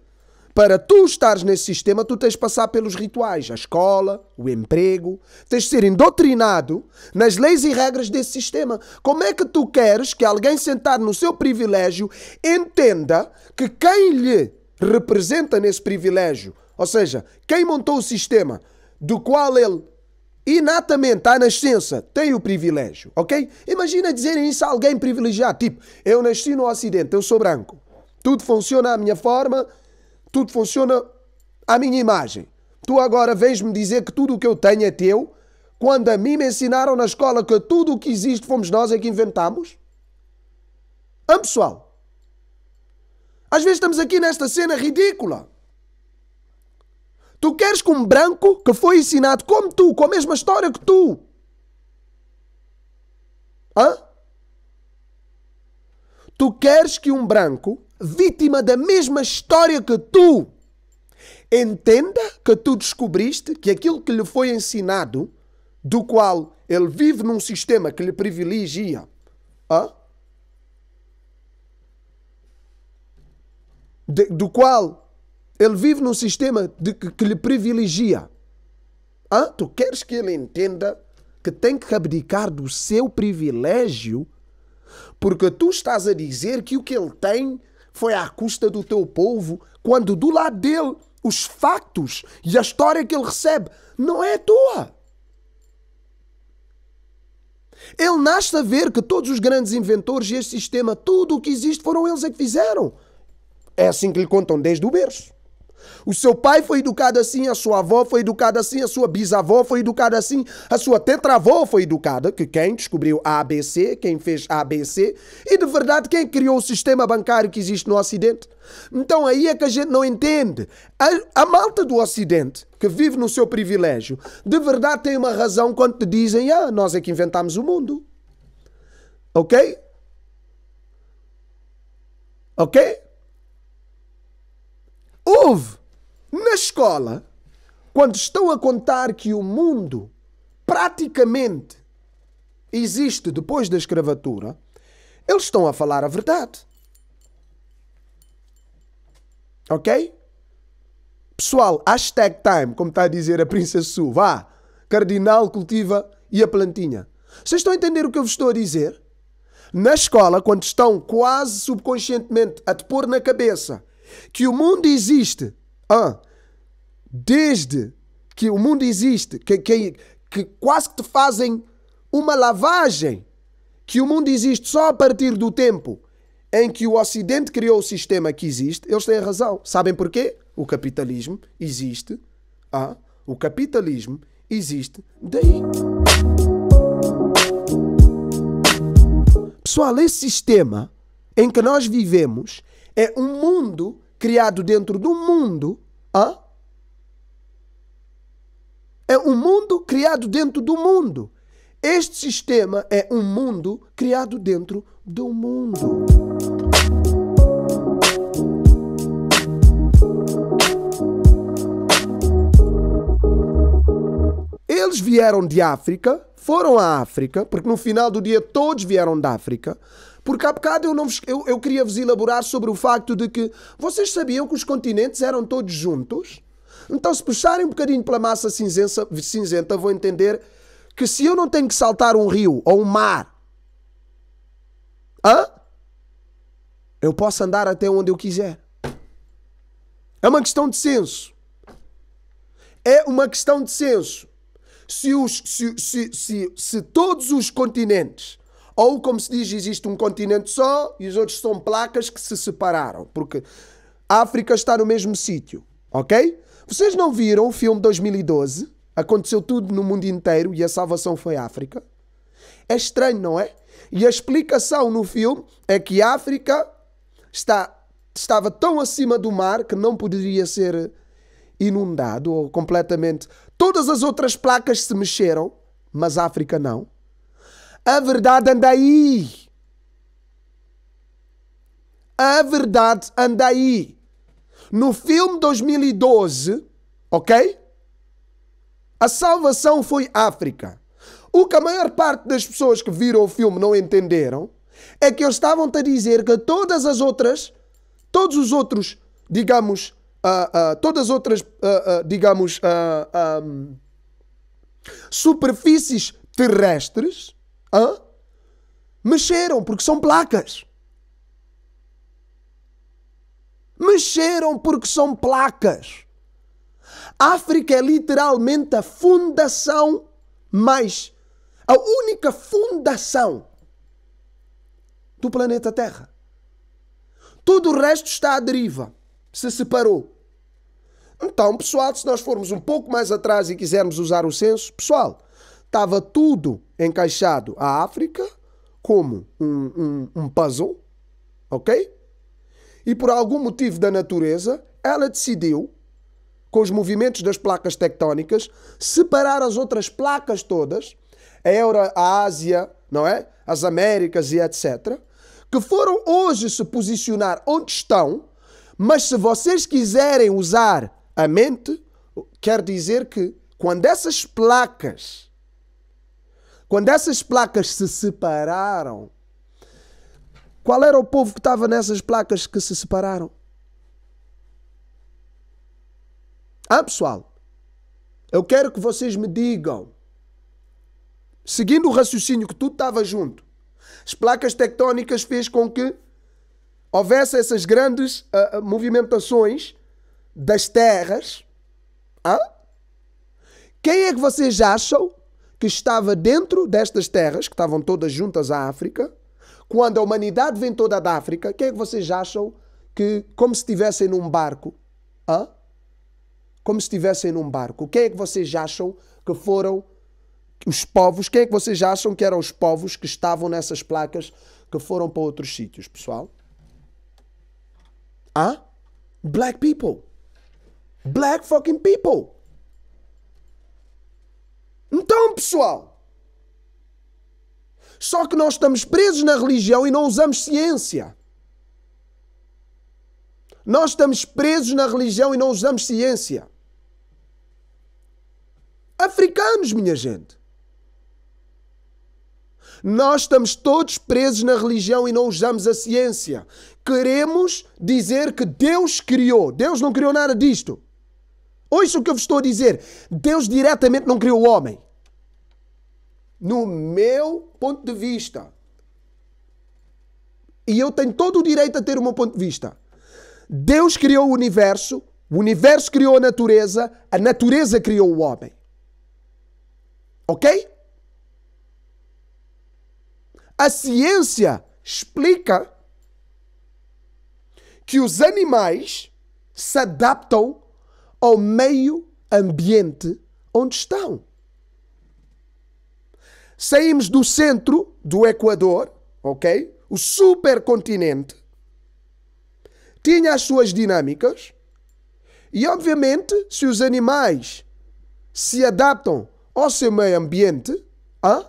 para tu estares nesse sistema, tu tens de passar pelos rituais, a escola, o emprego, tens de ser indotrinado nas leis e regras desse sistema. Como é que tu queres que alguém sentado no seu privilégio entenda que quem lhe representa nesse privilégio, ou seja, quem montou o sistema do qual ele e à nascença, tem o privilégio, ok? Imagina dizerem isso a alguém privilegiado, tipo, eu nasci no Ocidente, eu sou branco, tudo funciona à minha forma, tudo funciona à minha imagem. Tu agora vês-me dizer que tudo o que eu tenho é teu, quando a mim me ensinaram na escola que tudo o que existe fomos nós é que inventámos. Hã, pessoal? Às vezes estamos aqui nesta cena ridícula. Tu queres que um branco que foi ensinado como tu, com a mesma história que tu. Hã? Tu queres que um branco, vítima da mesma história que tu, entenda que tu descobriste que aquilo que lhe foi ensinado, do qual ele vive num sistema que lhe privilegia, hã? De, do qual ele vive num sistema de, que, que lhe privilegia. Ah, tu queres que ele entenda que tem que abdicar do seu privilégio porque tu estás a dizer que o que ele tem foi à custa do teu povo, quando do lado dele os factos e a história que ele recebe não é tua. Ele nasce a ver que todos os grandes inventores deste sistema, tudo o que existe, foram eles a é que fizeram. É assim que lhe contam desde o berço. O seu pai foi educado assim, a sua avó foi educada assim, a sua bisavó foi educada assim, a sua tetravó foi educada, que quem descobriu a ABC, quem fez a ABC, e de verdade quem criou o sistema bancário que existe no Ocidente. Então aí é que a gente não entende. A, a malta do Ocidente, que vive no seu privilégio, de verdade tem uma razão quando te dizem, ah, nós é que inventamos o mundo. Ok? Ok? Houve na escola, quando estão a contar que o mundo praticamente existe depois da escravatura, eles estão a falar a verdade. Ok? Pessoal, hashtag time, como está a dizer a Princesa Su, vá, cardinal, cultiva e a plantinha. Vocês estão a entender o que eu vos estou a dizer? Na escola, quando estão quase subconscientemente a te pôr na cabeça que o mundo existe. Ah, desde que o mundo existe, que, que, que quase que te fazem uma lavagem, que o mundo existe só a partir do tempo em que o Ocidente criou o sistema que existe, eles têm razão. Sabem porquê? O capitalismo existe. Ah, o capitalismo existe daí. Pessoal, esse sistema em que nós vivemos é um mundo criado dentro do mundo, hã? é um mundo criado dentro do mundo. Este sistema é um mundo criado dentro do mundo. Eles vieram de África, foram à África, porque no final do dia todos vieram da África. Porque há bocado eu, não vos, eu, eu queria vos elaborar sobre o facto de que vocês sabiam que os continentes eram todos juntos? Então, se puxarem um bocadinho pela massa cinzenta cinzenta, vou entender que se eu não tenho que saltar um rio ou um mar, hã? eu posso andar até onde eu quiser. É uma questão de senso. É uma questão de senso. Se, os, se, se, se, se todos os continentes ou, como se diz, existe um continente só e os outros são placas que se separaram, porque a África está no mesmo sítio, ok? Vocês não viram o filme 2012? Aconteceu tudo no mundo inteiro e a salvação foi a África? É estranho, não é? E a explicação no filme é que a África está, estava tão acima do mar que não poderia ser inundado ou completamente. Todas as outras placas se mexeram, mas a África não. A verdade anda aí. A verdade anda aí. No filme 2012, ok? A salvação foi África. O que a maior parte das pessoas que viram o filme não entenderam é que eles estavam a dizer que todas as outras, todos os outros, digamos, uh, uh, todas as outras, uh, digamos, um, superfícies terrestres Hã? Mexeram, porque são placas. Mexeram porque são placas. A África é literalmente a fundação, mais a única fundação do planeta Terra. Tudo o resto está à deriva, se separou. Então, pessoal, se nós formos um pouco mais atrás e quisermos usar o senso, pessoal, estava tudo encaixado a África como um, um, um puzzle, ok? E por algum motivo da natureza, ela decidiu, com os movimentos das placas tectónicas, separar as outras placas todas, a, Euro a Ásia, não é? As Américas e etc., que foram hoje se posicionar onde estão, mas se vocês quiserem usar a mente, quer dizer que quando essas placas quando essas placas se separaram, qual era o povo que estava nessas placas que se separaram? Ah, pessoal, eu quero que vocês me digam, seguindo o raciocínio que tudo estava junto, as placas tectónicas fez com que houvesse essas grandes uh, movimentações das terras. Ah? Quem é que vocês acham que estava dentro destas terras, que estavam todas juntas à África, quando a humanidade vem toda da África, o que é que vocês acham que, como se estivessem num barco, hã? como se estivessem num barco, o que é que vocês acham que foram os povos, quem é que vocês acham que eram os povos que estavam nessas placas que foram para outros sítios, pessoal? Hã? Black people. Black fucking people. Então, pessoal, só que nós estamos presos na religião e não usamos ciência. Nós estamos presos na religião e não usamos ciência. Africanos, minha gente. Nós estamos todos presos na religião e não usamos a ciência. Queremos dizer que Deus criou. Deus não criou nada disto. Ouça o que eu vos estou a dizer. Deus diretamente não criou o homem. No meu ponto de vista. E eu tenho todo o direito a ter o meu ponto de vista. Deus criou o universo, o universo criou a natureza, a natureza criou o homem. Ok? A ciência explica que os animais se adaptam ao meio ambiente onde estão. Saímos do centro do Equador, ok? O supercontinente tinha as suas dinâmicas e, obviamente, se os animais se adaptam ao seu meio ambiente, ah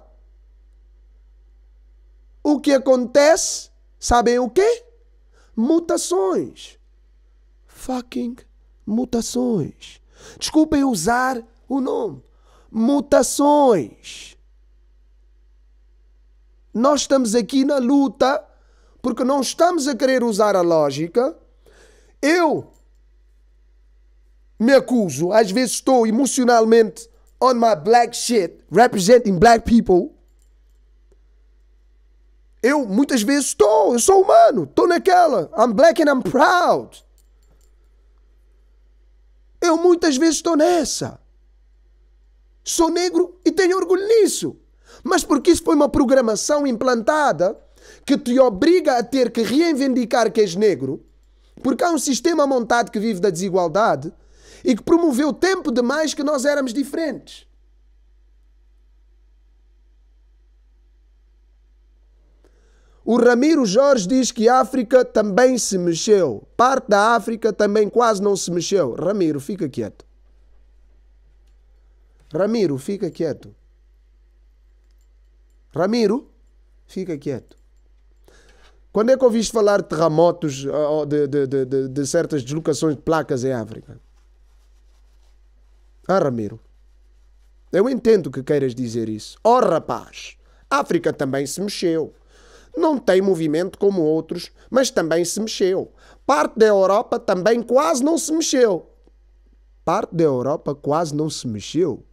o que acontece, sabem o quê? Mutações. Fucking mutações. Desculpem usar o nome. Mutações. Nós estamos aqui na luta porque não estamos a querer usar a lógica. Eu me acuso, às vezes estou emocionalmente on my black shit, representing black people. Eu muitas vezes estou, eu sou humano, estou naquela. I'm black and I'm proud. Eu muitas vezes estou nessa. Sou negro e tenho orgulho nisso. Mas porque isso foi uma programação implantada que te obriga a ter que reivindicar que és negro, porque há um sistema montado que vive da desigualdade e que promoveu tempo demais que nós éramos diferentes. O Ramiro Jorge diz que a África também se mexeu. Parte da África também quase não se mexeu. Ramiro, fica quieto. Ramiro, fica quieto. Ramiro, fica quieto. Quando é que ouviste falar de terremotos eh, ou de, de, de, de, certas deslocações de placas em África? Ah, Ramiro, eu entendo que queiras dizer isso. Oh, rapaz, a África também se mexeu não tem movimento como outros, mas também se mexeu. Parte da Europa também quase não se mexeu. Parte da Europa quase não se mexeu.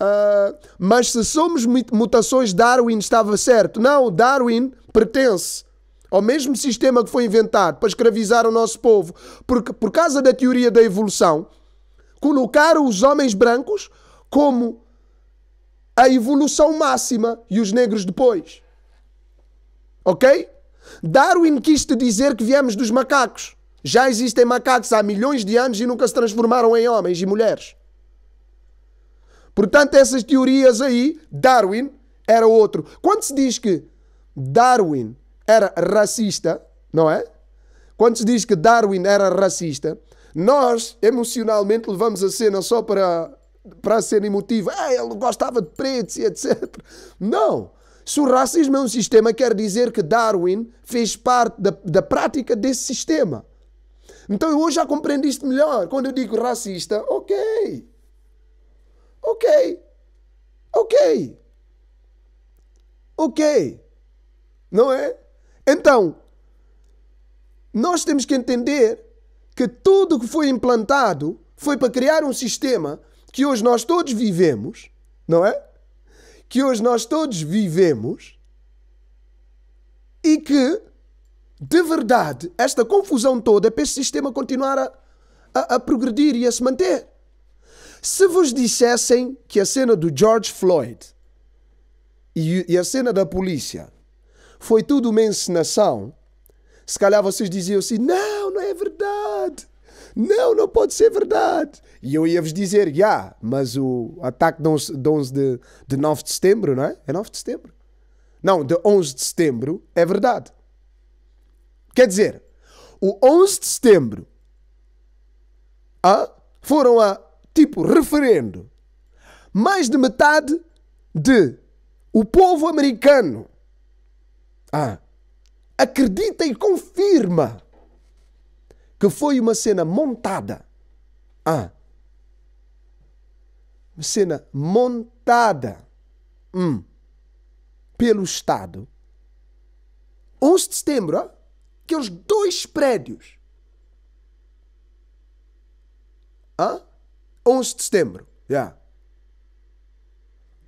Uh, mas se somos mutações, Darwin estava certo. Não, Darwin pertence ao mesmo sistema que foi inventado para escravizar o nosso povo, porque por causa da teoria da evolução, colocaram os homens brancos como a evolução máxima e os negros depois. Ok? Darwin quis te dizer que viemos dos macacos. Já existem macacos há milhões de anos e nunca se transformaram em homens e mulheres. Portanto, essas teorias aí, Darwin era outro. Quando se diz que Darwin era racista, não é? Quando se diz que Darwin era racista, nós emocionalmente levamos a cena só para para ser emotivo, Ah, ele gostava de pretos e etc. Não! Se o racismo é um sistema, quer dizer que Darwin fez parte da, da prática desse sistema. Então eu hoje já compreendo isto melhor. Quando eu digo racista, ok. Ok. Ok. Ok. Não é? Então, nós temos que entender que tudo o que foi implantado foi para criar um sistema que hoje nós todos vivemos, não é? Que hoje nós todos vivemos e que, de verdade, esta confusão toda é para este sistema continuar a, a, a progredir e a se manter. Se vos dissessem que a cena do George Floyd e, e a cena da polícia foi tudo uma encenação, se calhar vocês diziam assim: não, não é verdade não, não pode ser verdade. E eu ia-vos dizer, já, yeah, mas o ataque de 11, de 11 de, de 9 de setembro, não é? É 9 de setembro? Não, de 11 de setembro é verdade. Quer dizer, o 11 de setembro ah, foram a, tipo, referendo mais de metade de o povo americano ah, acredita e confirma que foi uma cena montada. Ah, uma cena montada hum, pelo Estado. 11 de setembro, ah, aqueles dois prédios. Ah, 11 de setembro, Yeah.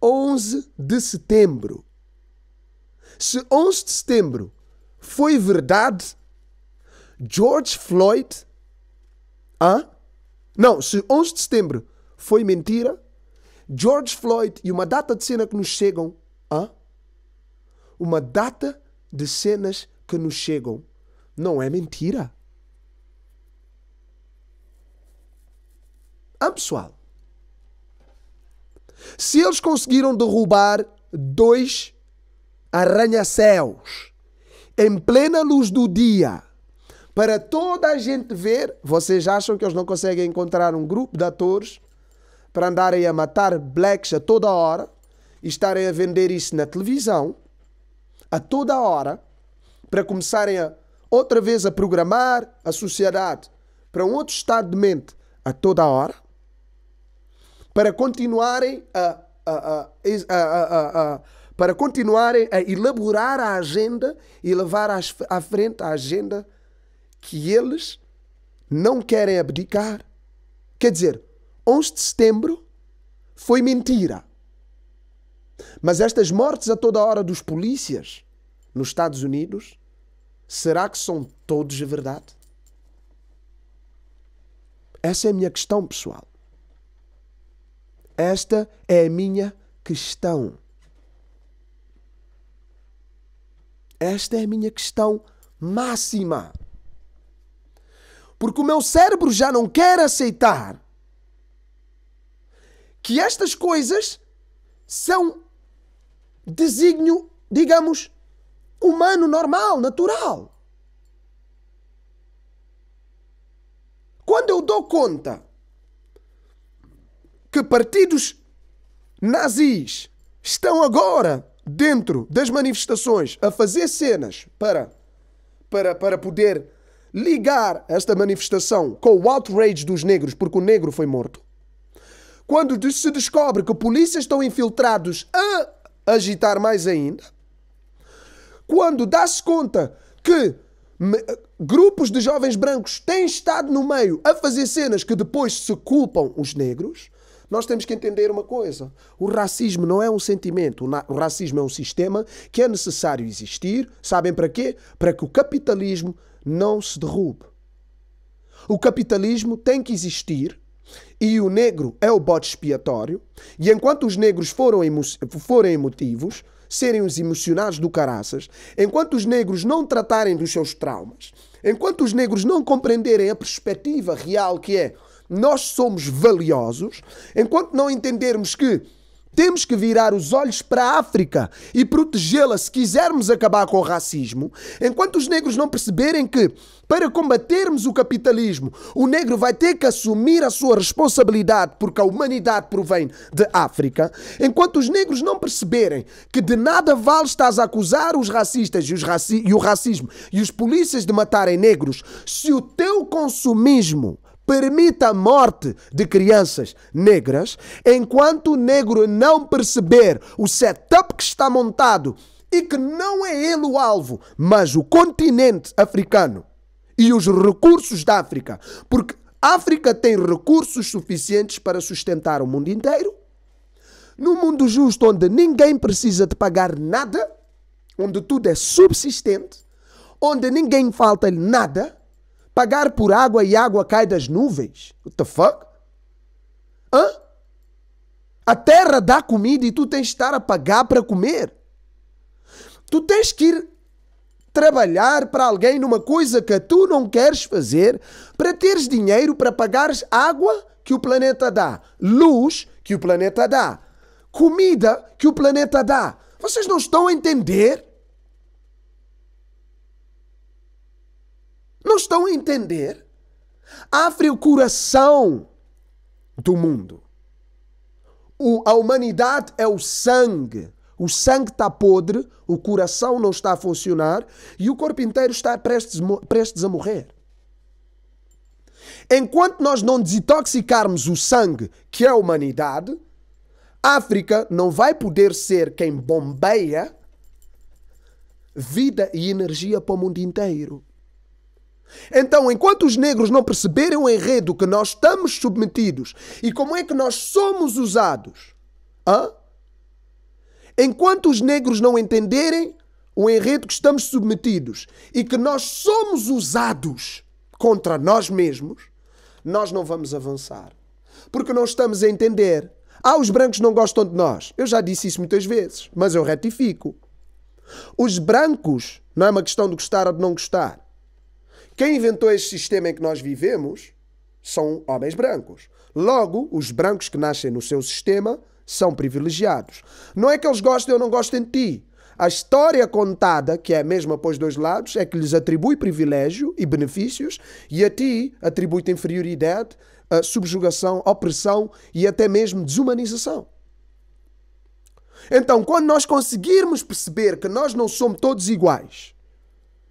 11 de setembro. Se 11 de setembro foi verdade, George Floyd. Hã? Ah? Não, se 11 de setembro foi mentira, George Floyd e uma data de cena que nos chegam. Hã? Ah? Uma data de cenas que nos chegam. Não é mentira. Ah, pessoal. Se eles conseguiram derrubar dois arranha-céus em plena luz do dia para toda a gente ver. Vocês acham que eles não conseguem encontrar um grupo de atores para andarem a matar blacks a toda hora e estarem a vender isso na televisão a toda hora para começarem a, outra vez a programar a sociedade para um outro estado de mente a toda hora para continuarem a, a, a, a para continuarem a elaborar a agenda e levar à frente a agenda que eles não querem abdicar. Quer dizer, 11 de setembro foi mentira. Mas estas mortes a toda hora dos polícias nos Estados Unidos, será que são todos a verdade? Essa é a minha questão, pessoal. Esta é a minha questão. Esta é a minha questão máxima porque o meu cérebro já não quer aceitar que estas coisas são desígnio, digamos, humano, normal, natural. Quando eu dou conta que partidos nazis estão agora dentro das manifestações a fazer cenas para para, para poder ligar esta manifestação com o outrage dos negros porque o negro foi morto, quando se descobre que polícias estão infiltrados a agitar mais ainda, quando dá-se conta que grupos de jovens brancos têm estado no meio a fazer cenas que depois se culpam os negros, nós temos que entender uma coisa: o racismo não é um sentimento, o racismo é um sistema que é necessário existir. Sabem para quê? Para que o capitalismo não se derrube. O capitalismo tem que existir e o negro é o bode expiatório. E enquanto os negros foram emo forem emotivos, serem os emocionados do caraças, enquanto os negros não tratarem dos seus traumas, enquanto os negros não compreenderem a perspectiva real que é nós somos valiosos, enquanto não entendermos que temos que virar os olhos para a África e protegê-la se quisermos acabar com o racismo, enquanto os negros não perceberem que, para combatermos o capitalismo, o negro vai ter que assumir a sua responsabilidade porque a humanidade provém de África, enquanto os negros não perceberem que de nada vale estás a acusar os racistas e, os raci e o racismo e os polícias de matarem negros se o teu consumismo permita a morte de crianças negras, enquanto o negro não perceber o setup que está montado e que não é ele o alvo, mas o continente africano e os recursos da África, porque a África tem recursos suficientes para sustentar o mundo inteiro. Num mundo justo onde ninguém precisa de pagar nada, onde tudo é subsistente, onde ninguém falta nada, Pagar por água e água cai das nuvens? What the fuck? Hã? A terra dá comida e tu tens de estar a pagar para comer. Tu tens que ir trabalhar para alguém numa coisa que tu não queres fazer para teres dinheiro para pagares água que o planeta dá, luz que o planeta dá, comida que o planeta dá. Vocês não estão a entender? Não estão a entender? África é o coração do mundo. O, a humanidade é o sangue. O sangue está podre, o coração não está a funcionar e o corpo inteiro está prestes, prestes a morrer. Enquanto nós não desintoxicarmos o sangue, que é a humanidade, a África não vai poder ser quem bombeia vida e energia para o mundo inteiro. Então, enquanto os negros não perceberem o enredo que nós estamos submetidos e como é que nós somos usados, hã? enquanto os negros não entenderem o enredo que estamos submetidos e que nós somos usados contra nós mesmos, nós não vamos avançar. Porque não estamos a entender. Ah, os brancos não gostam de nós. Eu já disse isso muitas vezes, mas eu retifico. Os brancos, não é uma questão de gostar ou de não gostar. Quem inventou esse sistema em que nós vivemos são homens brancos. Logo, os brancos que nascem no seu sistema são privilegiados. Não é que eles gostem ou não gostem de ti. A história contada, que é a mesma para os dois lados, é que lhes atribui privilégio e benefícios e a ti atribui-te inferioridade, subjugação, opressão e até mesmo desumanização. Então, quando nós conseguirmos perceber que nós não somos todos iguais,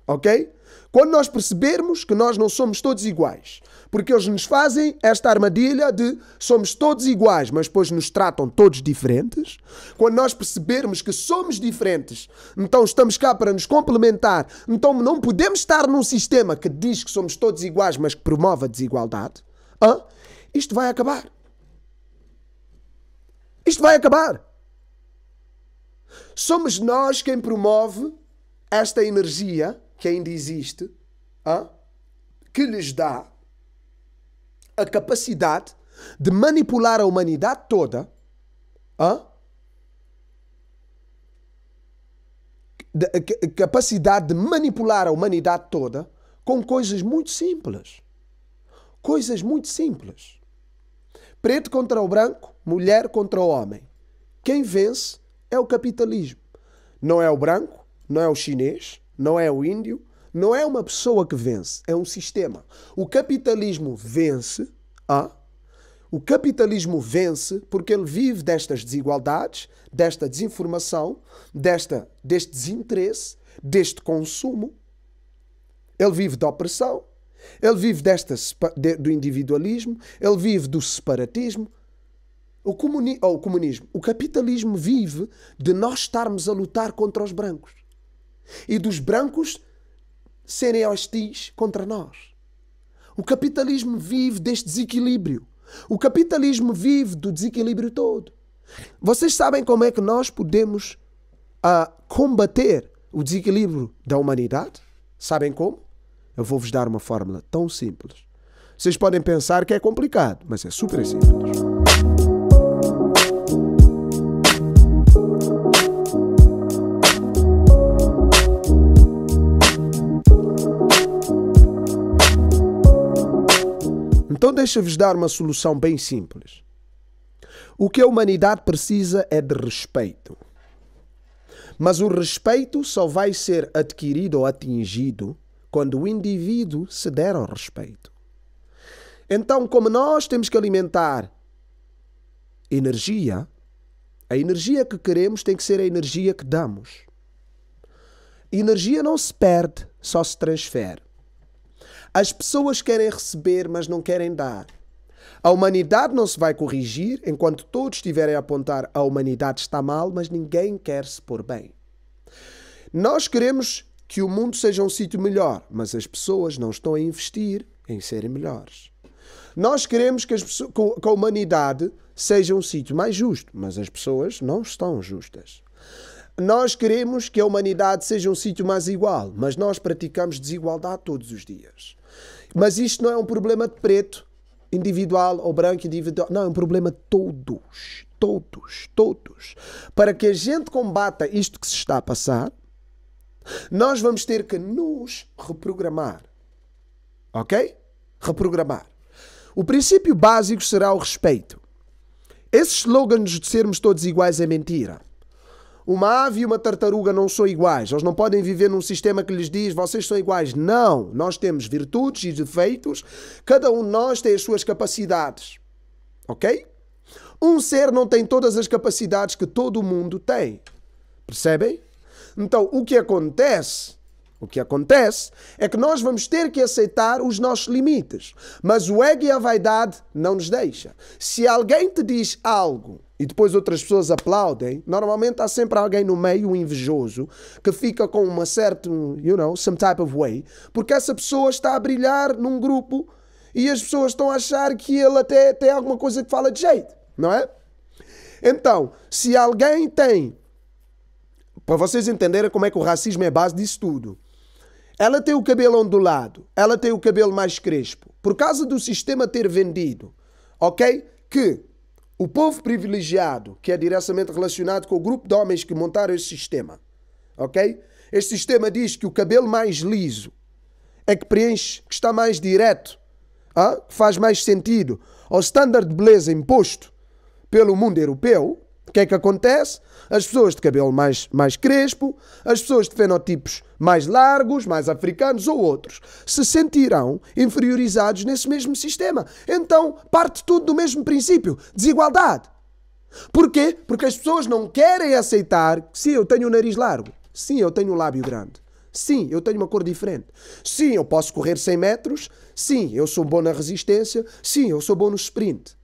ok? Quando nós percebermos que nós não somos todos iguais, porque eles nos fazem esta armadilha de somos todos iguais, mas depois nos tratam todos diferentes. Quando nós percebermos que somos diferentes, então estamos cá para nos complementar, então não podemos estar num sistema que diz que somos todos iguais, mas que promove a desigualdade. Hã? Isto vai acabar. Isto vai acabar. Somos nós quem promove esta energia que ainda existe, ah, que lhes dá a capacidade de manipular a humanidade toda, ah, de, a, a capacidade de manipular a humanidade toda com coisas muito simples. Coisas muito simples. Preto contra o branco, mulher contra o homem. Quem vence é o capitalismo. Não é o branco, não é o chinês, não é o índio, não é uma pessoa que vence, é um sistema. O capitalismo vence, ah, o capitalismo vence porque ele vive destas desigualdades, desta desinformação, desta, deste desinteresse, deste consumo. Ele vive da opressão, ele vive desta, do individualismo, ele vive do separatismo. O, comuni, ou o comunismo, o capitalismo vive de nós estarmos a lutar contra os brancos e dos brancos serem hostis contra nós. O capitalismo vive deste desequilíbrio. O capitalismo vive do desequilíbrio todo. Vocês sabem como é que nós podemos uh, combater o desequilíbrio da humanidade? Sabem como? Eu vou-vos dar uma fórmula tão simples. Vocês podem pensar que é complicado, mas é super simples. Então, deixa-vos dar uma solução bem simples. O que a humanidade precisa é de respeito. Mas o respeito só vai ser adquirido ou atingido quando o indivíduo se der ao respeito. Então, como nós temos que alimentar energia, a energia que queremos tem que ser a energia que damos. Energia não se perde, só se transfere. As pessoas querem receber, mas não querem dar. A humanidade não se vai corrigir enquanto todos estiverem a apontar a humanidade está mal, mas ninguém quer se pôr bem. Nós queremos que o mundo seja um sítio melhor, mas as pessoas não estão a investir em serem melhores. Nós queremos que, pessoas, que a humanidade seja um sítio mais justo, mas as pessoas não estão justas. Nós queremos que a humanidade seja um sítio mais igual, mas nós praticamos desigualdade todos os dias. Mas isto não é um problema de preto individual ou branco individual. Não, é um problema de todos. Todos, todos. Para que a gente combata isto que se está a passar, nós vamos ter que nos reprogramar. Ok? Reprogramar. O princípio básico será o respeito. Esse slogan de sermos todos iguais é mentira uma ave e uma tartaruga não são iguais. Eles não podem viver num sistema que lhes diz vocês são iguais. Não. Nós temos virtudes e defeitos. Cada um de nós tem as suas capacidades. Ok? Um ser não tem todas as capacidades que todo mundo tem. Percebem? Então, o que acontece o que acontece é que nós vamos ter que aceitar os nossos limites, mas o ego e a vaidade não nos deixa. Se alguém te diz algo e depois outras pessoas aplaudem, normalmente há sempre alguém no meio invejoso que fica com uma certa, you know, some type of way, porque essa pessoa está a brilhar num grupo e as pessoas estão a achar que ele até tem alguma coisa que fala de jeito, não é? Então, se alguém tem, para vocês entenderem como é que o racismo é base disso tudo, ela tem o cabelo ondulado, ela tem o cabelo mais crespo, por causa do sistema ter vendido, ok? Que o povo privilegiado, que é diretamente relacionado com o grupo de homens que montaram esse sistema, ok? Este sistema diz que o cabelo mais liso é que preenche, que está mais direto, ah, faz mais sentido ao standard de beleza imposto pelo mundo europeu, o que é que acontece? As pessoas de cabelo mais, mais crespo, as pessoas de fenotipos mais largos, mais africanos ou outros, se sentirão inferiorizados nesse mesmo sistema. Então parte tudo do mesmo princípio: desigualdade. Porquê? Porque as pessoas não querem aceitar que sim, eu tenho o um nariz largo, sim, eu tenho o um lábio grande. Sim, eu tenho uma cor diferente. Sim, eu posso correr 100 metros. Sim, eu sou bom na resistência. Sim, eu sou bom no sprint.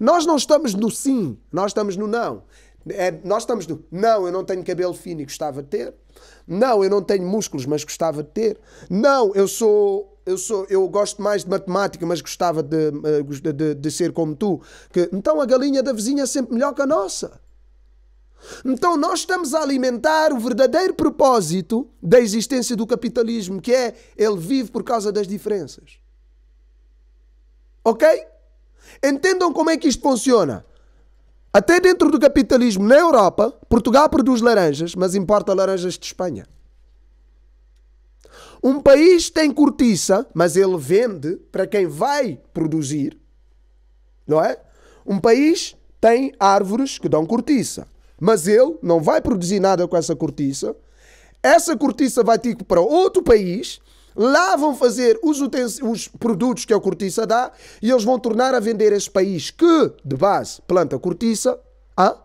Nós não estamos no sim, nós estamos no não. É, nós estamos no não, eu não tenho cabelo fino e gostava de ter. Não, eu não tenho músculos, mas gostava de ter. Não, eu sou eu sou eu gosto mais de matemática, mas gostava de, eh, de, de ser como tu. Que, então a galinha da vizinha é sempre melhor que a nossa. Então nós estamos a alimentar o verdadeiro propósito da existência do capitalismo, que é ele vive por causa das diferenças. OK? Entendam como é que isto funciona. Até dentro do capitalismo, na Europa, Portugal produz laranjas, mas importa laranjas de Espanha. Um país tem cortiça, mas ele vende para quem vai produzir, não é? Um país tem árvores que dão cortiça, mas ele não vai produzir nada com essa cortiça. Essa cortiça vai tipo para outro país Lá vão fazer os, os produtos que a cortiça dá e eles vão tornar a vender esse país que, de base, planta cortiça. Ah?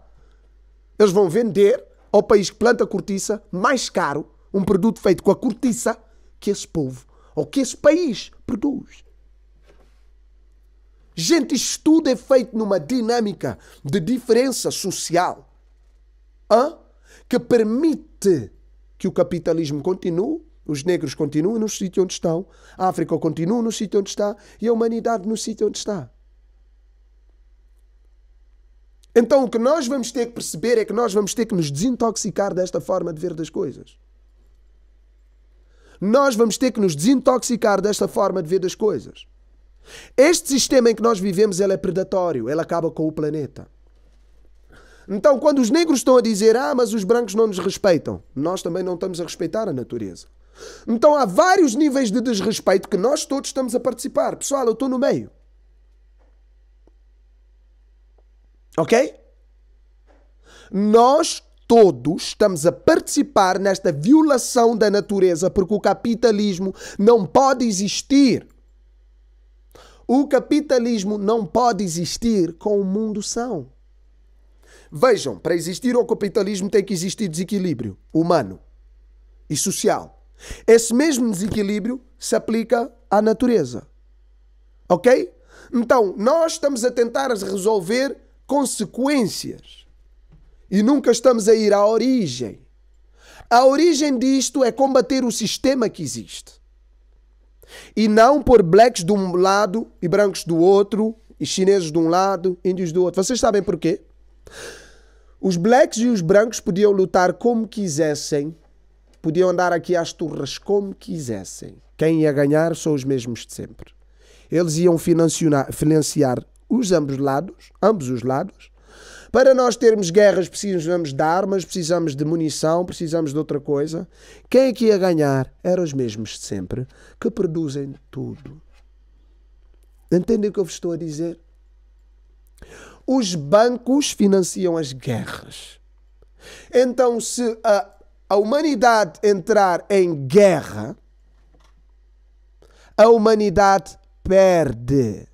Eles vão vender ao país que planta cortiça mais caro um produto feito com a cortiça que esse povo ou que esse país produz. Gente, isto tudo é feito numa dinâmica de diferença social hein? que permite que o capitalismo continue os negros continuam no sítio onde estão, a África continua no sítio onde está e a humanidade no sítio onde está. Então o que nós vamos ter que perceber é que nós vamos ter que nos desintoxicar desta forma de ver das coisas. Nós vamos ter que nos desintoxicar desta forma de ver das coisas. Este sistema em que nós vivemos ele é predatório, ele acaba com o planeta. Então, quando os negros estão a dizer, ah, mas os brancos não nos respeitam, nós também não estamos a respeitar a natureza. Então há vários níveis de desrespeito que nós todos estamos a participar. Pessoal, eu estou no meio. Ok? Nós todos estamos a participar nesta violação da natureza porque o capitalismo não pode existir. O capitalismo não pode existir com o mundo são. Vejam, para existir o capitalismo tem que existir desequilíbrio humano e social. Esse mesmo desequilíbrio se aplica à natureza. Ok? Então, nós estamos a tentar resolver consequências e nunca estamos a ir à origem. A origem disto é combater o sistema que existe. E não pôr blacks de um lado e brancos do outro, e chineses de um lado, índios do outro. Vocês sabem porquê? Os blacks e os brancos podiam lutar como quisessem Podiam andar aqui às turras como quisessem. Quem ia ganhar são os mesmos de sempre. Eles iam financiar os ambos lados, ambos os lados. Para nós termos guerras precisamos de armas, precisamos de munição, precisamos de outra coisa. Quem é que ia ganhar? Eram os mesmos de sempre, que produzem tudo. Entendem o que eu vos estou a dizer? Os bancos financiam as guerras. Então, se a a humanidade entrar em guerra, a humanidade perde.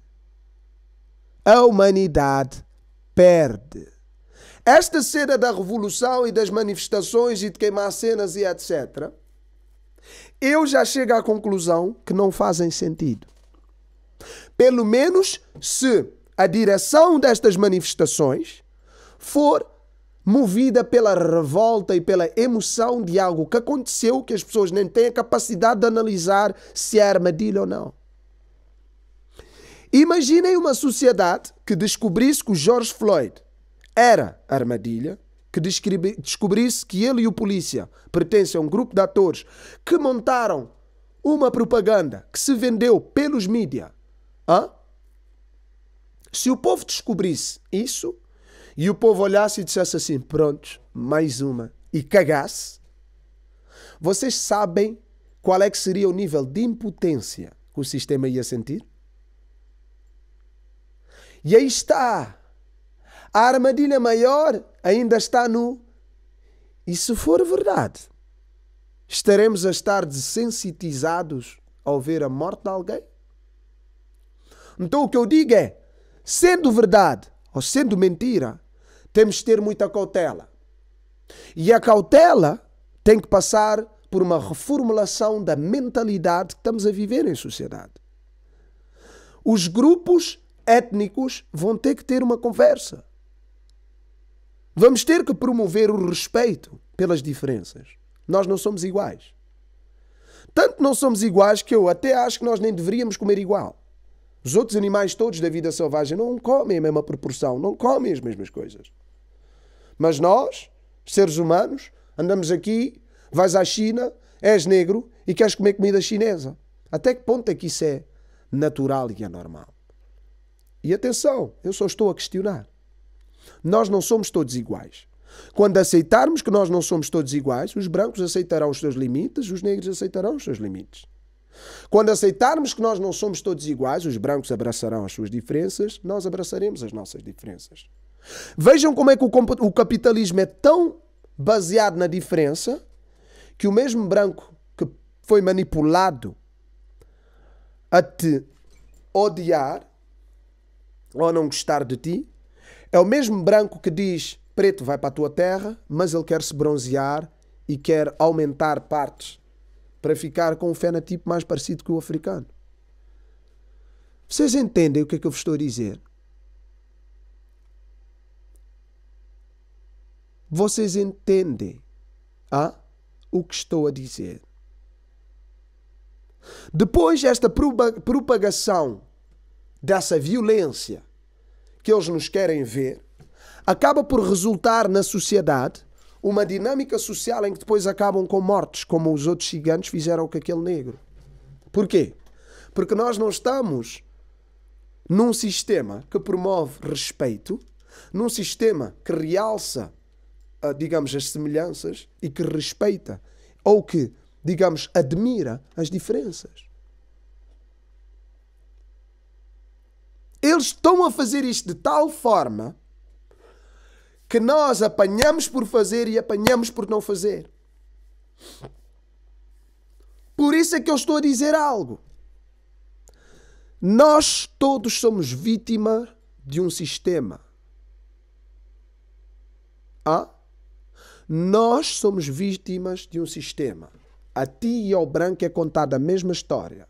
A humanidade perde. Esta cena da revolução e das manifestações e de queimar cenas e etc. Eu já chego à conclusão que não fazem sentido. Pelo menos se a direção destas manifestações for movida pela revolta e pela emoção de algo que aconteceu que as pessoas nem têm a capacidade de analisar se é armadilha ou não. Imaginem uma sociedade que descobrisse que o George Floyd era armadilha, que descobrisse que ele e o polícia pertencem a um grupo de atores que montaram uma propaganda que se vendeu pelos mídias. Se o povo descobrisse isso, e o povo olhasse e dissesse assim: pronto, mais uma, e cagasse, vocês sabem qual é que seria o nível de impotência que o sistema ia sentir? E aí está. A armadilha maior ainda está no. E se for verdade, estaremos a estar desensitizados ao ver a morte de alguém? Então o que eu digo é: sendo verdade ou sendo mentira, temos de ter muita cautela. E a cautela tem que passar por uma reformulação da mentalidade que estamos a viver em sociedade. Os grupos étnicos vão ter que ter uma conversa. Vamos ter que promover o respeito pelas diferenças. Nós não somos iguais. Tanto não somos iguais que eu até acho que nós nem deveríamos comer igual. Os outros animais todos da vida selvagem não comem a mesma proporção, não comem as mesmas coisas. Mas nós, seres humanos, andamos aqui, vais à China, és negro e queres comer comida chinesa. Até que ponto é que isso é natural e anormal? É e atenção, eu só estou a questionar. Nós não somos todos iguais. Quando aceitarmos que nós não somos todos iguais, os brancos aceitarão os seus limites, os negros aceitarão os seus limites. Quando aceitarmos que nós não somos todos iguais, os brancos abraçarão as suas diferenças, nós abraçaremos as nossas diferenças. Vejam como é que o capitalismo é tão baseado na diferença que o mesmo branco que foi manipulado a te odiar ou não gostar de ti é o mesmo branco que diz preto vai para a tua terra, mas ele quer se bronzear e quer aumentar partes para ficar com um fenotipo mais parecido que o africano. Vocês entendem o que é que eu vos estou a dizer? Vocês entendem ah, o que estou a dizer? Depois desta propagação dessa violência que eles nos querem ver, acaba por resultar na sociedade uma dinâmica social em que depois acabam com mortes, como os outros gigantes fizeram com aquele negro. Porquê? Porque nós não estamos num sistema que promove respeito, num sistema que realça, ah, digamos, as semelhanças e que respeita ou que, digamos, admira as diferenças. Eles estão a fazer isto de tal forma que nós apanhamos por fazer e apanhamos por não fazer. Por isso é que eu estou a dizer algo. Nós todos somos vítima de um sistema. Ah? Nós somos vítimas de um sistema. A ti e ao branco é contada a mesma história.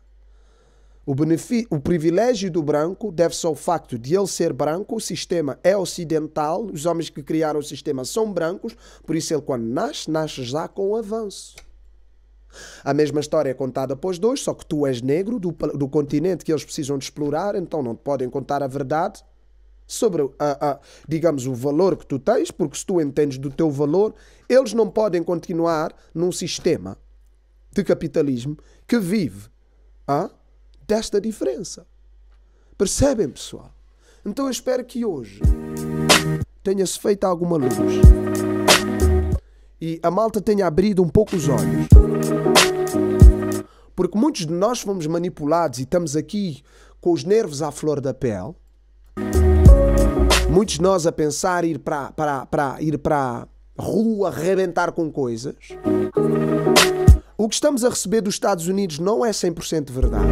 O, benefício, o privilégio do branco deve-se ao facto de ele ser branco, o sistema é ocidental, os homens que criaram o sistema são brancos, por isso ele, quando nasce, nasce já com avanço. A mesma história é contada para os dois, só que tu és negro do, do continente que eles precisam de explorar, então não te podem contar a verdade sobre, a, ah, a, ah, digamos, o valor que tu tens, porque se tu entendes do teu valor, eles não podem continuar num sistema de capitalismo que vive. Ah? desta diferença. Percebem, pessoal? Então eu espero que hoje tenha-se feito alguma luz e a malta tenha abrido um pouco os olhos. Porque muitos de nós fomos manipulados e estamos aqui com os nervos à flor da pele. Muitos de nós a pensar ir para ir para rua arrebentar com coisas. O que estamos a receber dos Estados Unidos não é 100% verdade.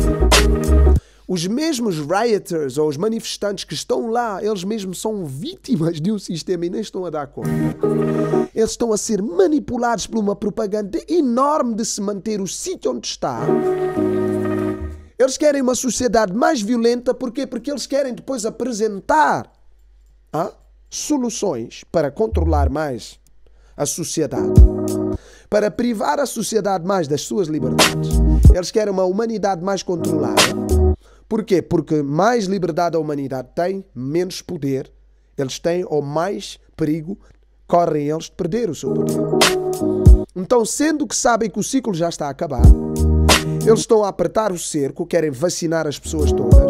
Os mesmos rioters ou os manifestantes que estão lá, eles mesmos são vítimas de um sistema e nem estão a dar conta. Eles estão a ser manipulados por uma propaganda enorme de se manter o sítio onde está. Eles querem uma sociedade mais violenta, porquê? Porque eles querem depois apresentar ah, soluções para controlar mais a sociedade para privar a sociedade mais das suas liberdades. Eles querem uma humanidade mais controlada. Porquê? Porque mais liberdade a humanidade tem, menos poder eles têm, ou mais perigo correm eles de perder o seu poder. Então, sendo que sabem que o ciclo já está a acabar, eles estão a apertar o cerco, querem vacinar as pessoas todas,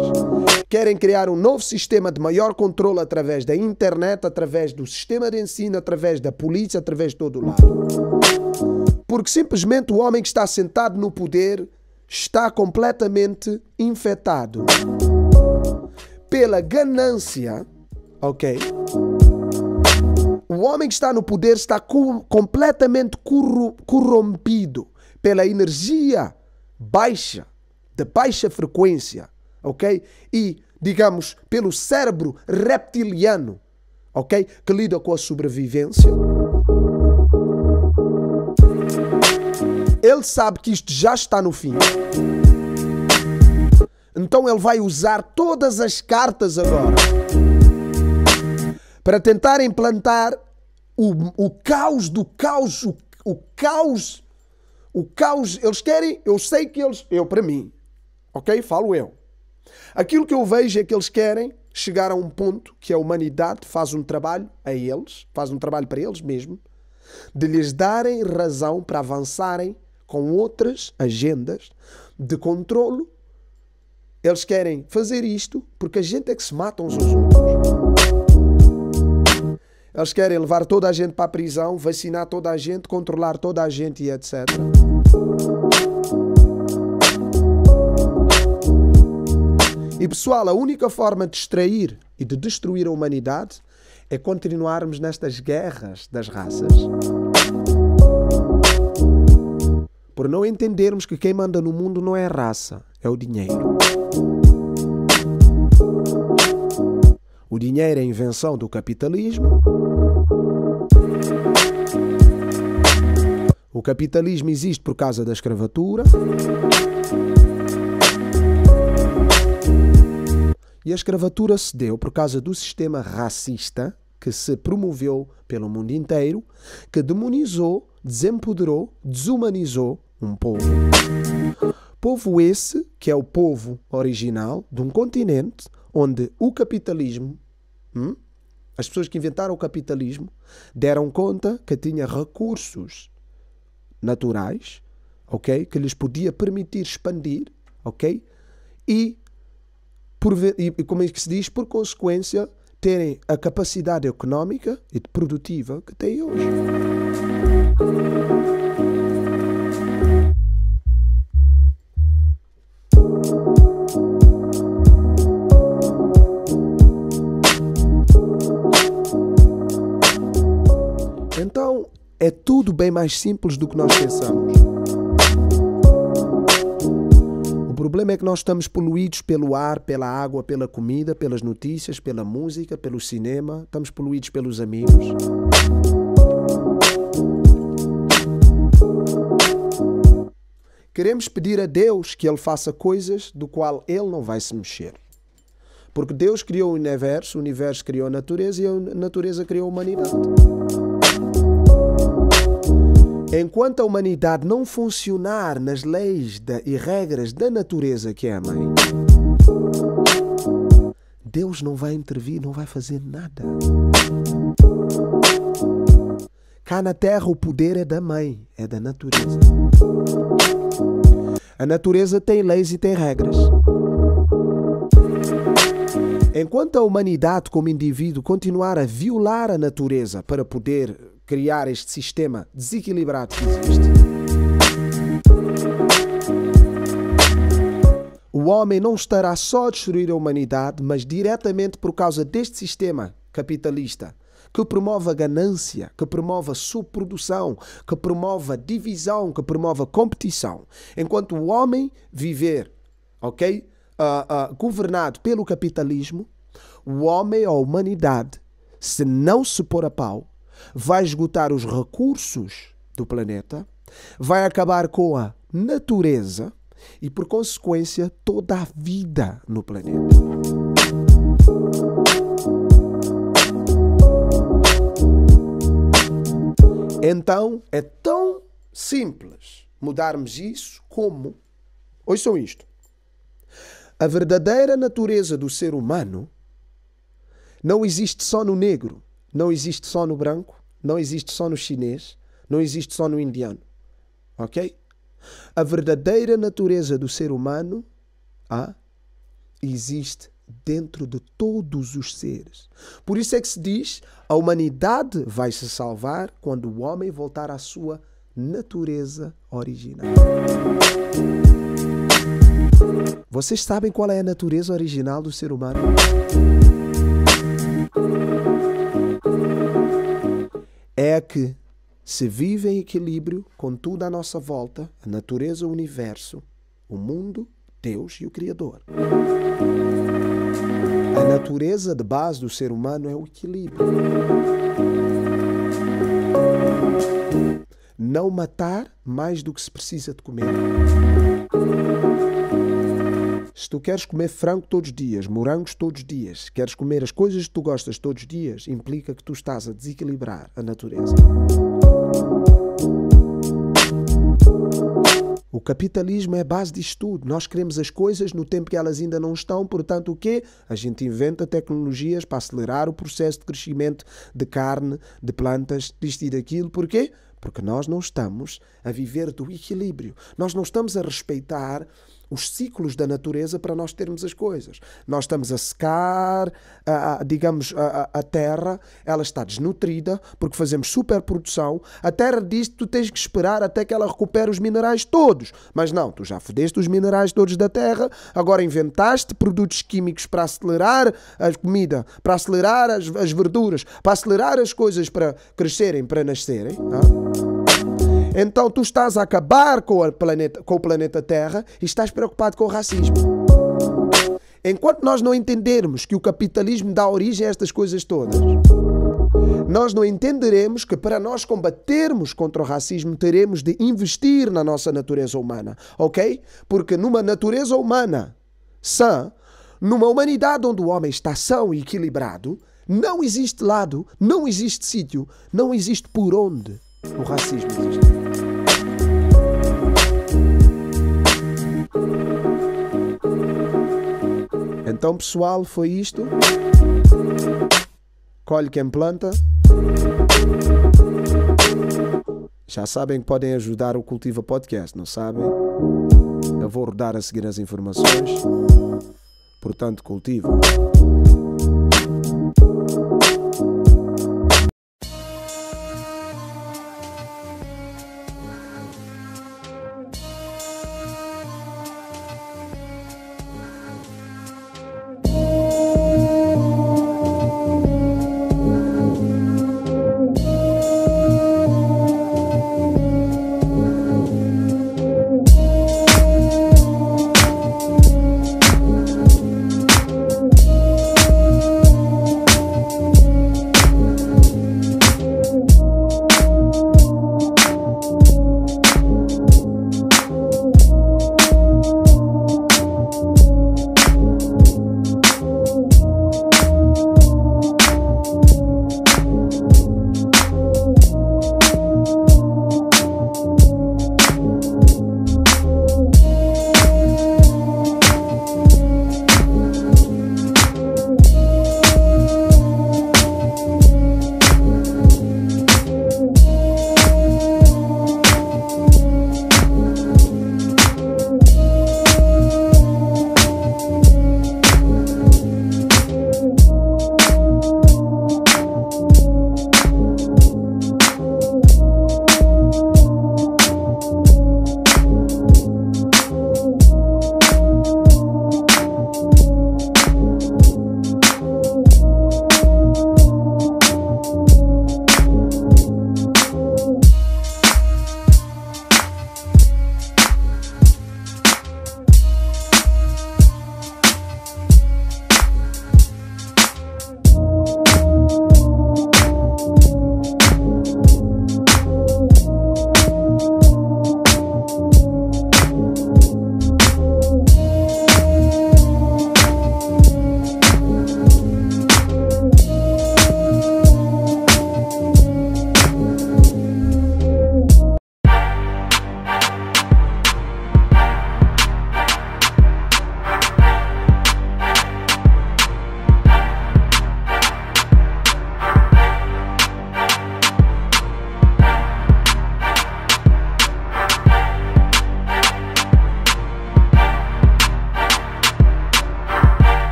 querem criar um novo sistema de maior controle através da internet, através do sistema de ensino, através da polícia, através de todo o lado. Porque simplesmente o homem que está sentado no poder está completamente infectado pela ganância, ok? O homem que está no poder está co completamente corro corrompido pela energia baixa, de baixa frequência, ok? E, digamos, pelo cérebro reptiliano, ok? Que lida com a sobrevivência Ele sabe que isto já está no fim. Então ele vai usar todas as cartas agora para tentar implantar o, o caos do caos, o, o caos, o caos. Eles querem, eu sei que eles, eu para mim, ok? Falo eu. Aquilo que eu vejo é que eles querem chegar a um ponto que a humanidade faz um trabalho a eles, faz um trabalho para eles mesmo, de lhes darem razão para avançarem com outras agendas de controlo. Eles querem fazer isto porque a gente é que se mata uns aos outros. Eles querem levar toda a gente para a prisão, vacinar toda a gente, controlar toda a gente e etc. E pessoal, a única forma de extrair e de destruir a humanidade é continuarmos nestas guerras das raças por não entendermos que quem manda no mundo não é a raça, é o dinheiro. O dinheiro é a invenção do capitalismo. O capitalismo existe por causa da escravatura. E a escravatura se deu por causa do sistema racista que se promoveu pelo mundo inteiro, que demonizou, desempoderou, desumanizou um povo. Povo esse que é o povo original de um continente onde o capitalismo, hum, as pessoas que inventaram o capitalismo, deram conta que tinha recursos naturais, ok, que lhes podia permitir expandir, ok, e por, e, como é que se diz, por consequência, terem a capacidade económica e produtiva que têm hoje. é tudo bem mais simples do que nós pensamos. O problema é que nós estamos poluídos pelo ar, pela água, pela comida, pelas notícias, pela música, pelo cinema, estamos poluídos pelos amigos. Queremos pedir a Deus que Ele faça coisas do qual Ele não vai se mexer. Porque Deus criou o universo, o universo criou a natureza e a natureza criou a humanidade. Enquanto a humanidade não funcionar nas leis da, e regras da natureza que é a mãe, Deus não vai intervir, não vai fazer nada. Cá na terra o poder é da mãe, é da natureza. A natureza tem leis e tem regras. Enquanto a humanidade, como indivíduo, continuar a violar a natureza para poder criar este sistema desequilibrado que existe. O homem não estará só a destruir a humanidade, mas diretamente por causa deste sistema capitalista que promove a ganância, que promove a subprodução, que promove a divisão, que promove a competição. Enquanto o homem viver, ok? Uh, uh, governado pelo capitalismo, o homem, a humanidade, se não se pôr a pau, vai esgotar os recursos do planeta, vai acabar com a natureza e, por consequência, toda a vida no planeta. Então, é tão simples mudarmos isso como. Ouçam isto. A verdadeira natureza do ser humano não existe só no negro não existe só no branco, não existe só no chinês, não existe só no indiano. Ok? A verdadeira natureza do ser humano ah, existe dentro de todos os seres. Por isso é que se diz: a humanidade vai se salvar quando o homem voltar à sua natureza original. Vocês sabem qual é a natureza original do ser humano? é que se vive em equilíbrio com tudo à nossa volta, a natureza, o universo, o mundo, Deus e o Criador. A natureza de base do ser humano é o equilíbrio. Não matar mais do que se precisa de comer. Se tu queres comer frango todos os dias, morangos todos os dias, queres comer as coisas que tu gostas todos os dias, implica que tu estás a desequilibrar a natureza. O capitalismo é a base disto tudo. Nós queremos as coisas no tempo que elas ainda não estão, portanto, o quê? A gente inventa tecnologias para acelerar o processo de crescimento de carne, de plantas, disto e daquilo. Porquê? Porque nós não estamos a viver do equilíbrio. Nós não estamos a respeitar os ciclos da natureza para nós termos as coisas. Nós estamos a secar, a, a, digamos, a, a, terra, ela está desnutrida porque fazemos superprodução. A terra diz que tu tens que esperar até que ela recupere os minerais todos. Mas não, tu já fodeste os minerais todos da terra, agora inventaste produtos químicos para acelerar a comida, para acelerar as, as verduras, para acelerar as coisas para crescerem, para nascerem. Ah? Então tu estás a acabar com, a planeta, com o planeta Terra e estás preocupado com o racismo. Enquanto nós não entendermos que o capitalismo dá origem a estas coisas todas, nós não entenderemos que para nós combatermos contra o racismo teremos de investir na nossa natureza humana, ok? Porque numa natureza humana sã, numa humanidade onde o homem está são e equilibrado, não existe lado, não existe sítio, não existe por onde o racismo existe. Então, pessoal, foi isto. Colhe quem planta. Já sabem que podem ajudar o Cultiva Podcast, não sabem? Eu vou rodar a seguir as informações. Portanto, cultiva.